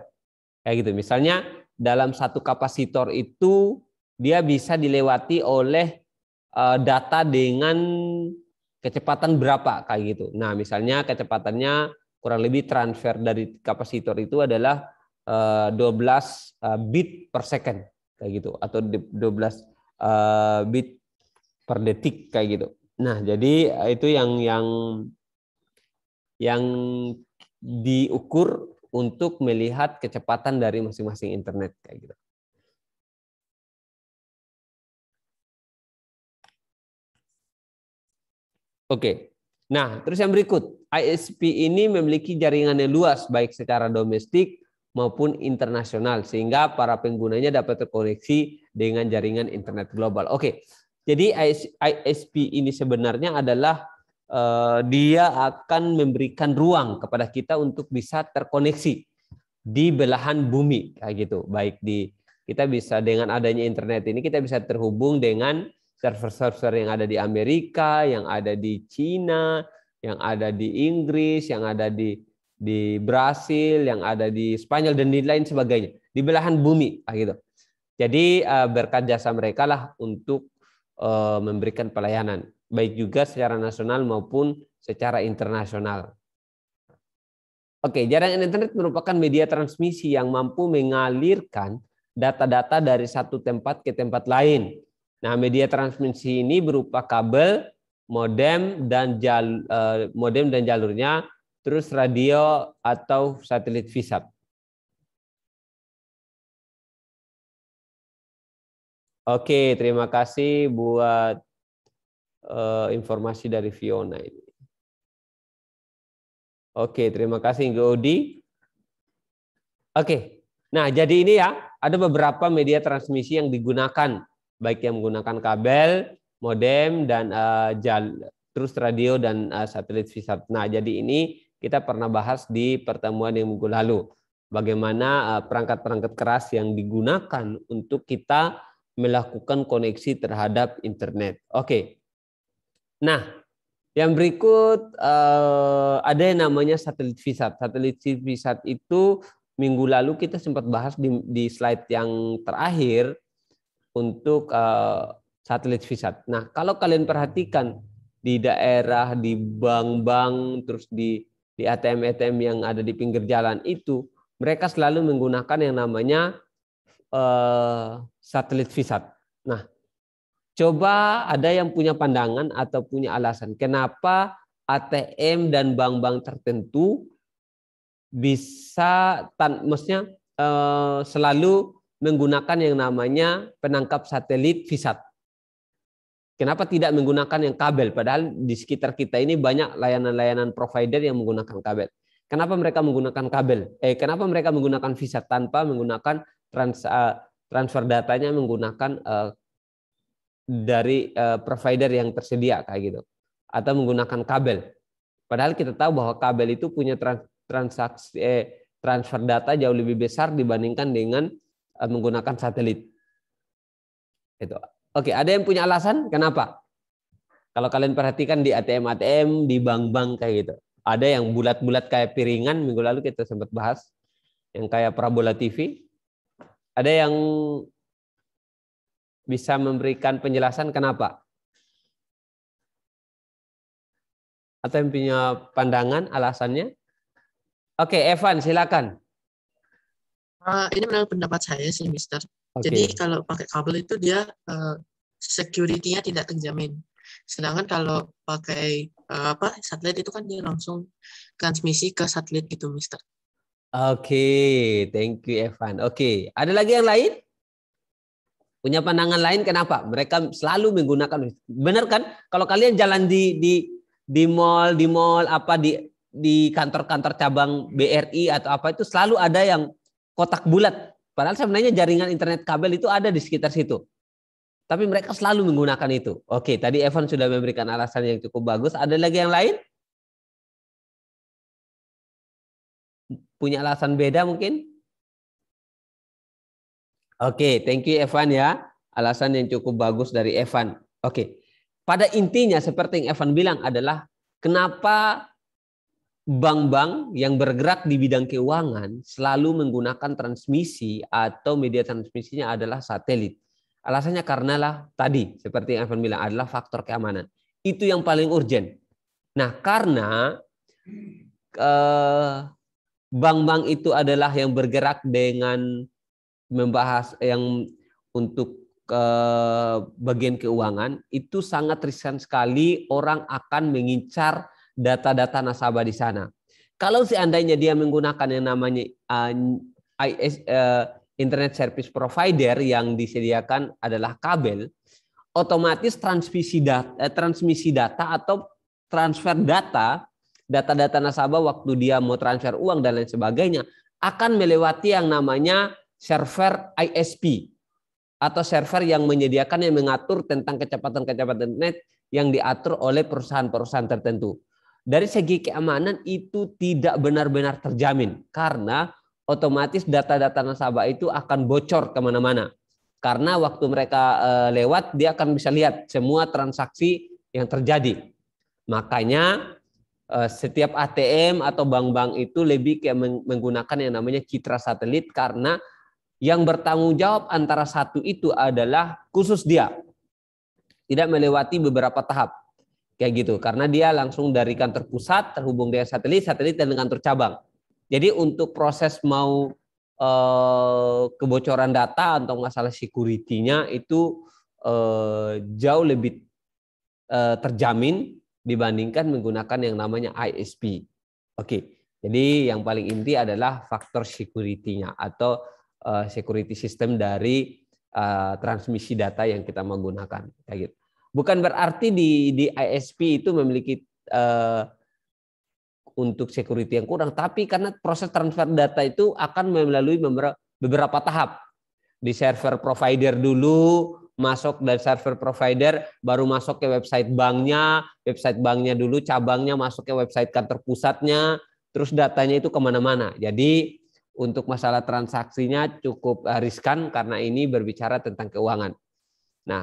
Kayak gitu. Misalnya dalam satu kapasitor itu dia bisa dilewati oleh eh, data dengan kecepatan berapa kayak gitu. Nah, misalnya kecepatannya kurang lebih transfer dari kapasitor itu adalah 12 eh, eh, bit per second kayak gitu atau 12 Eh, bit per detik kayak gitu. Nah, jadi eh, itu yang yang yang diukur untuk melihat kecepatan dari masing-masing internet kayak gitu. Oke. Nah, terus yang berikut, ISP ini memiliki jaringan yang luas baik secara domestik maupun internasional sehingga para penggunanya dapat terkoneksi dengan jaringan internet global. Oke. Jadi ISP ini sebenarnya adalah uh, dia akan memberikan ruang kepada kita untuk bisa terkoneksi di belahan bumi kayak gitu. Baik di kita bisa dengan adanya internet ini kita bisa terhubung dengan server-server yang ada di Amerika, yang ada di Cina, yang ada di Inggris, yang ada di di Brasil, yang ada di Spanyol dan di lain sebagainya, di belahan bumi gitu. Jadi eh, berkat jasa mereka lah untuk eh, memberikan pelayanan baik juga secara nasional maupun secara internasional. Oke, jaringan internet merupakan media transmisi yang mampu mengalirkan data-data dari satu tempat ke tempat lain. Nah, media transmisi ini berupa kabel, modem dan jal, eh, modem dan jalurnya terus radio atau satelit visat. Oke, terima kasih buat uh, informasi dari Fiona ini. Oke, terima kasih Gaudi. Oke, nah jadi ini ya, ada beberapa media transmisi yang digunakan, baik yang menggunakan kabel, modem, dan uh, jal, terus radio dan uh, satelit visat. Nah, jadi ini kita pernah bahas di pertemuan yang minggu lalu bagaimana eh, perangkat-perangkat keras yang digunakan untuk kita melakukan koneksi terhadap internet. Oke. Okay. Nah, yang berikut eh, ada yang namanya satelit visat. Satelit visat itu minggu lalu kita sempat bahas di, di slide yang terakhir untuk eh, satelit visat. Nah, kalau kalian perhatikan di daerah, di bank-bank, terus di di ATM-ATM yang ada di pinggir jalan itu, mereka selalu menggunakan yang namanya uh, satelit visat. Nah, coba ada yang punya pandangan atau punya alasan kenapa ATM dan bank-bank tertentu bisa tan maksudnya eh, selalu menggunakan yang namanya penangkap satelit visat. Kenapa tidak menggunakan yang kabel? Padahal di sekitar kita ini banyak layanan-layanan provider yang menggunakan kabel. Kenapa mereka menggunakan kabel? Eh, kenapa mereka menggunakan visa tanpa menggunakan trans, uh, transfer datanya menggunakan uh, dari uh, provider yang tersedia kayak gitu, atau menggunakan kabel? Padahal kita tahu bahwa kabel itu punya trans, transaksi eh, transfer data jauh lebih besar dibandingkan dengan uh, menggunakan satelit. Itu Oke, ada yang punya alasan kenapa? Kalau kalian perhatikan di ATM-ATM, di bank-bank kayak gitu. Ada yang bulat-bulat kayak piringan, minggu lalu kita sempat bahas. Yang kayak parabola TV. Ada yang bisa memberikan penjelasan kenapa? Atau yang punya pandangan alasannya? Oke, Evan, silakan. Uh, ini menurut pendapat saya sih, Mister. Okay. Jadi kalau pakai kabel itu dia uh, security-nya tidak terjamin. Sedangkan kalau pakai uh, apa satelit itu kan dia langsung transmisi ke satelit gitu, Mister. Oke, okay. thank you Evan. Oke, okay. ada lagi yang lain? Punya pandangan lain kenapa? Mereka selalu menggunakan benar kan? Kalau kalian jalan di di di mall, di mall apa di di kantor-kantor cabang BRI atau apa itu selalu ada yang kotak bulat Padahal sebenarnya jaringan internet kabel itu ada di sekitar situ. Tapi mereka selalu menggunakan itu. Oke, tadi Evan sudah memberikan alasan yang cukup bagus. Ada lagi yang lain? Punya alasan beda mungkin? Oke, thank you Evan ya. Alasan yang cukup bagus dari Evan. Oke. Pada intinya seperti yang Evan bilang adalah kenapa bank-bank yang bergerak di bidang keuangan selalu menggunakan transmisi atau media transmisinya adalah satelit. Alasannya karena lah tadi seperti yang Evan bilang adalah faktor keamanan. Itu yang paling urgent. Nah, karena eh, bank-bank itu adalah yang bergerak dengan membahas yang untuk ke eh, bagian keuangan itu sangat riskan sekali orang akan mengincar data-data nasabah di sana. Kalau seandainya dia menggunakan yang namanya uh, IS, uh, Internet Service Provider yang disediakan adalah kabel, otomatis transmisi data, eh, transmisi data atau transfer data, data-data nasabah waktu dia mau transfer uang dan lain sebagainya akan melewati yang namanya server ISP atau server yang menyediakan yang mengatur tentang kecepatan-kecepatan net yang diatur oleh perusahaan-perusahaan tertentu dari segi keamanan itu tidak benar-benar terjamin karena otomatis data-data nasabah itu akan bocor kemana-mana. Karena waktu mereka eh, lewat, dia akan bisa lihat semua transaksi yang terjadi. Makanya eh, setiap ATM atau bank-bank itu lebih kayak menggunakan yang namanya citra satelit karena yang bertanggung jawab antara satu itu adalah khusus dia. Tidak melewati beberapa tahap. Kayak gitu, karena dia langsung dari kantor pusat terhubung dengan satelit, satelit dan kantor cabang. Jadi untuk proses mau eh, kebocoran data atau masalah security-nya itu eh, jauh lebih eh, terjamin dibandingkan menggunakan yang namanya ISP. Oke, jadi yang paling inti adalah faktor security-nya atau eh, security system dari eh, transmisi data yang kita menggunakan. Kayak gitu. Bukan berarti di di ISP itu memiliki uh, untuk security yang kurang, tapi karena proses transfer data itu akan melalui beberapa tahap. Di server provider dulu, masuk dari server provider, baru masuk ke website banknya, website banknya dulu, cabangnya masuk ke website kantor pusatnya, terus datanya itu kemana-mana. Jadi untuk masalah transaksinya cukup eh, riskan karena ini berbicara tentang keuangan. Nah,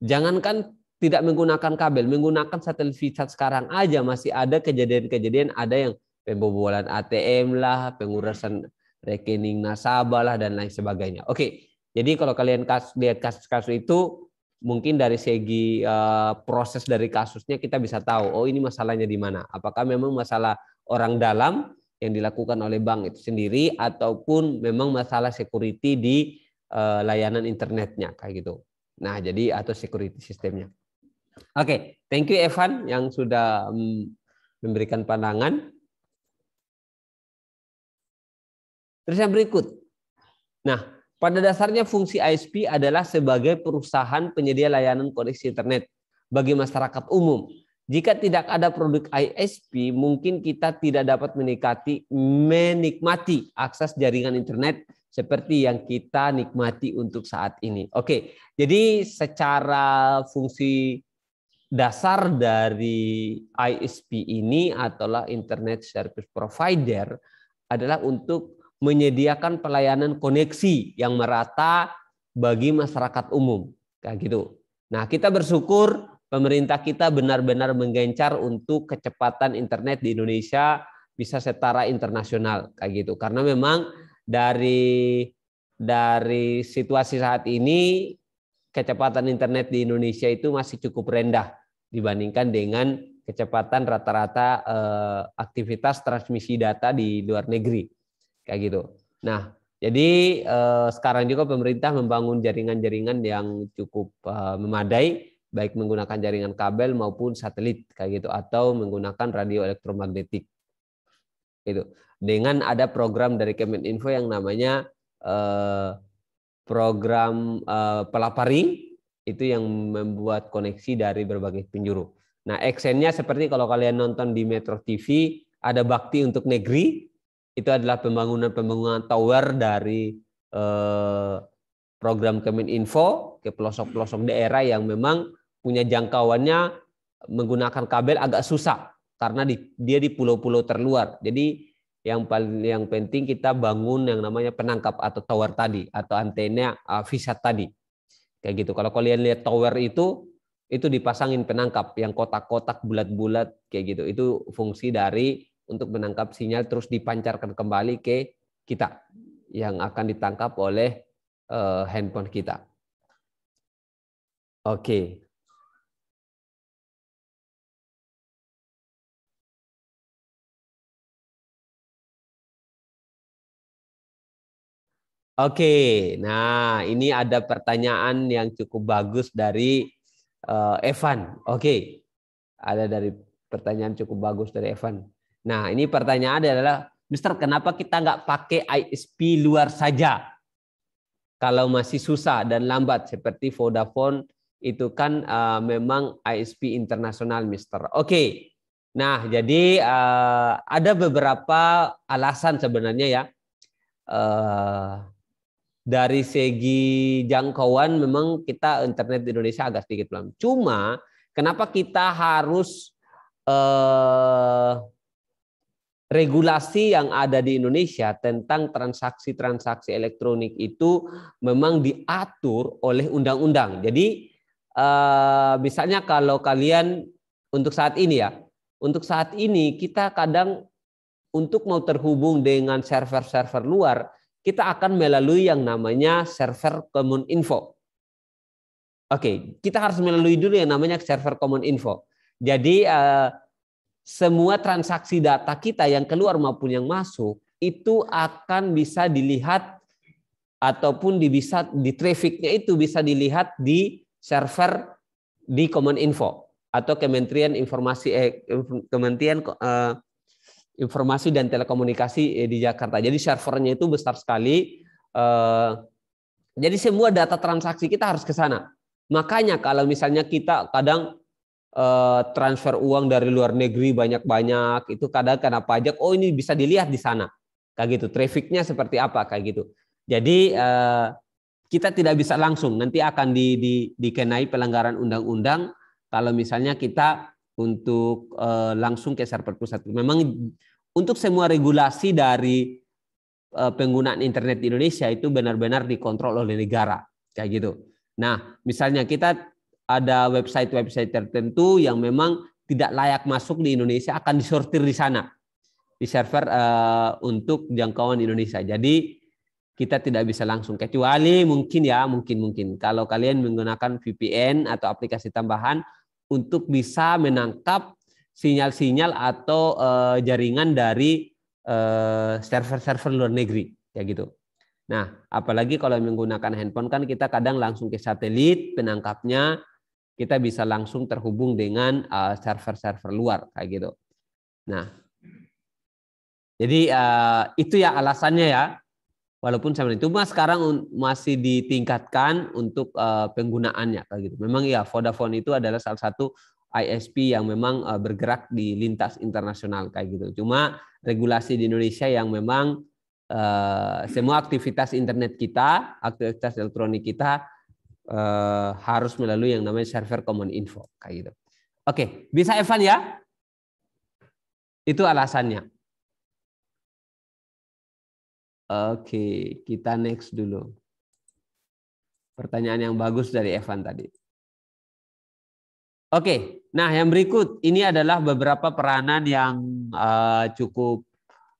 Jangankan tidak menggunakan kabel, menggunakan satelit Vsat sekarang aja masih ada kejadian-kejadian ada yang pembobolan ATM lah, pengurasan rekening nasabah lah dan lain sebagainya. Oke, jadi kalau kalian kasus, lihat kasus-kasus itu mungkin dari segi uh, proses dari kasusnya kita bisa tahu oh ini masalahnya di mana. Apakah memang masalah orang dalam yang dilakukan oleh bank itu sendiri ataupun memang masalah security di uh, layanan internetnya kayak gitu. Nah, jadi atau security sistemnya. Oke, okay. thank you Evan yang sudah mm, memberikan pandangan. Terus yang berikut. Nah, pada dasarnya fungsi ISP adalah sebagai perusahaan penyedia layanan koneksi internet bagi masyarakat umum jika tidak ada produk ISP, mungkin kita tidak dapat menikmati menikmati akses jaringan internet seperti yang kita nikmati untuk saat ini. Oke, jadi secara fungsi dasar dari ISP ini adalah Internet Service Provider adalah untuk menyediakan pelayanan koneksi yang merata bagi masyarakat umum. Kayak gitu. Nah, kita bersyukur pemerintah kita benar-benar menggencar untuk kecepatan internet di Indonesia bisa setara internasional kayak gitu. Karena memang dari dari situasi saat ini kecepatan internet di Indonesia itu masih cukup rendah dibandingkan dengan kecepatan rata-rata eh, aktivitas transmisi data di luar negeri kayak gitu. Nah, jadi eh, sekarang juga pemerintah membangun jaringan-jaringan yang cukup eh, memadai baik menggunakan jaringan kabel maupun satelit kayak gitu atau menggunakan radio elektromagnetik itu dengan ada program dari Kemeninfo yang namanya eh, program eh, pelapari itu yang membuat koneksi dari berbagai penjuru. Nah, eksennya seperti kalau kalian nonton di Metro TV ada bakti untuk negeri itu adalah pembangunan-pembangunan tower dari eh, program Kemeninfo ke pelosok-pelosok daerah yang memang punya jangkauannya menggunakan kabel agak susah karena di, dia di pulau-pulau terluar. Jadi yang paling yang penting kita bangun yang namanya penangkap atau tower tadi atau antena uh, tadi. Kayak gitu. Kalau kalian lihat tower itu itu dipasangin penangkap yang kotak-kotak bulat-bulat kayak gitu. Itu fungsi dari untuk menangkap sinyal terus dipancarkan kembali ke kita yang akan ditangkap oleh uh, handphone kita. Oke, okay. Oke, nah ini ada pertanyaan yang cukup bagus dari uh, Evan. Oke, ada dari pertanyaan cukup bagus dari Evan. Nah ini pertanyaan adalah, Mister, kenapa kita nggak pakai ISP luar saja? Kalau masih susah dan lambat seperti Vodafone itu kan uh, memang ISP internasional, Mister. Oke, nah jadi uh, ada beberapa alasan sebenarnya ya. Uh, dari segi jangkauan memang kita internet di Indonesia agak sedikit pelan. Cuma kenapa kita harus eh, regulasi yang ada di Indonesia tentang transaksi-transaksi elektronik itu memang diatur oleh undang-undang. Jadi eh, misalnya kalau kalian untuk saat ini ya, untuk saat ini kita kadang untuk mau terhubung dengan server-server luar kita akan melalui yang namanya server common info. Oke, kita harus melalui dulu yang namanya server common info. Jadi eh, semua transaksi data kita yang keluar maupun yang masuk itu akan bisa dilihat ataupun di bisa di trafficnya itu bisa dilihat di server di Common Info atau Kementerian Informasi eh, Kementerian eh, informasi dan telekomunikasi eh, di Jakarta. Jadi servernya itu besar sekali. Eh, jadi semua data transaksi kita harus ke sana. Makanya kalau misalnya kita kadang eh, transfer uang dari luar negeri banyak-banyak, itu kadang karena pajak, oh ini bisa dilihat di sana. Kayak gitu, trafficnya seperti apa, kayak gitu. Jadi kita tidak bisa langsung, nanti akan di, di, dikenai pelanggaran undang-undang kalau misalnya kita untuk langsung ke server pusat. Memang untuk semua regulasi dari e, penggunaan internet di Indonesia itu benar-benar dikontrol oleh negara kayak gitu. Nah, misalnya kita ada website-website tertentu yang memang tidak layak masuk di Indonesia akan disortir di sana di server uh, untuk jangkauan Indonesia. Jadi kita tidak bisa langsung kecuali mungkin ya mungkin mungkin kalau kalian menggunakan VPN atau aplikasi tambahan untuk bisa menangkap sinyal-sinyal atau uh, jaringan dari eh, server-server uh, luar negeri ya gitu. Nah, apalagi kalau menggunakan handphone kan kita kadang langsung ke satelit penangkapnya, kita bisa langsung terhubung dengan eh, server-server uh, luar kayak gitu. Nah, jadi uh, itu ya alasannya ya. Walaupun sama itu mas sekarang masih ditingkatkan untuk uh, penggunaannya kayak gitu. Memang ya Vodafone itu adalah salah satu ISP yang memang eh, bergerak di lintas internasional kayak gitu. Cuma regulasi di Indonesia yang memang uh, semua aktivitas internet kita, aktivitas elektronik kita uh, harus melalui yang namanya server common info kayak gitu. Oke, bisa Evan ya? Itu alasannya. Oke, kita next dulu. Pertanyaan yang bagus dari Evan tadi. Oke, nah yang berikut ini adalah beberapa peranan yang uh, cukup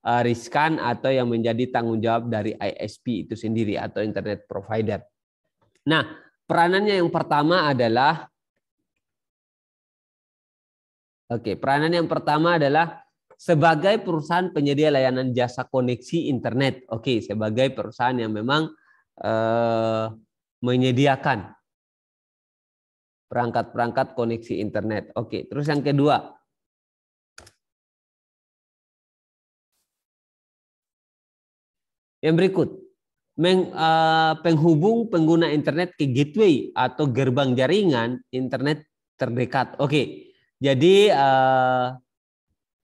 uh, riskan atau yang menjadi tanggung jawab dari ISP itu sendiri atau internet provider. Nah, peranannya yang pertama adalah Oke, peranan yang pertama adalah sebagai perusahaan penyedia layanan jasa koneksi internet. Oke, sebagai perusahaan yang memang uh, menyediakan perangkat-perangkat koneksi internet. Oke, terus yang kedua. Yang berikut, eh, penghubung pengguna internet ke gateway atau gerbang jaringan internet terdekat. Oke, jadi eh,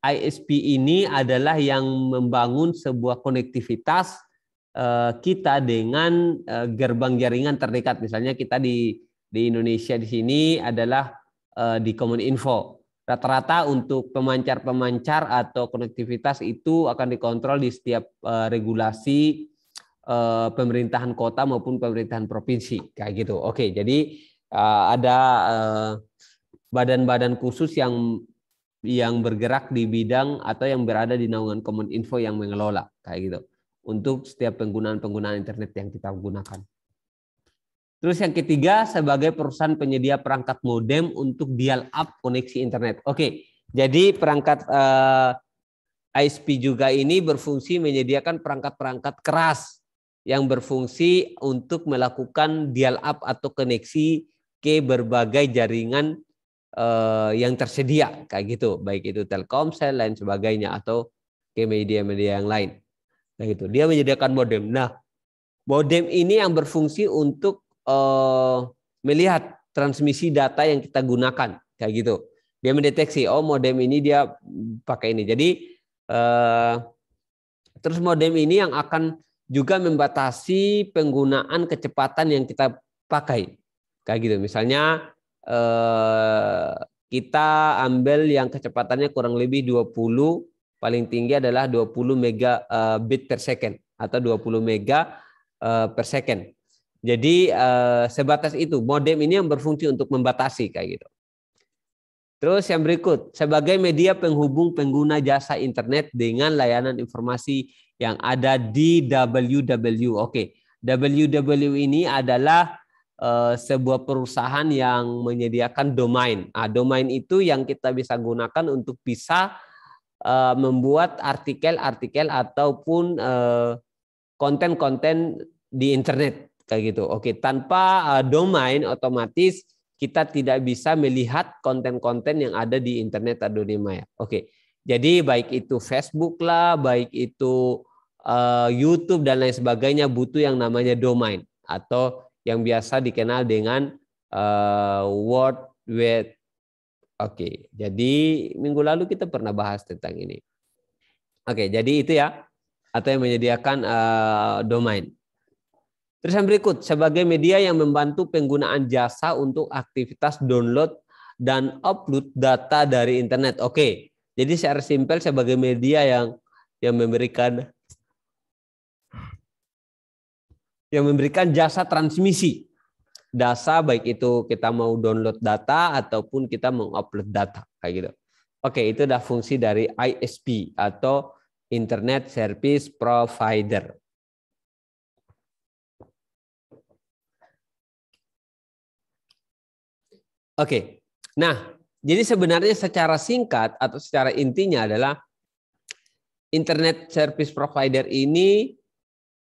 ISP ini adalah yang membangun sebuah konektivitas eh, kita dengan gerbang jaringan terdekat. Misalnya kita di di Indonesia di sini adalah eh, di Common Info. Rata-rata untuk pemancar-pemancar atau konektivitas itu akan dikontrol di setiap eh, regulasi eh, pemerintahan kota maupun pemerintahan provinsi kayak gitu. Oke, jadi ada badan-badan khusus yang yang bergerak di bidang atau yang berada di naungan Common Info yang mengelola kayak gitu untuk setiap penggunaan-penggunaan internet yang kita gunakan. Terus yang ketiga sebagai perusahaan penyedia perangkat modem untuk dial up koneksi internet. Oke, jadi perangkat eh, ISP juga ini berfungsi menyediakan perangkat-perangkat keras yang berfungsi untuk melakukan dial up atau koneksi ke berbagai jaringan eh, yang tersedia kayak gitu, baik itu Telkomsel dan sebagainya atau ke media-media yang lain. Nah gitu. Dia menyediakan modem. Nah, modem ini yang berfungsi untuk uh, melihat transmisi data yang kita gunakan kayak gitu. Dia mendeteksi oh modem ini dia pakai ini. Jadi uh, terus modem ini yang akan juga membatasi penggunaan kecepatan yang kita pakai kayak gitu. Misalnya uh, kita ambil yang kecepatannya kurang lebih 20 paling tinggi adalah 20 mega per second atau 20 mega per second jadi uh, sebatas itu modem ini yang berfungsi untuk membatasi kayak gitu. Terus yang berikut, sebagai media penghubung pengguna jasa internet dengan layanan informasi yang ada di WW. E. Oke, WW e ini adalah uh, sebuah perusahaan yang menyediakan domain. Nah, domain itu yang kita bisa gunakan untuk bisa uh, membuat artikel-artikel ataupun konten-konten uh, di internet kayak gitu. Oke, tanpa uh, domain otomatis kita tidak bisa melihat konten-konten yang ada di internet atau dunia maya. Oke. Jadi baik itu Facebook lah, baik itu uh, YouTube dan lain sebagainya butuh yang namanya domain atau yang biasa dikenal dengan uh, eh, word with Oke, jadi minggu lalu kita pernah bahas tentang ini. Oke, jadi itu ya atau yang menyediakan uh, domain. Terus yang berikut, sebagai media yang membantu penggunaan jasa untuk aktivitas download dan upload data dari internet. Oke, jadi secara simpel sebagai media yang yang memberikan yang memberikan jasa transmisi data baik itu kita mau download data ataupun kita mengupload data kayak gitu. Oke, itu adalah fungsi dari ISP atau Internet Service Provider. Oke. Nah, jadi sebenarnya secara singkat atau secara intinya adalah internet service provider ini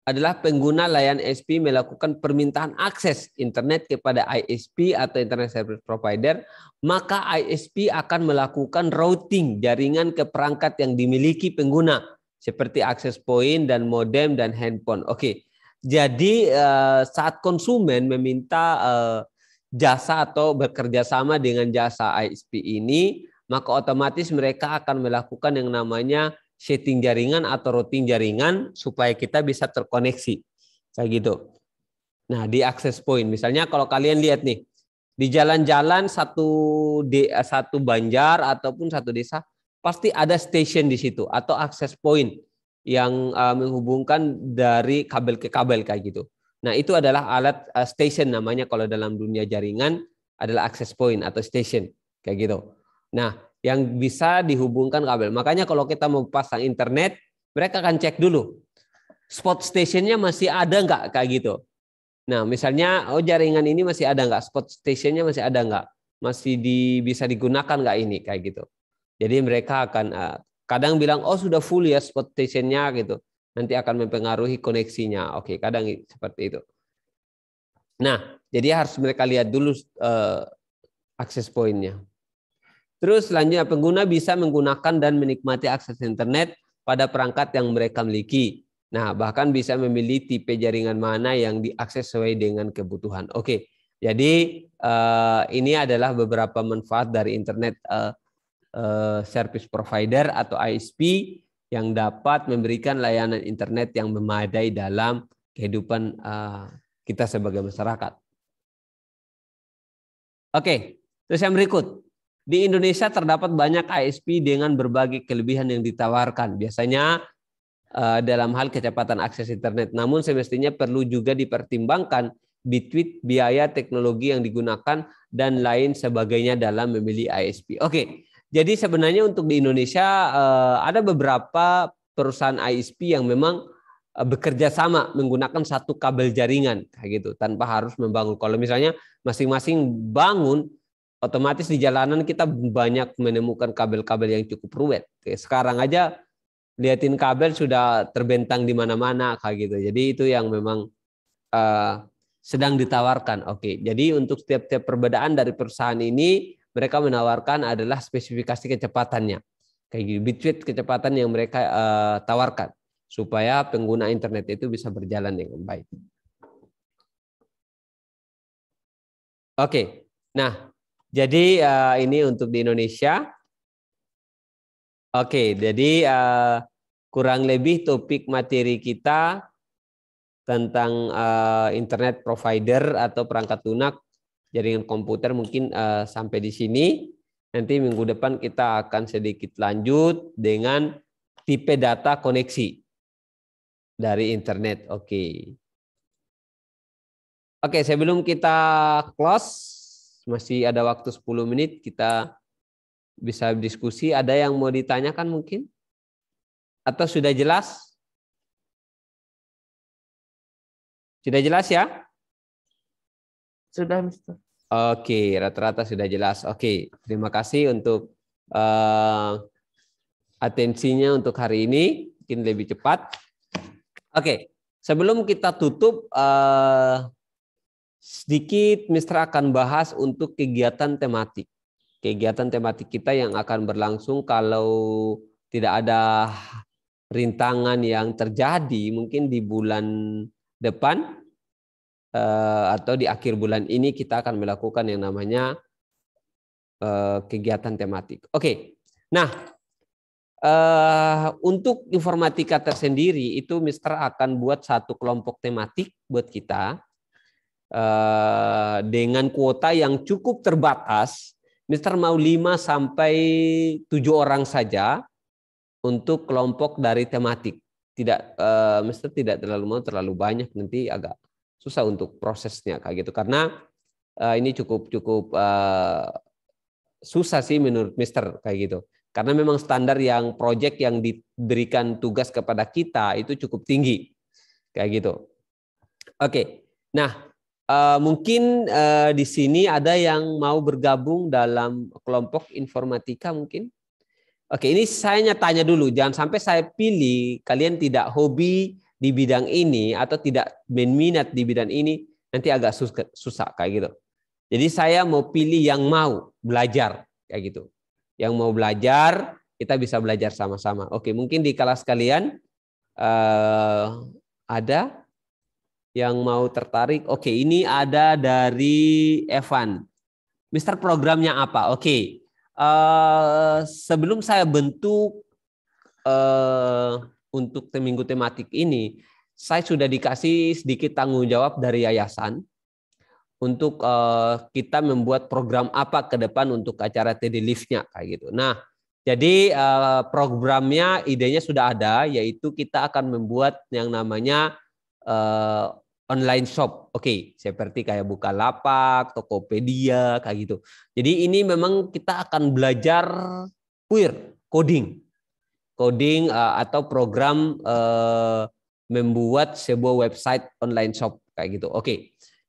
adalah pengguna layanan ISP melakukan permintaan akses internet kepada ISP atau internet service provider, maka ISP akan melakukan routing jaringan ke perangkat yang dimiliki pengguna seperti akses point dan modem dan handphone. Oke. Jadi eh, saat konsumen meminta eh, jasa atau bekerja sama dengan jasa ISP ini, maka otomatis mereka akan melakukan yang namanya setting jaringan atau routing jaringan supaya kita bisa terkoneksi. Kayak gitu. Nah, di access point misalnya kalau kalian lihat nih, di jalan-jalan satu de, satu banjar ataupun satu desa pasti ada station di situ atau access point yang uh, menghubungkan dari kabel ke kabel kayak gitu. Nah, itu adalah alat uh, station namanya kalau dalam dunia jaringan adalah access point atau station kayak gitu. Nah, yang bisa dihubungkan kabel. Makanya kalau kita mau pasang internet, mereka akan cek dulu spot stationnya masih ada nggak kayak gitu. Nah, misalnya oh jaringan ini masih ada nggak, spot stationnya masih ada nggak, masih di, bisa digunakan nggak ini kayak gitu. Jadi mereka akan uh, kadang bilang oh sudah full ya spot stationnya gitu nanti akan mempengaruhi koneksinya. Oke, kadang seperti itu. Nah, jadi harus mereka lihat dulu uh, akses poinnya. Terus selanjutnya pengguna bisa menggunakan dan menikmati akses internet pada perangkat yang mereka miliki. Nah, bahkan bisa memilih tipe jaringan mana yang diakses sesuai dengan kebutuhan. Oke, jadi eh, ini adalah beberapa manfaat dari internet eh, service provider atau ISP yang dapat memberikan layanan internet yang memadai dalam kehidupan eh, kita sebagai masyarakat. Oke, terus yang berikut. Di Indonesia terdapat banyak ISP dengan berbagai kelebihan yang ditawarkan. Biasanya eh, dalam hal kecepatan akses internet. Namun semestinya perlu juga dipertimbangkan bitwit biaya teknologi yang digunakan dan lain sebagainya dalam memilih ISP. Oke, jadi sebenarnya untuk di Indonesia eh, ada beberapa perusahaan ISP yang memang eh, bekerja sama menggunakan satu kabel jaringan kayak gitu tanpa harus membangun. Kalau misalnya masing-masing bangun otomatis di jalanan kita banyak menemukan kabel-kabel yang cukup ruwet. Sekarang aja liatin kabel sudah terbentang di mana-mana kayak gitu. Jadi itu yang memang uh, sedang ditawarkan. Oke. Jadi untuk setiap-tiap perbedaan dari perusahaan ini mereka menawarkan adalah spesifikasi kecepatannya. Kayak gitu, bitwit kecepatan yang mereka uh, tawarkan supaya pengguna internet itu bisa berjalan dengan baik. Oke. Nah, jadi uh, ini untuk di Indonesia. Oke, jadi uh, kurang lebih topik materi kita tentang uh, internet provider atau perangkat lunak jaringan komputer mungkin uh, sampai di sini. Nanti minggu depan kita akan sedikit lanjut dengan tipe data koneksi dari internet. Oke. Okay. Oke, okay, sebelum kita close masih ada waktu 10 menit kita bisa diskusi. Ada yang mau ditanyakan mungkin? Atau sudah jelas? Sudah jelas ya? Sudah, Mister. Oke, rata-rata sudah jelas. Oke, terima kasih untuk uh, atensinya untuk hari ini. Mungkin lebih cepat. Oke, sebelum kita tutup, uh, sedikit Mister akan bahas untuk kegiatan tematik. Kegiatan tematik kita yang akan berlangsung kalau tidak ada rintangan yang terjadi mungkin di bulan depan Eh, atau di akhir bulan ini kita akan melakukan yang namanya eh, kegiatan tematik. Oke, nah eh, untuk informatika tersendiri itu Mister akan buat satu kelompok tematik buat kita dengan kuota yang cukup terbatas. Mister mau 5 sampai tujuh orang saja untuk kelompok dari tematik. Tidak Mister tidak terlalu mau terlalu banyak nanti agak susah untuk prosesnya kayak gitu karena uh, ini cukup cukup uh, susah sih menurut Mister kayak gitu karena memang standar yang proyek yang diberikan tugas kepada kita itu cukup tinggi kayak gitu oke okay. nah uh, mungkin uh, di sini ada yang mau bergabung dalam kelompok informatika mungkin Oke, ini saya nyatanya dulu. Jangan sampai saya pilih kalian tidak hobi di bidang ini atau tidak minat di bidang ini nanti agak susah, susah kayak gitu. Jadi saya mau pilih yang mau belajar kayak gitu. Yang mau belajar kita bisa belajar sama-sama. Oke, mungkin di kelas kalian uh, ada yang mau tertarik. Oke, ini ada dari Evan. Mister programnya apa? Oke, eh, sebelum saya bentuk uh, untuk minggu tematik ini, saya sudah dikasih sedikit tanggung jawab dari yayasan untuk uh, kita membuat program apa ke depan untuk acara TD Live-nya kayak gitu. Nah, jadi uh, programnya idenya sudah ada yaitu kita akan membuat yang namanya uh, online shop. Oke, okay, seperti kayak buka lapak, Tokopedia kayak gitu. Jadi ini memang kita akan belajar queer coding coding uh, atau program uh, membuat sebuah website online shop kayak gitu. Oke. Okay.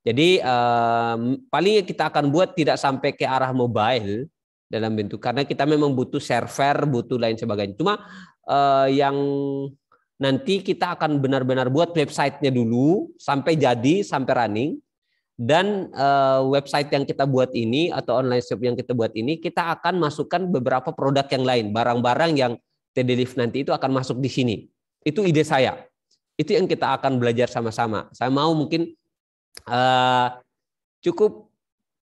Jadi um, paling kita akan buat tidak sampai ke arah mobile dalam bentuk karena kita memang butuh server, butuh lain sebagainya. Cuma uh, yang nanti kita akan benar-benar buat websitenya dulu sampai jadi, sampai running. Dan uh, website yang kita buat ini atau online shop yang kita buat ini kita akan masukkan beberapa produk yang lain, barang-barang yang TDLIF nanti itu akan masuk di sini. Itu ide saya. Itu yang kita akan belajar sama-sama. Saya mau mungkin uh, cukup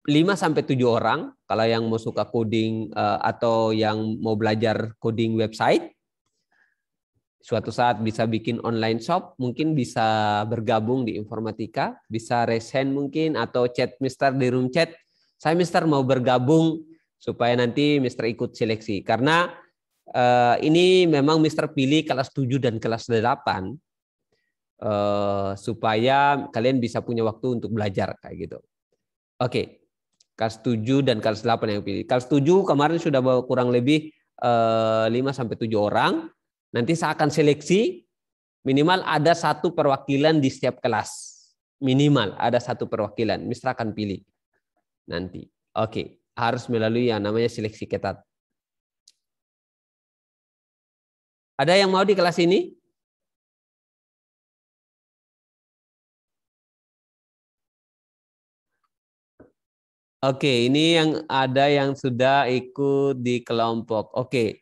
5 sampai 7 orang kalau yang mau suka coding uh, atau yang mau belajar coding website. Suatu saat bisa bikin online shop, mungkin bisa bergabung di informatika, bisa raise mungkin atau chat Mister di room chat. Saya Mister mau bergabung supaya nanti Mister ikut seleksi karena Eh, ini memang Mister pilih kelas 7 dan kelas 8 eh, supaya kalian bisa punya waktu untuk belajar kayak gitu. Oke. Kelas 7 dan kelas 8 yang pilih. Kelas 7 kemarin sudah kurang lebih uh, eh, 5 sampai 7 orang. Nanti saya akan seleksi minimal ada satu perwakilan di setiap kelas. Minimal ada satu perwakilan. Mister akan pilih nanti. Oke, harus melalui yang namanya seleksi ketat. Ada yang mau di kelas ini? Oke, ini yang ada yang sudah ikut di kelompok. Oke.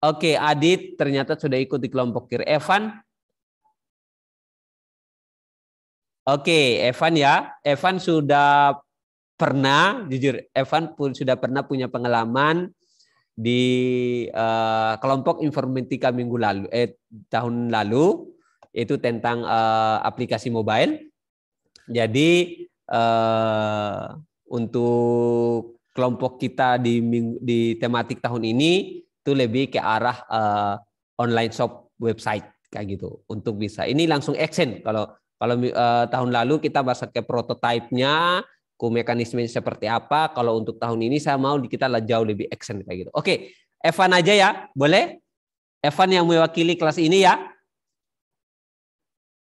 Oke, Adit ternyata sudah ikut di kelompok kir. Evan? Oke, Evan ya. Evan sudah pernah, jujur, Evan pun sudah pernah punya pengalaman di uh, kelompok informatika minggu lalu eh tahun lalu itu tentang uh, aplikasi mobile. Jadi uh, untuk kelompok kita di minggu, di tematik tahun ini itu lebih ke arah uh, online shop website kayak gitu untuk bisa. Ini langsung action kalau kalau uh, tahun lalu kita bahas ke prototipe-nya, Ku mekanisme seperti apa. Kalau untuk tahun ini saya mau kita jauh lebih action kayak gitu. Oke, Evan aja ya, boleh? Evan yang mewakili kelas ini ya.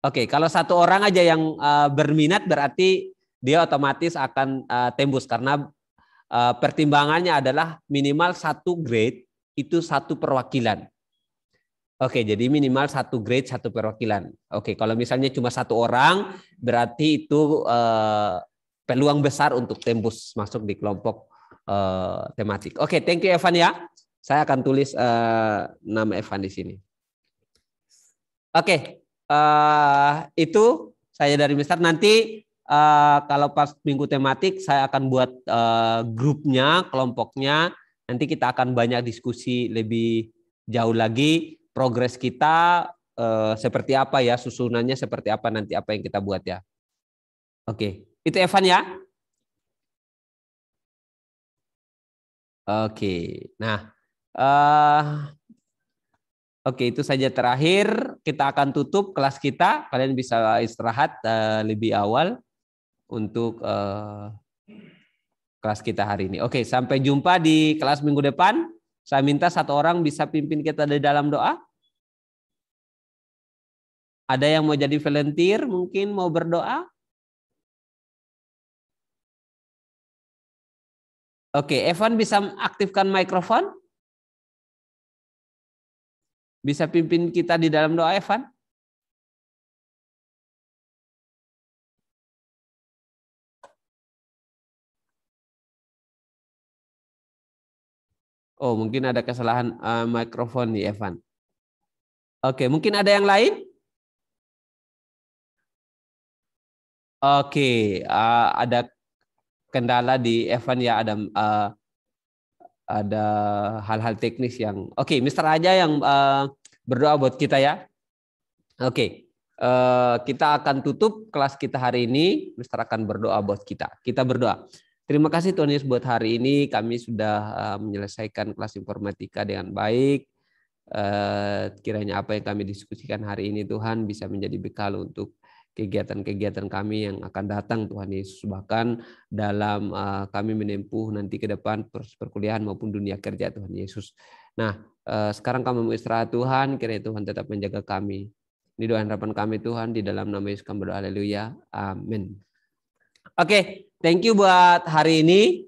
Oke, kalau satu orang aja yang uh, berminat berarti dia otomatis akan uh, tembus karena uh, pertimbangannya adalah minimal satu grade itu satu perwakilan. Oke, jadi minimal satu grade satu perwakilan. Oke, kalau misalnya cuma satu orang berarti itu uh, peluang besar untuk tembus masuk di kelompok uh, tematik. Oke, okay, thank you Evan ya. Saya akan tulis uh, nama Evan di sini. Oke, okay, uh, eh, itu saya dari Mister. Nanti uh, kalau pas minggu tematik saya akan buat uh, grupnya, kelompoknya. Nanti kita akan banyak diskusi lebih jauh lagi progres kita uh, seperti apa ya, susunannya seperti apa nanti apa yang kita buat ya. Oke. Okay. Itu Evan ya? Oke. Nah, uh, oke itu saja terakhir. Kita akan tutup kelas kita. Kalian bisa istirahat uh, lebih awal untuk uh, kelas kita hari ini. Oke, sampai jumpa di kelas minggu depan. Saya minta satu orang bisa pimpin kita di dalam doa. Ada yang mau jadi volunteer, mungkin mau berdoa? Oke, Evan bisa aktifkan mikrofon? Bisa pimpin kita di dalam doa, Evan? Oh, mungkin ada kesalahan uh, mikrofon nih Evan. Oke, mungkin ada yang lain? Oke, uh, ada kendala di event ya ada uh, ada hal-hal teknis yang oke okay, Mister aja yang uh, berdoa buat kita ya oke okay. uh, eh, kita akan tutup kelas kita hari ini Mister akan berdoa buat kita kita berdoa terima kasih Tuhan Yesus buat hari ini kami sudah uh, menyelesaikan kelas informatika dengan baik uh, kiranya apa yang kami diskusikan hari ini Tuhan bisa menjadi bekal untuk kegiatan-kegiatan kami yang akan datang Tuhan Yesus bahkan dalam eh, kami menempuh nanti ke depan perkuliahan maupun dunia kerja Tuhan Yesus. Nah, eh, sekarang kami mau istirahat Tuhan, kiranya Tuhan tetap menjaga kami. Ini doa harapan kami Tuhan di dalam nama Yesus kami berdoa haleluya. Amin. Oke, okay, thank you buat hari ini.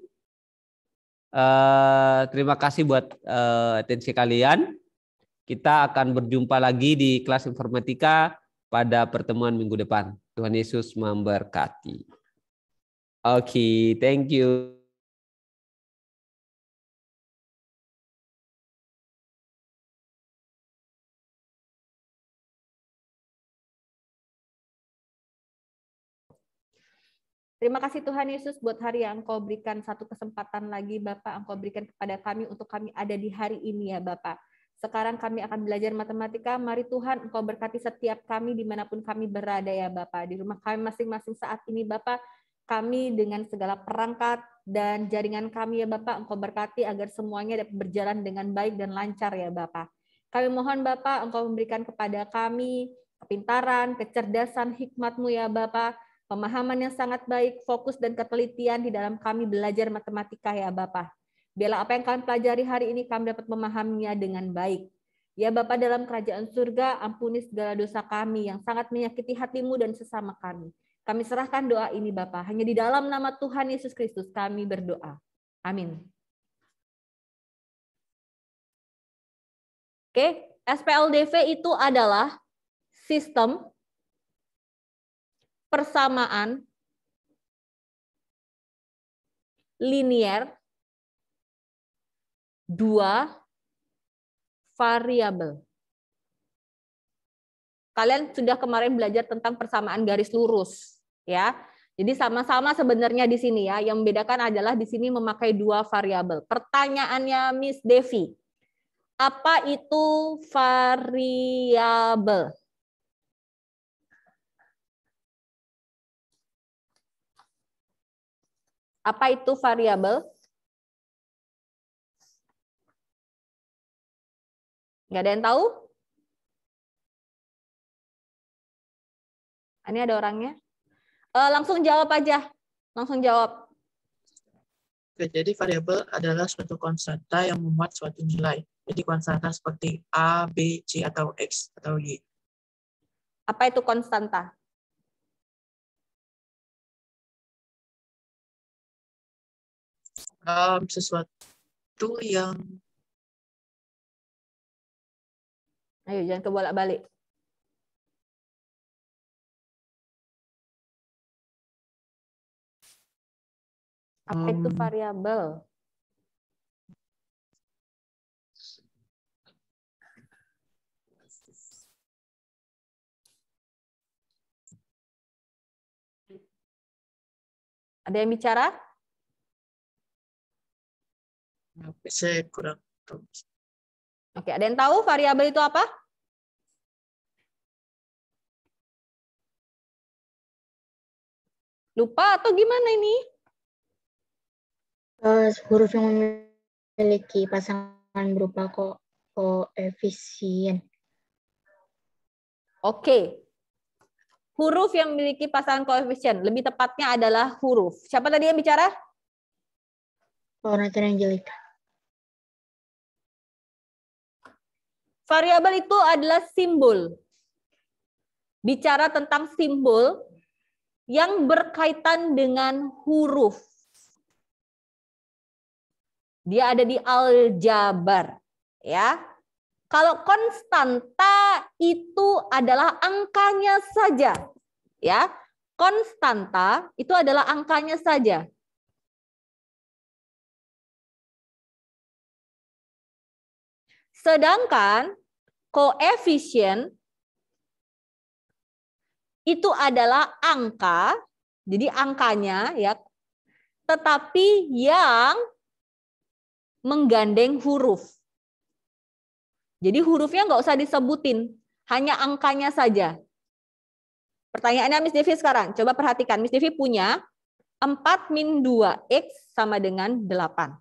Uh, terima kasih buat uh, atensi kalian. Kita akan berjumpa lagi di kelas informatika pada pertemuan minggu depan. Tuhan Yesus memberkati. Oke, okay, thank you. Terima kasih Tuhan Yesus buat hari yang Engkau berikan satu kesempatan lagi Bapak, Engkau berikan kepada kami untuk kami ada di hari ini ya Bapak. Sekarang kami akan belajar matematika. Mari Tuhan, Engkau berkati setiap kami dimanapun kami berada ya Bapak. Di rumah kami masing-masing saat ini Bapak, kami dengan segala perangkat dan jaringan kami ya Bapak, Engkau berkati agar semuanya dapat berjalan dengan baik dan lancar ya Bapak. Kami mohon Bapak, Engkau memberikan kepada kami kepintaran, kecerdasan, hikmatmu ya Bapak, pemahaman yang sangat baik, fokus dan ketelitian di dalam kami belajar matematika ya Bapak. Biarlah apa yang kami pelajari hari ini kami dapat memahaminya dengan baik. Ya Bapa dalam kerajaan surga, ampuni segala dosa kami yang sangat menyakiti hatimu dan sesama kami. Kami serahkan doa ini Bapak hanya di dalam nama Tuhan Yesus Kristus kami berdoa. Amin. Oke, SPLDV itu adalah sistem persamaan linier dua variabel. Kalian sudah kemarin belajar tentang persamaan garis lurus, ya. Jadi sama-sama sebenarnya di sini ya, yang membedakan adalah di sini memakai dua variabel. Pertanyaannya Miss Devi, apa itu variabel? Apa itu variabel? Nggak ada yang tahu? Ah, ini ada orangnya. Uh, langsung jawab aja. Langsung jawab. Jadi variabel adalah suatu konstanta yang memuat suatu nilai. Jadi konstanta seperti A, B, C, atau X, atau Y. Apa itu konstanta? Um, sesuatu yang Ayo jangan kebolak-balik. Apa hmm. itu variabel? Ada yang bicara? Saya kurang tahu. Oke, ada yang tahu variabel itu apa? Lupa atau gimana ini? Uh, huruf yang memiliki pasangan berupa ko koefisien. Oke. Huruf yang memiliki pasangan koefisien, lebih tepatnya adalah huruf. Siapa tadi yang bicara? Lorna Angelica. Variabel itu adalah simbol. Bicara tentang simbol yang berkaitan dengan huruf. Dia ada di aljabar, ya. Kalau konstanta itu adalah angkanya saja, ya. Konstanta itu adalah angkanya saja. Sedangkan koefisien itu adalah angka, jadi angkanya ya, tetapi yang menggandeng huruf. Jadi hurufnya nggak usah disebutin, hanya angkanya saja. Pertanyaannya Miss Devi sekarang, coba perhatikan. Miss Devi punya 4 min 2 X sama dengan 8.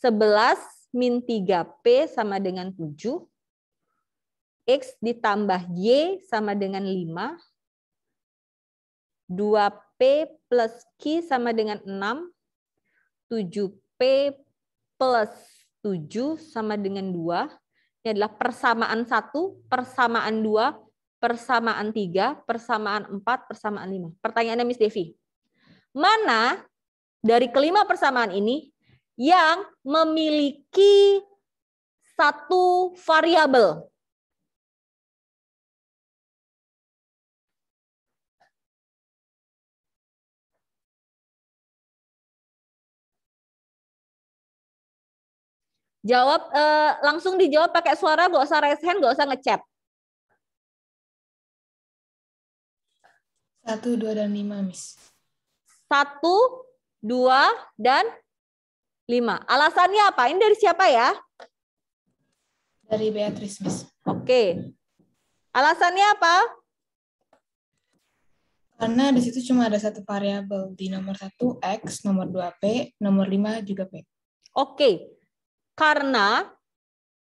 11 min 3P sama dengan 7. X ditambah Y sama dengan 5. 2P plus Q sama dengan 6. 7P plus 7 sama dengan 2. Ini adalah persamaan 1, persamaan 2, persamaan 3, persamaan 4, persamaan 5. Pertanyaannya Miss Devi. Mana dari kelima persamaan ini yang memiliki satu variabel. Jawab eh, langsung dijawab pakai suara, gak usah raise hand, nggak usah ngechat. Satu, dua, dan lima, Miss. Satu, dua, dan 5. Alasannya apa? Ini dari siapa ya? Dari Beatrice, Miss. Oke. Alasannya apa? Karena di situ cuma ada satu variabel di nomor 1 X, nomor 2 P, nomor 5 juga P. Oke. Karena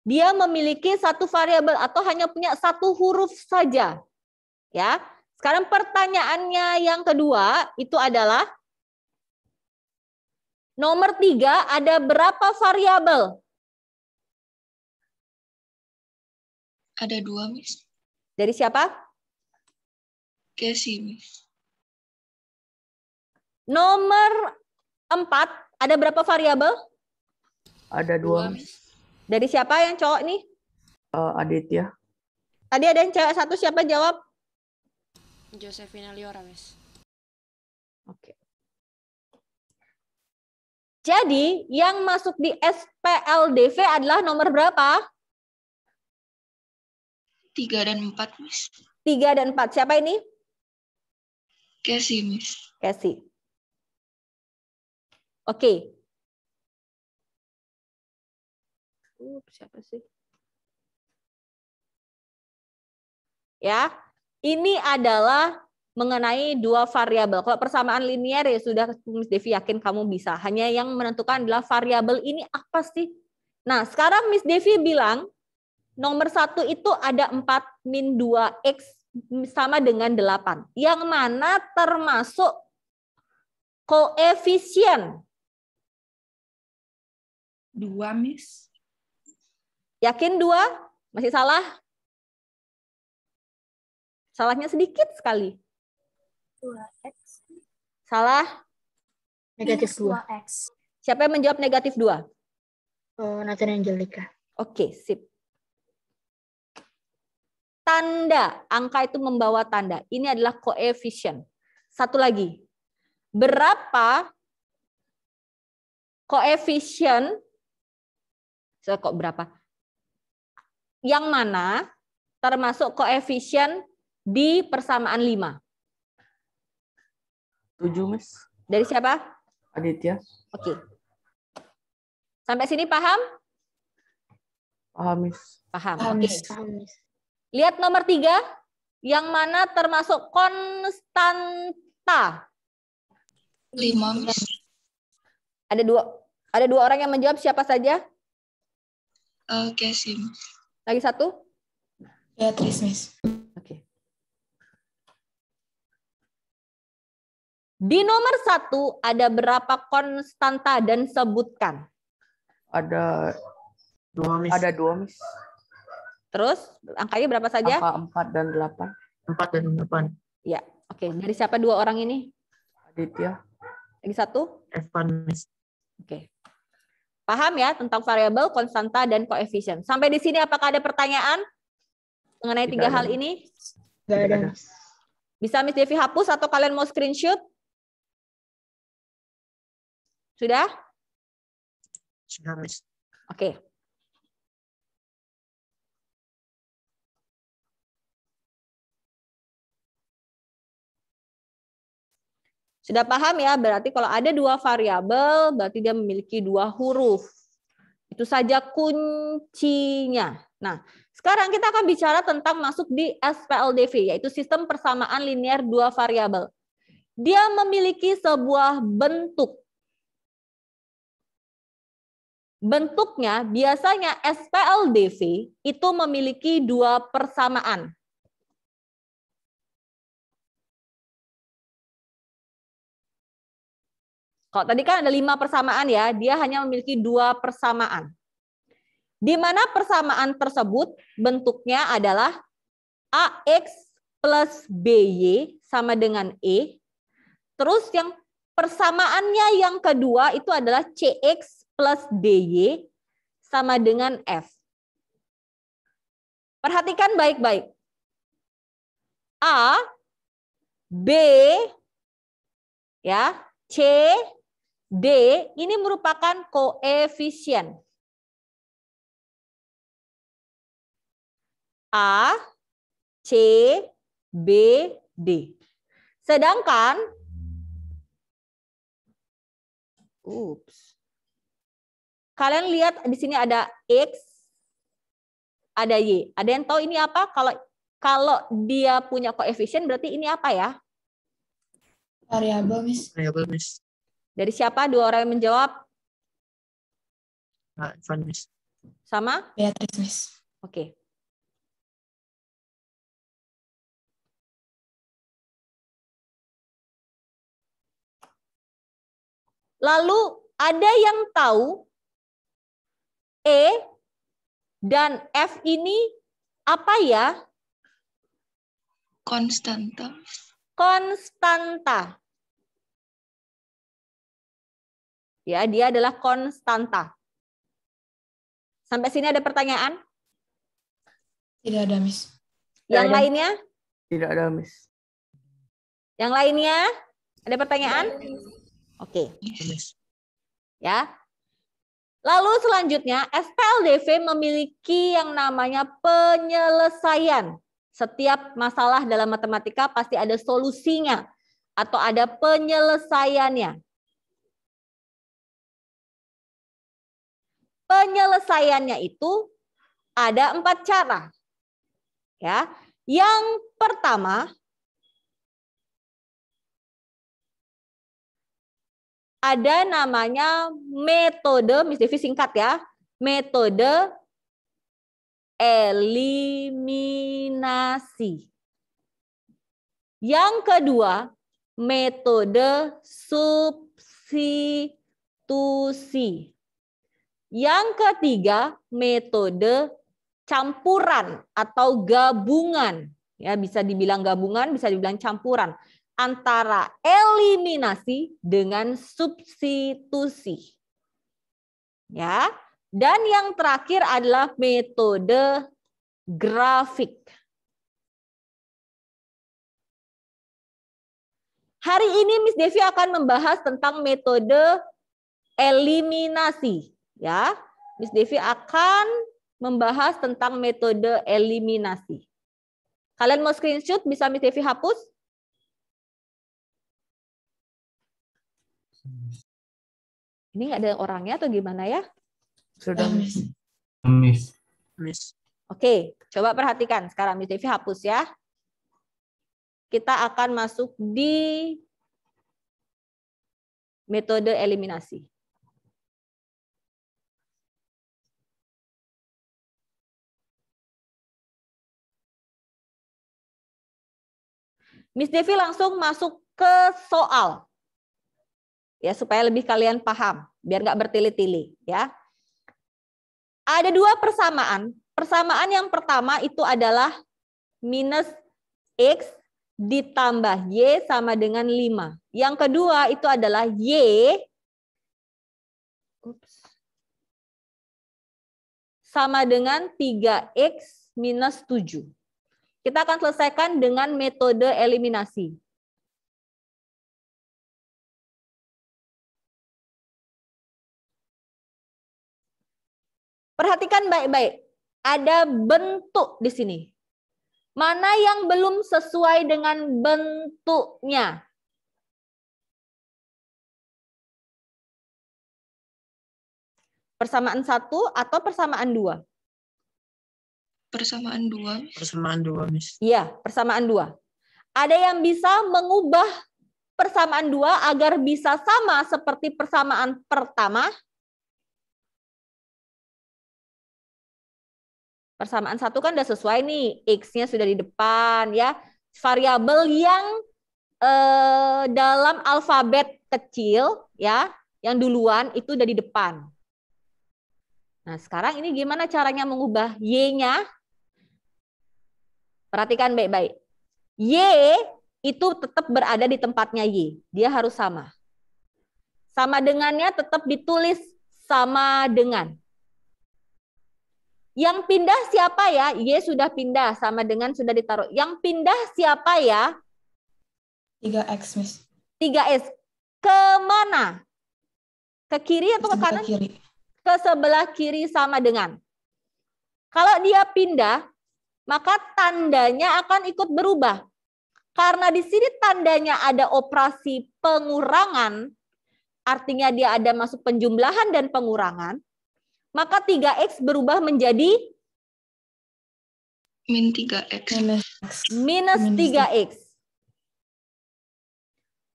dia memiliki satu variabel atau hanya punya satu huruf saja. Ya. Sekarang pertanyaannya yang kedua itu adalah Nomor tiga, ada berapa variabel? Ada dua, Miss. Dari siapa? Casey, Miss. Nomor empat, ada berapa variabel? Ada dua, dua Miss. Dari siapa yang cowok nih? Uh, Aditya. Tadi ada yang cewek satu, siapa jawab? Josephina Liora, Miss. Jadi yang masuk di SPLDV adalah nomor berapa? Tiga dan empat, Miss. Tiga dan empat. Siapa ini? Casey, Miss. Casey. Oke. Okay. Uh, siapa sih? Ya, ini adalah mengenai dua variabel. Kalau persamaan linier ya sudah Miss Devi yakin kamu bisa. Hanya yang menentukan adalah variabel ini apa sih? Nah, sekarang Miss Devi bilang nomor satu itu ada 4 min 2x sama dengan 8. Yang mana termasuk koefisien. Dua, Miss. Yakin dua? Masih salah? Salahnya sedikit sekali. 2X. Salah? Negatif 2X. Siapa yang menjawab negatif 2? Oh, Nathan Angelika. Oke, okay, sip. Tanda, angka itu membawa tanda. Ini adalah koefisien. Satu lagi. Berapa koefisien so, kok berapa? Yang mana termasuk koefisien di persamaan 5? Tujuh, hmm. Miss. Dari siapa? Aditya. Oke. Okay. Sampai sini paham? Paham, Miss. Paham, paham oke. Okay. Paham, Lihat nomor tiga, yang mana termasuk konstanta. Lima, Miss. Ada dua, ada dua orang yang menjawab siapa saja? okay, eh, Kesim. Lagi satu? Beatrice, Miss. Oke. Okay. Di nomor satu ada berapa konstanta dan sebutkan? Ada dua mis. Ada dua mis. Terus angkanya berapa saja? Angka empat dan delapan. Empat dan delapan. Ya, oke. Okay. Dari siapa dua orang ini? Aditya. Lagi satu? Evan Oke. Okay. Paham ya tentang variabel, konstanta, dan koefisien. Sampai di sini apakah ada pertanyaan mengenai tiga hal ini? Tidak ada. Bisa Miss Devi hapus atau kalian mau screenshot? Sudah? Sudah, Miss. Oke. Sudah paham ya? Berarti kalau ada dua variabel, berarti dia memiliki dua huruf. Itu saja kuncinya. Nah, sekarang kita akan bicara tentang masuk di SPLDV, yaitu sistem persamaan linear dua variabel. Dia memiliki sebuah bentuk. Bentuknya biasanya SPLDV itu memiliki dua persamaan. Kalau tadi kan ada lima persamaan ya, dia hanya memiliki dua persamaan. Di mana persamaan tersebut bentuknya adalah AX plus BY sama dengan E. Terus yang persamaannya yang kedua itu adalah CX plus dy sama dengan f. Perhatikan baik-baik. A, B, ya, C, D ini merupakan koefisien. A, C, B, D. Sedangkan Oops. Kalian lihat di sini ada X, ada Y. Ada yang tahu ini apa? Kalau kalau dia punya koefisien berarti ini apa ya? Variabel, Miss. Variabel, Miss. Dari siapa dua orang yang menjawab? Ivan, Sama? Beatrice, Miss. Oke. Okay. Lalu ada yang tahu E dan F ini apa ya? Konstanta. Konstanta. Ya, dia adalah konstanta. Sampai sini ada pertanyaan? Tidak ada, Miss. Yang ada. lainnya? Tidak ada, Miss. Yang lainnya? Ada pertanyaan? Oke. Okay. Ya. Lalu selanjutnya, SPLDV memiliki yang namanya penyelesaian. Setiap masalah dalam matematika pasti ada solusinya atau ada penyelesaiannya. Penyelesaiannya itu ada empat cara. Ya, yang pertama ada namanya metode, Miss Devi singkat ya, metode eliminasi. Yang kedua, metode substitusi. Yang ketiga, metode campuran atau gabungan. Ya, bisa dibilang gabungan, bisa dibilang campuran antara eliminasi dengan substitusi. Ya. Dan yang terakhir adalah metode grafik. Hari ini Miss Devi akan membahas tentang metode eliminasi, ya. Miss Devi akan membahas tentang metode eliminasi. Kalian mau screenshot bisa Miss Devi hapus? Ini nggak ada orangnya atau gimana ya? Sudah miss. Miss. Miss. Oke, coba perhatikan sekarang Miss Devi hapus ya. Kita akan masuk di metode eliminasi. Miss Devi langsung masuk ke soal ya supaya lebih kalian paham biar nggak bertili-tili ya. Ada dua persamaan. Persamaan yang pertama itu adalah minus x ditambah y sama dengan 5. Yang kedua itu adalah y ups, sama dengan 3x minus 7. Kita akan selesaikan dengan metode eliminasi. Perhatikan baik-baik. Ada bentuk di sini. Mana yang belum sesuai dengan bentuknya? Persamaan satu atau persamaan dua? Persamaan dua. Persamaan dua, Miss. Iya, persamaan dua. Ada yang bisa mengubah persamaan dua agar bisa sama seperti persamaan pertama? Persamaan satu kan udah sesuai nih, x-nya sudah di depan ya. Variabel yang eh, dalam alfabet kecil ya, yang duluan itu udah di depan. Nah, sekarang ini gimana caranya mengubah y-nya? Perhatikan baik-baik. Y itu tetap berada di tempatnya Y. Dia harus sama. Sama dengannya tetap ditulis sama dengan. Yang pindah siapa ya? Y sudah pindah sama dengan sudah ditaruh. Yang pindah siapa ya? 3X, Miss. 3S. mana? Ke kiri atau ke kanan? kiri. ke sebelah kiri sama dengan. Kalau dia pindah, maka tandanya akan ikut berubah. Karena di sini tandanya ada operasi pengurangan, artinya dia ada masuk penjumlahan dan pengurangan, maka 3X berubah menjadi Min 3X. Minus, minus 3X.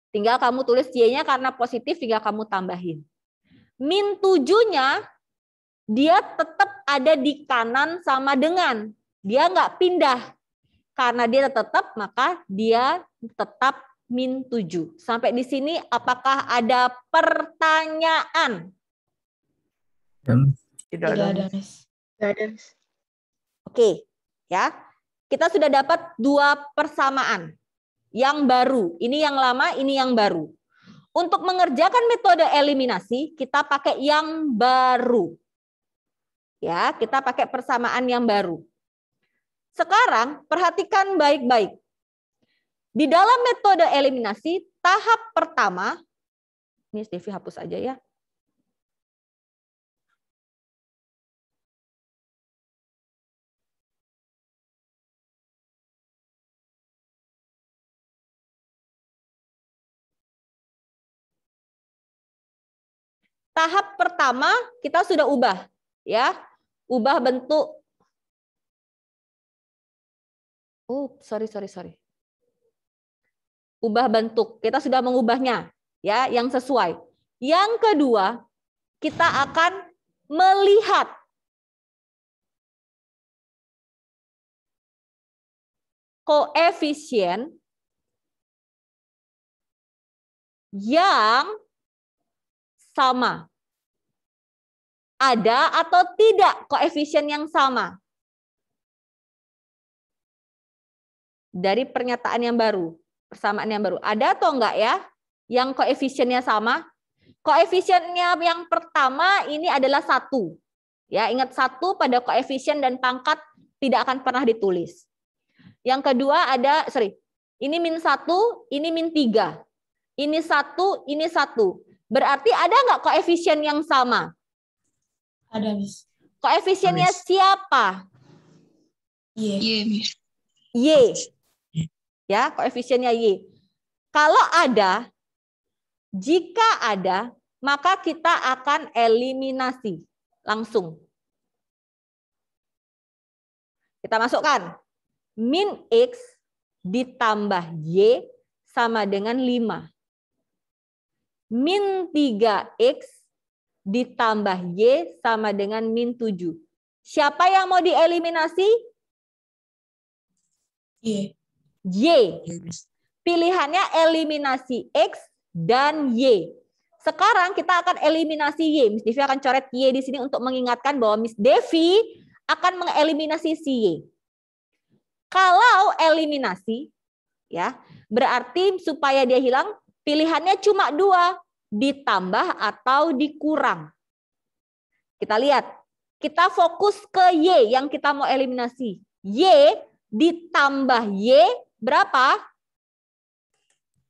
Tinggal kamu tulis Y-nya karena positif, tinggal kamu tambahin. Min 7-nya, dia tetap ada di kanan sama dengan. Dia nggak pindah. Karena dia tetap, maka dia tetap min 7. Sampai di sini apakah ada pertanyaan? Tidak, Tidak ada miss. Tidak ada miss. Oke, ya. Kita sudah dapat dua persamaan. Yang baru, ini yang lama, ini yang baru. Untuk mengerjakan metode eliminasi, kita pakai yang baru. Ya, kita pakai persamaan yang baru. Sekarang perhatikan baik-baik. Di dalam metode eliminasi, tahap pertama, ini Stevie hapus aja ya. Tahap pertama kita sudah ubah ya. Ubah bentuk Oh, sorry, sorry, sorry. Ubah bentuk. Kita sudah mengubahnya, ya, yang sesuai. Yang kedua, kita akan melihat. Koefisien yang sama? Ada atau tidak koefisien yang sama? Dari pernyataan yang baru, persamaan yang baru. Ada atau enggak ya yang koefisiennya sama? Koefisiennya yang pertama ini adalah satu. Ya, ingat satu pada koefisien dan pangkat tidak akan pernah ditulis. Yang kedua ada, sorry, ini min satu, ini min tiga. Ini satu, ini satu. Berarti ada nggak koefisien yang sama? Ada, Miss. Koefisiennya Miss. siapa? Y. Y. Ya, koefisiennya Y. Kalau ada, jika ada, maka kita akan eliminasi langsung. Kita masukkan min X ditambah Y sama dengan 5 min 3X ditambah Y sama dengan min 7. Siapa yang mau dieliminasi? Y. Y. Pilihannya eliminasi X dan Y. Sekarang kita akan eliminasi Y. Miss Devi akan coret Y di sini untuk mengingatkan bahwa Miss Devi akan mengeliminasi si Y. Kalau eliminasi, ya berarti supaya dia hilang pilihannya cuma dua ditambah atau dikurang. Kita lihat, kita fokus ke Y yang kita mau eliminasi. Y ditambah Y berapa?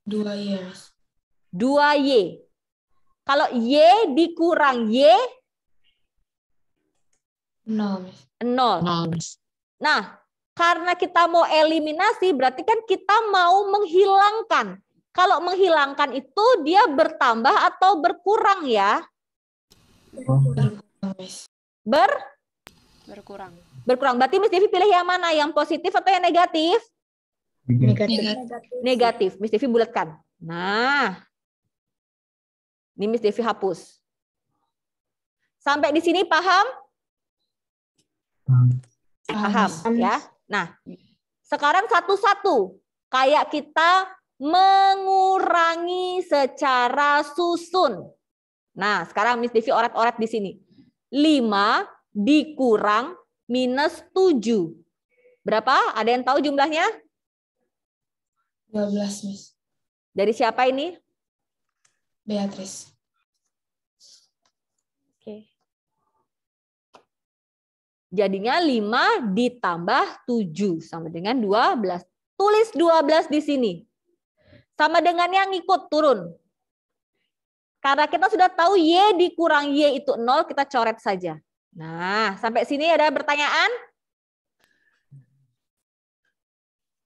2Y. 2Y. Kalau Y dikurang Y? 0. Nah, karena kita mau eliminasi berarti kan kita mau menghilangkan kalau menghilangkan itu dia bertambah atau berkurang ya? Ber? Berkurang. Berkurang. Berarti Miss Devi pilih yang mana? Yang positif atau yang negatif? Negatif. Negatif. negatif. Miss Devi bulatkan. Nah. Ini Miss Devi hapus. Sampai di sini Paham. Paham, ya? paham. ya. Nah, sekarang satu-satu. Kayak kita mengurangi secara susun. Nah, sekarang Miss Devi oret-oret di sini. 5 dikurang minus 7. Berapa? Ada yang tahu jumlahnya? 12, Miss. Dari siapa ini? Beatrice. Oke. Jadinya 5 ditambah 7 sama dengan 12. Tulis 12 di sini. Sama dengan yang ikut turun. Karena kita sudah tahu Y dikurang Y itu 0, kita coret saja. Nah, sampai sini ada pertanyaan?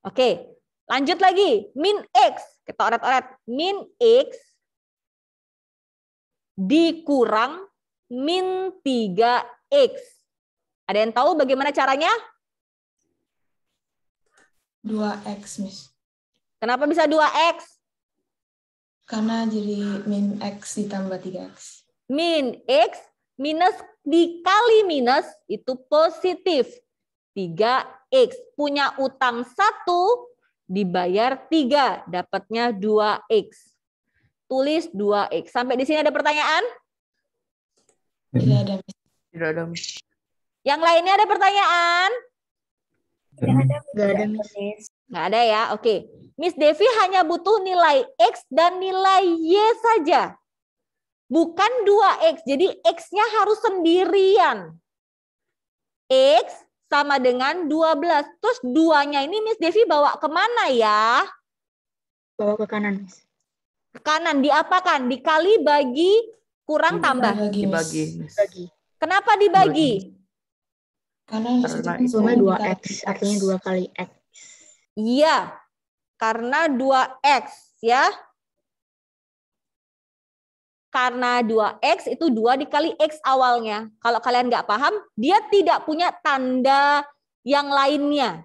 Oke, lanjut lagi. Min X, kita oret-oret. Min X dikurang min 3X. Ada yang tahu bagaimana caranya? 2X, Miss. Kenapa bisa 2X? Karena jadi min X ditambah 3X. Min X minus dikali minus itu positif. 3X. Punya utang 1 dibayar 3. Dapatnya 2X. Tulis 2X. Sampai di sini ada pertanyaan? Tidak ada. Tidak ada. Yang lainnya ada pertanyaan? Tidak ada. Tidak ada, Miss. Nggak ada ya, oke. Okay. Miss Devi hanya butuh nilai X dan nilai Y saja. Bukan 2X, jadi X-nya harus sendirian. X sama dengan 12. Terus duanya ini Miss Devi bawa kemana ya? Bawa ke kanan, Miss. Ke kanan, diapakan? Dikali bagi kurang dibagi, tambah. Dibagi, miss. dibagi. Kenapa dibagi? Karena, Karena itu 2X, artinya 2 kali X. Iya, karena 2X ya. Karena 2X itu 2 dikali X awalnya. Kalau kalian nggak paham, dia tidak punya tanda yang lainnya.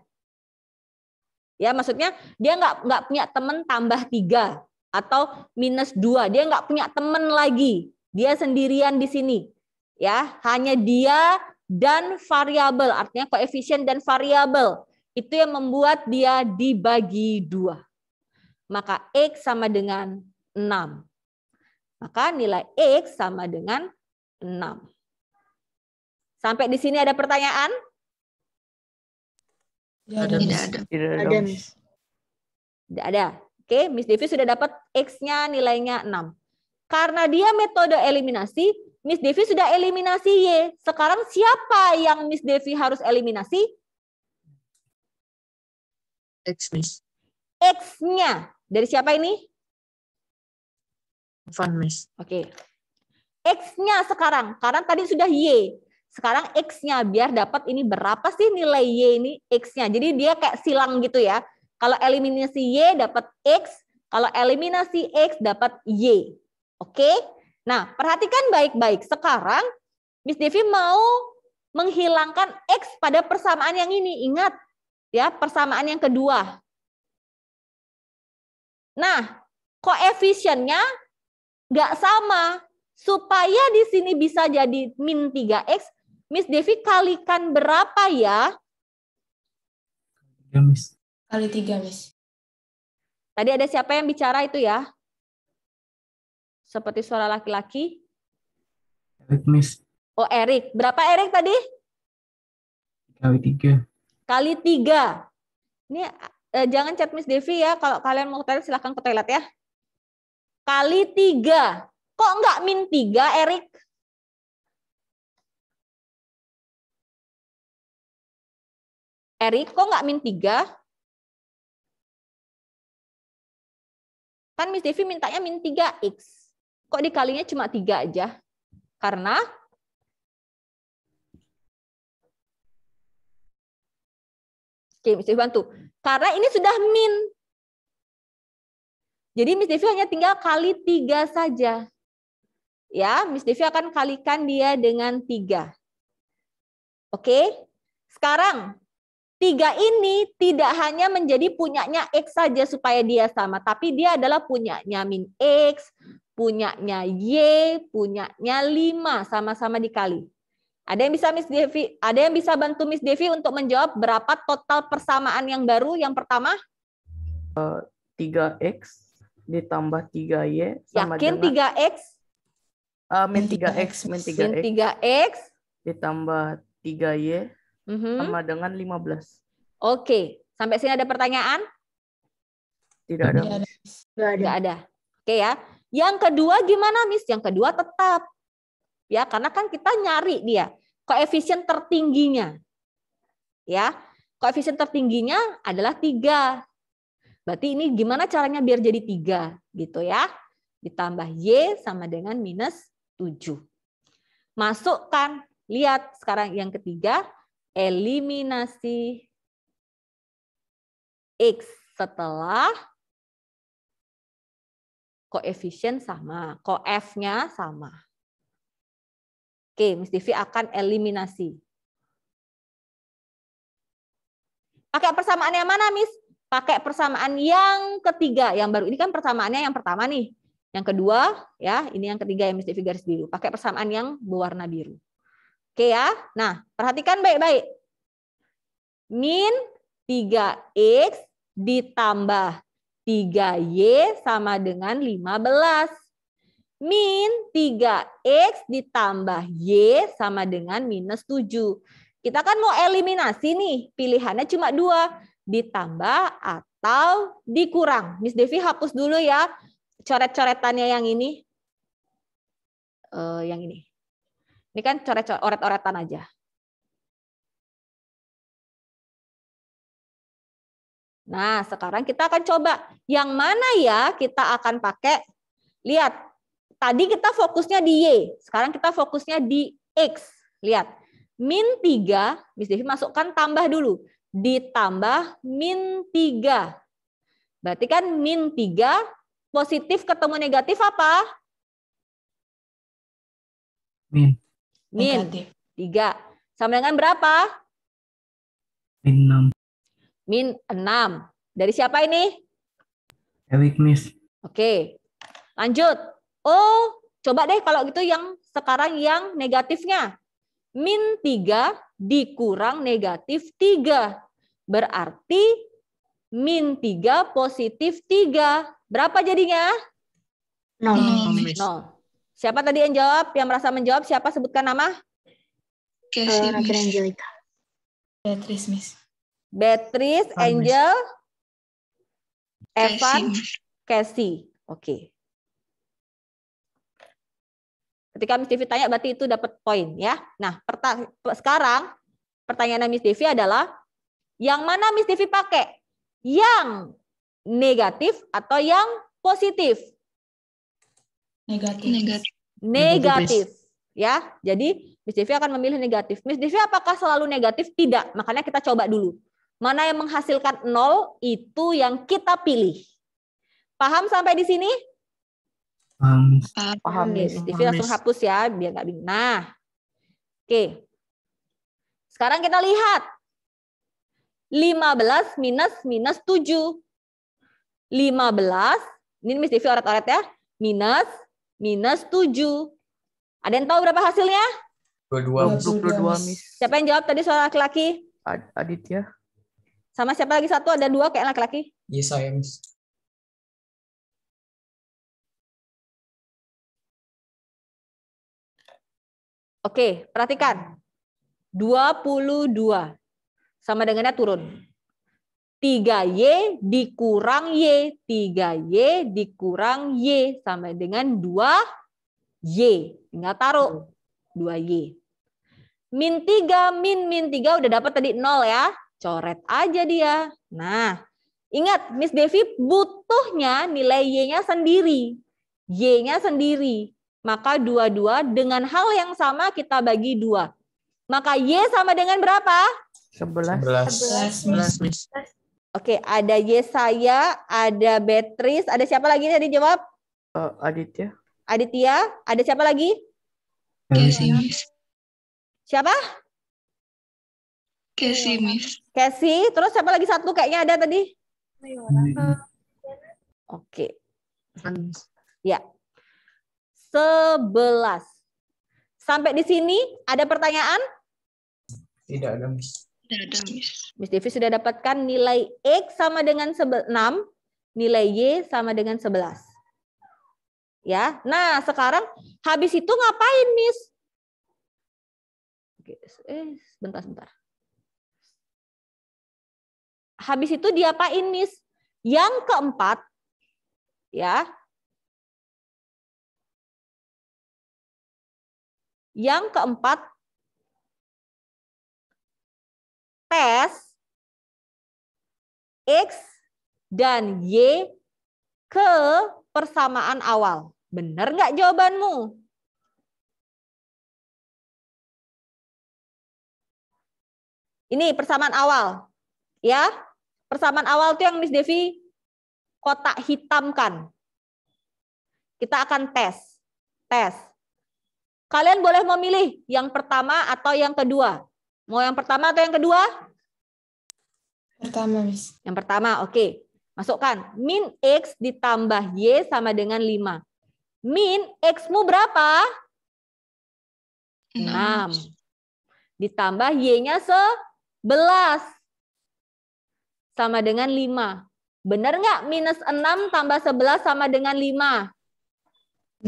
Ya, maksudnya dia nggak nggak punya teman tambah tiga atau minus dua. Dia nggak punya teman lagi. Dia sendirian di sini. Ya, hanya dia dan variabel. Artinya koefisien dan variabel. Itu yang membuat dia dibagi dua. Maka X sama dengan 6. Maka nilai X sama dengan 6. Sampai di sini ada pertanyaan? Ya, ada, tidak ada. Tidak ada. Tidak ada. Oke, Miss Devi sudah dapat X-nya nilainya 6. Karena dia metode eliminasi, Miss Devi sudah eliminasi Y. Sekarang siapa yang Miss Devi harus eliminasi? X Miss. X-nya dari siapa ini? Van Miss. Oke. Okay. X-nya sekarang, karena tadi sudah Y. Sekarang X-nya biar dapat ini berapa sih nilai Y ini X-nya. Jadi dia kayak silang gitu ya. Kalau eliminasi Y dapat X, kalau eliminasi X dapat Y. Oke? Okay? Nah, perhatikan baik-baik. Sekarang Miss Devi mau menghilangkan X pada persamaan yang ini. Ingat, Ya, persamaan yang kedua. Nah, koefisiennya nggak sama. Supaya di sini bisa jadi min 3x, Miss Devi kalikan berapa ya? 3, Miss. Kali 3, Miss. Tadi ada siapa yang bicara itu ya? Seperti suara laki-laki. Erik, Miss. Oh, Erik. Berapa Erik tadi? kali 3 kali tiga. Ini eh, jangan chat Miss Devi ya, kalau kalian mau tanya toilet silahkan ke toilet ya. Kali tiga. Kok nggak min tiga, Erik? Erik, kok nggak min tiga? Kan Miss Devi mintanya min tiga X. Kok dikalinya cuma tiga aja? Karena Oke, Miss Devi bantu. Karena ini sudah min. Jadi Miss Devi hanya tinggal kali tiga saja. Ya, Miss Devi akan kalikan dia dengan tiga. Oke, sekarang tiga ini tidak hanya menjadi punyanya X saja supaya dia sama, tapi dia adalah punyanya min X, punyanya Y, punyanya lima sama-sama dikali. Ada yang bisa Miss Devi, ada yang bisa bantu Miss Devi untuk menjawab berapa total persamaan yang baru yang pertama? Uh, eh, 3x ditambah 3y sama Yakin dengan 3x? Uh, eh, min 3x, min 3x. Min 3x ditambah 3y uh -huh. sama dengan 15. Oke, okay. sampai sini ada pertanyaan? Tidak ada. Tidak ada. Tidak ada. Oke okay, ya. Yang kedua gimana, Miss? Yang kedua tetap ya karena kan kita nyari dia koefisien tertingginya ya koefisien tertingginya adalah tiga berarti ini gimana caranya biar jadi tiga gitu ya ditambah y sama dengan minus tujuh. masukkan lihat sekarang yang ketiga eliminasi x setelah koefisien sama, koefnya sama. Oke, Miss Devi akan eliminasi. Pakai persamaan yang mana, Miss? Pakai persamaan yang ketiga, yang baru. Ini kan persamaannya yang pertama nih. Yang kedua, ya, ini yang ketiga yang Miss Devi garis biru. Pakai persamaan yang berwarna biru. Oke ya. Nah, perhatikan baik-baik. Min 3X ditambah 3Y sama dengan 15. Min 3X ditambah Y sama dengan minus 7. Kita kan mau eliminasi nih, pilihannya cuma dua. Ditambah atau dikurang. Miss Devi hapus dulu ya coret-coretannya yang ini. Uh, yang ini. Ini kan coret-coret oretan aja. Nah, sekarang kita akan coba yang mana ya kita akan pakai. Lihat, Tadi kita fokusnya di Y, sekarang kita fokusnya di X. Lihat, min 3, Miss Devi masukkan tambah dulu. Ditambah min 3. Berarti kan min 3, positif ketemu negatif apa? Min. Min. Negatif. 3. Sama dengan berapa? Min 6. Min 6. Dari siapa ini? Ewik, Miss. Oke. Lanjut. Oh, coba deh kalau gitu yang sekarang yang negatifnya. Min 3 dikurang negatif 3. Berarti min 3 positif 3. Berapa jadinya? 0. No. no. Siapa tadi yang jawab? Yang merasa menjawab siapa sebutkan nama? Casey, uh, Angelica. Beatrice, Miss. Beatrice, Angel, Evan, Casey. Oke. Okay. Ketika Miss Devi tanya berarti itu dapat poin ya. Nah, perta sekarang pertanyaan Miss Devi adalah yang mana Miss Devi pakai? Yang negatif atau yang positif? Negatif. Negatif. Negatif. Ya, jadi Miss Devi akan memilih negatif. Miss Devi apakah selalu negatif? Tidak. Makanya kita coba dulu. Mana yang menghasilkan nol itu yang kita pilih. Paham sampai di sini? paham paham nih Stevie langsung hapus ya biar nggak bingung nah oke okay. sekarang kita lihat 15 minus minus 7 15 ini Miss Devi oret-oret ya minus minus 7 ada yang tahu berapa hasilnya? 22 22, Miss. Siapa yang jawab tadi soal laki-laki? Adit ya Sama siapa lagi satu? Ada dua kayak laki-laki? Yes, iya, saya Miss. Oke, perhatikan. 22 sama dengannya turun. 3Y dikurang Y, 3Y dikurang Y sama dengan 2Y. Tinggal taruh 2Y. Min 3, min, min 3 udah dapat tadi 0 ya. Coret aja dia. Nah, ingat Miss Devi butuhnya nilai Y-nya sendiri. Y-nya sendiri. Maka dua-dua dengan hal yang sama kita bagi dua. Maka Y sama dengan berapa? 11. 11. 11. 11. Oke, ada Y saya, ada Beatrice, ada siapa lagi tadi jawab? Uh, Aditya. Aditya, ada siapa lagi? Kesimis. Hmm. Siapa? Kesimis. Kesi, terus siapa lagi satu kayaknya ada tadi? Hmm. Oke. Okay. Ya, 11. Sampai di sini ada pertanyaan? Tidak ada, Miss. Tidak ada, Miss. Miss Devi sudah dapatkan nilai X sama dengan 6, nilai Y sama dengan 11. Ya. Nah, sekarang habis itu ngapain, Miss? Oke, eh, bentar, bentar. Habis itu diapain, Miss? Yang keempat, ya, Yang keempat, tes X dan Y ke persamaan awal. Benar nggak jawabanmu? Ini persamaan awal. Ya, persamaan awal itu yang Miss Devi kotak hitamkan. Kita akan tes. Tes. Kalian boleh memilih yang pertama atau yang kedua. Mau yang pertama atau yang kedua? Pertama, Miss. Yang pertama, oke. Okay. Masukkan. Min X ditambah Y sama dengan 5. Min X-mu berapa? 6. Ditambah Y-nya 11. Sama dengan 5. Benar nggak minus 6 tambah 11 sama dengan 5?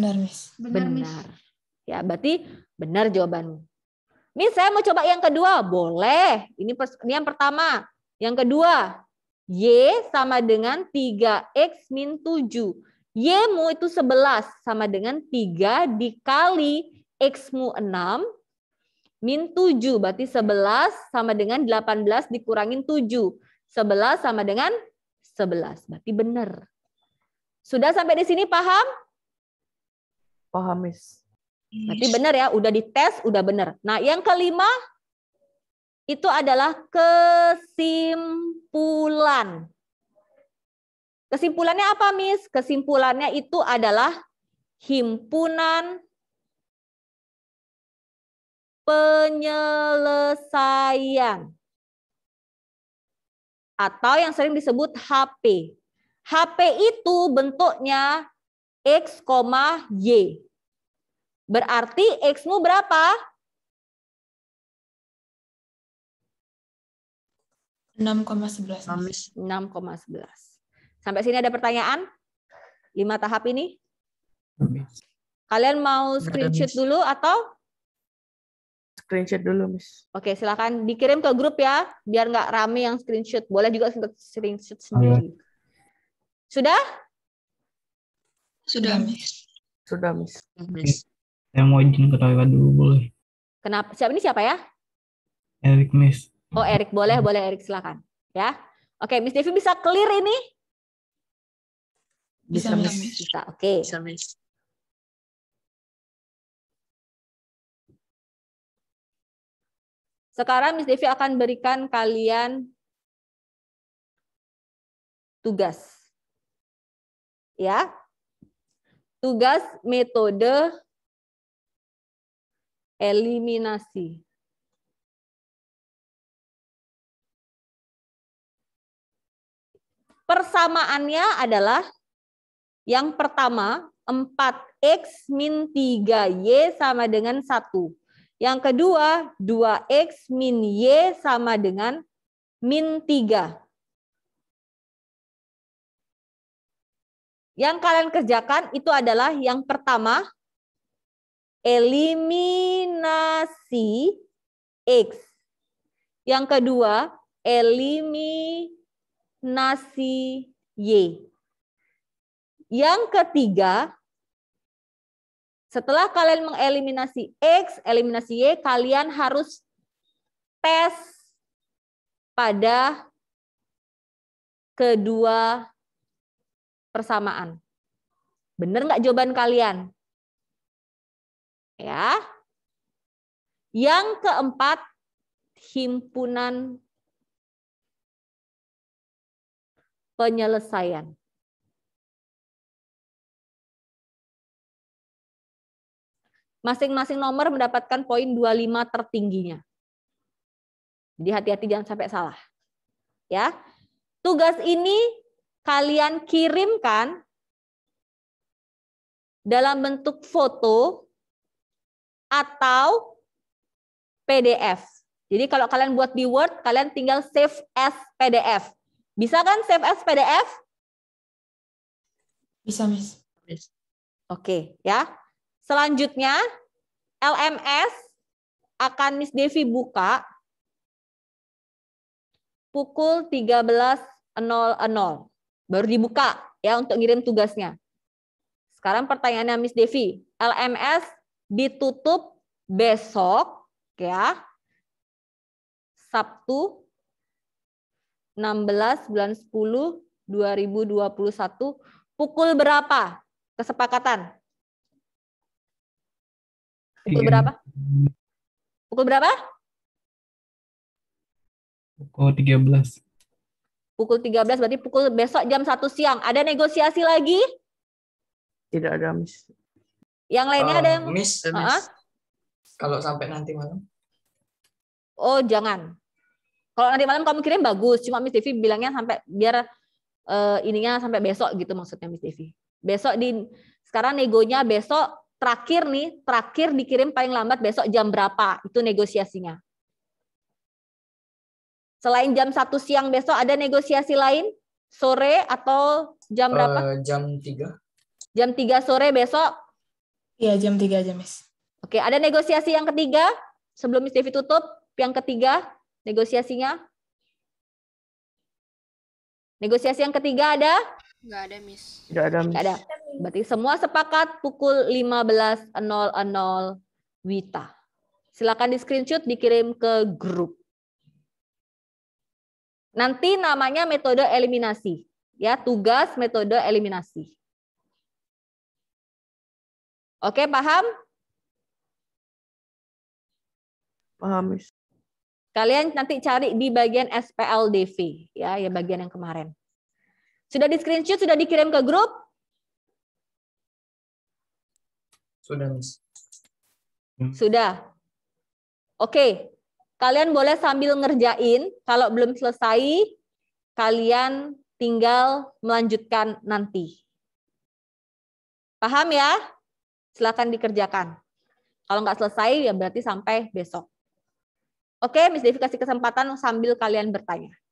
Benar, Miss. Benar, Benar. Miss. Ya, berarti benar jawabanmu. Min, saya mau coba yang kedua. Boleh. Ini, ini yang pertama. Yang kedua, Y sama dengan 3X min 7. Y-mu itu 11 sama dengan 3 dikali X-mu 6 min 7. Berarti 11 sama dengan 18 dikurangin 7. 11 sama dengan 11. Berarti benar. Sudah sampai di sini paham? Paham, Miss. Berarti benar ya, udah dites, udah benar. Nah, yang kelima itu adalah kesimpulan. Kesimpulannya apa, Miss? Kesimpulannya itu adalah himpunan penyelesaian atau yang sering disebut HP. HP itu bentuknya X, Y. Berarti X-mu berapa? 6,11. 6,11. Sampai sini ada pertanyaan? Lima tahap ini? Kalian mau screenshot dulu atau? Screenshot dulu, Miss. Oke, silakan dikirim ke grup ya, biar nggak rame yang screenshot. Boleh juga screenshot sendiri. Sudah? Sudah, Miss. Sudah, Miss. Miss. Saya mau izin ke toilet dulu boleh. Kenapa? Siapa ini siapa ya? Erik Miss. Oh Erik boleh boleh Erik silakan ya. Oke Miss Devi bisa clear ini? Bisa Miss. Bisa oke. Okay. Bisa Miss. Sekarang Miss Devi akan berikan kalian tugas. Ya. Tugas metode eliminasi. Persamaannya adalah yang pertama 4x min 3y sama dengan 1. Yang kedua 2x min y sama dengan min 3. Yang kalian kerjakan itu adalah yang pertama eliminasi X. Yang kedua, eliminasi Y. Yang ketiga, setelah kalian mengeliminasi X, eliminasi Y, kalian harus tes pada kedua persamaan. Benar nggak jawaban kalian? Ya. Yang keempat, himpunan penyelesaian. Masing-masing nomor mendapatkan poin 25 tertingginya. Jadi hati-hati jangan sampai salah. Ya. Tugas ini kalian kirimkan dalam bentuk foto atau PDF. Jadi kalau kalian buat di Word, kalian tinggal save as PDF. Bisa kan save as PDF? Bisa, Miss. Oke, ya. Selanjutnya, LMS akan Miss Devi buka pukul 13.00. Baru dibuka ya untuk ngirim tugasnya. Sekarang pertanyaannya Miss Devi, LMS ditutup besok ya Sabtu 16 bulan 10 2021 pukul berapa kesepakatan? Pukul iya. berapa? Pukul berapa? Pukul 13. Pukul 13 berarti pukul besok jam 1 siang. Ada negosiasi lagi? Tidak ada, Miss. Yang lainnya uh, ada yang miss, uh eh, -huh. Kalau sampai nanti malam. Oh, jangan. Kalau nanti malam kamu kirim bagus, cuma Miss TV bilangnya sampai biar uh, ininya sampai besok gitu maksudnya Miss TV. Besok di sekarang negonya besok terakhir nih, terakhir dikirim paling lambat besok jam berapa? Itu negosiasinya. Selain jam satu siang besok ada negosiasi lain? Sore atau jam eh, berapa? Uh, jam 3. Jam 3 sore besok Iya, jam tiga aja, Miss. Oke, ada negosiasi yang ketiga sebelum Miss Devi tutup? Yang ketiga negosiasinya? Negosiasi yang ketiga ada? Enggak ada, Miss. Enggak ada, Miss. ada. Berarti semua sepakat pukul 15.00 Wita. Silakan di screenshot dikirim ke grup. Nanti namanya metode eliminasi, ya tugas metode eliminasi. Oke, paham? Paham, Miss. Kalian nanti cari di bagian SPLDV, ya, ya bagian yang kemarin. Sudah di screenshot, sudah dikirim ke grup? Sudah, Miss. Hmm. Sudah. Oke. Kalian boleh sambil ngerjain, kalau belum selesai, kalian tinggal melanjutkan nanti. Paham ya? silakan dikerjakan. Kalau nggak selesai, ya berarti sampai besok. Oke, Miss Devi kasih kesempatan sambil kalian bertanya.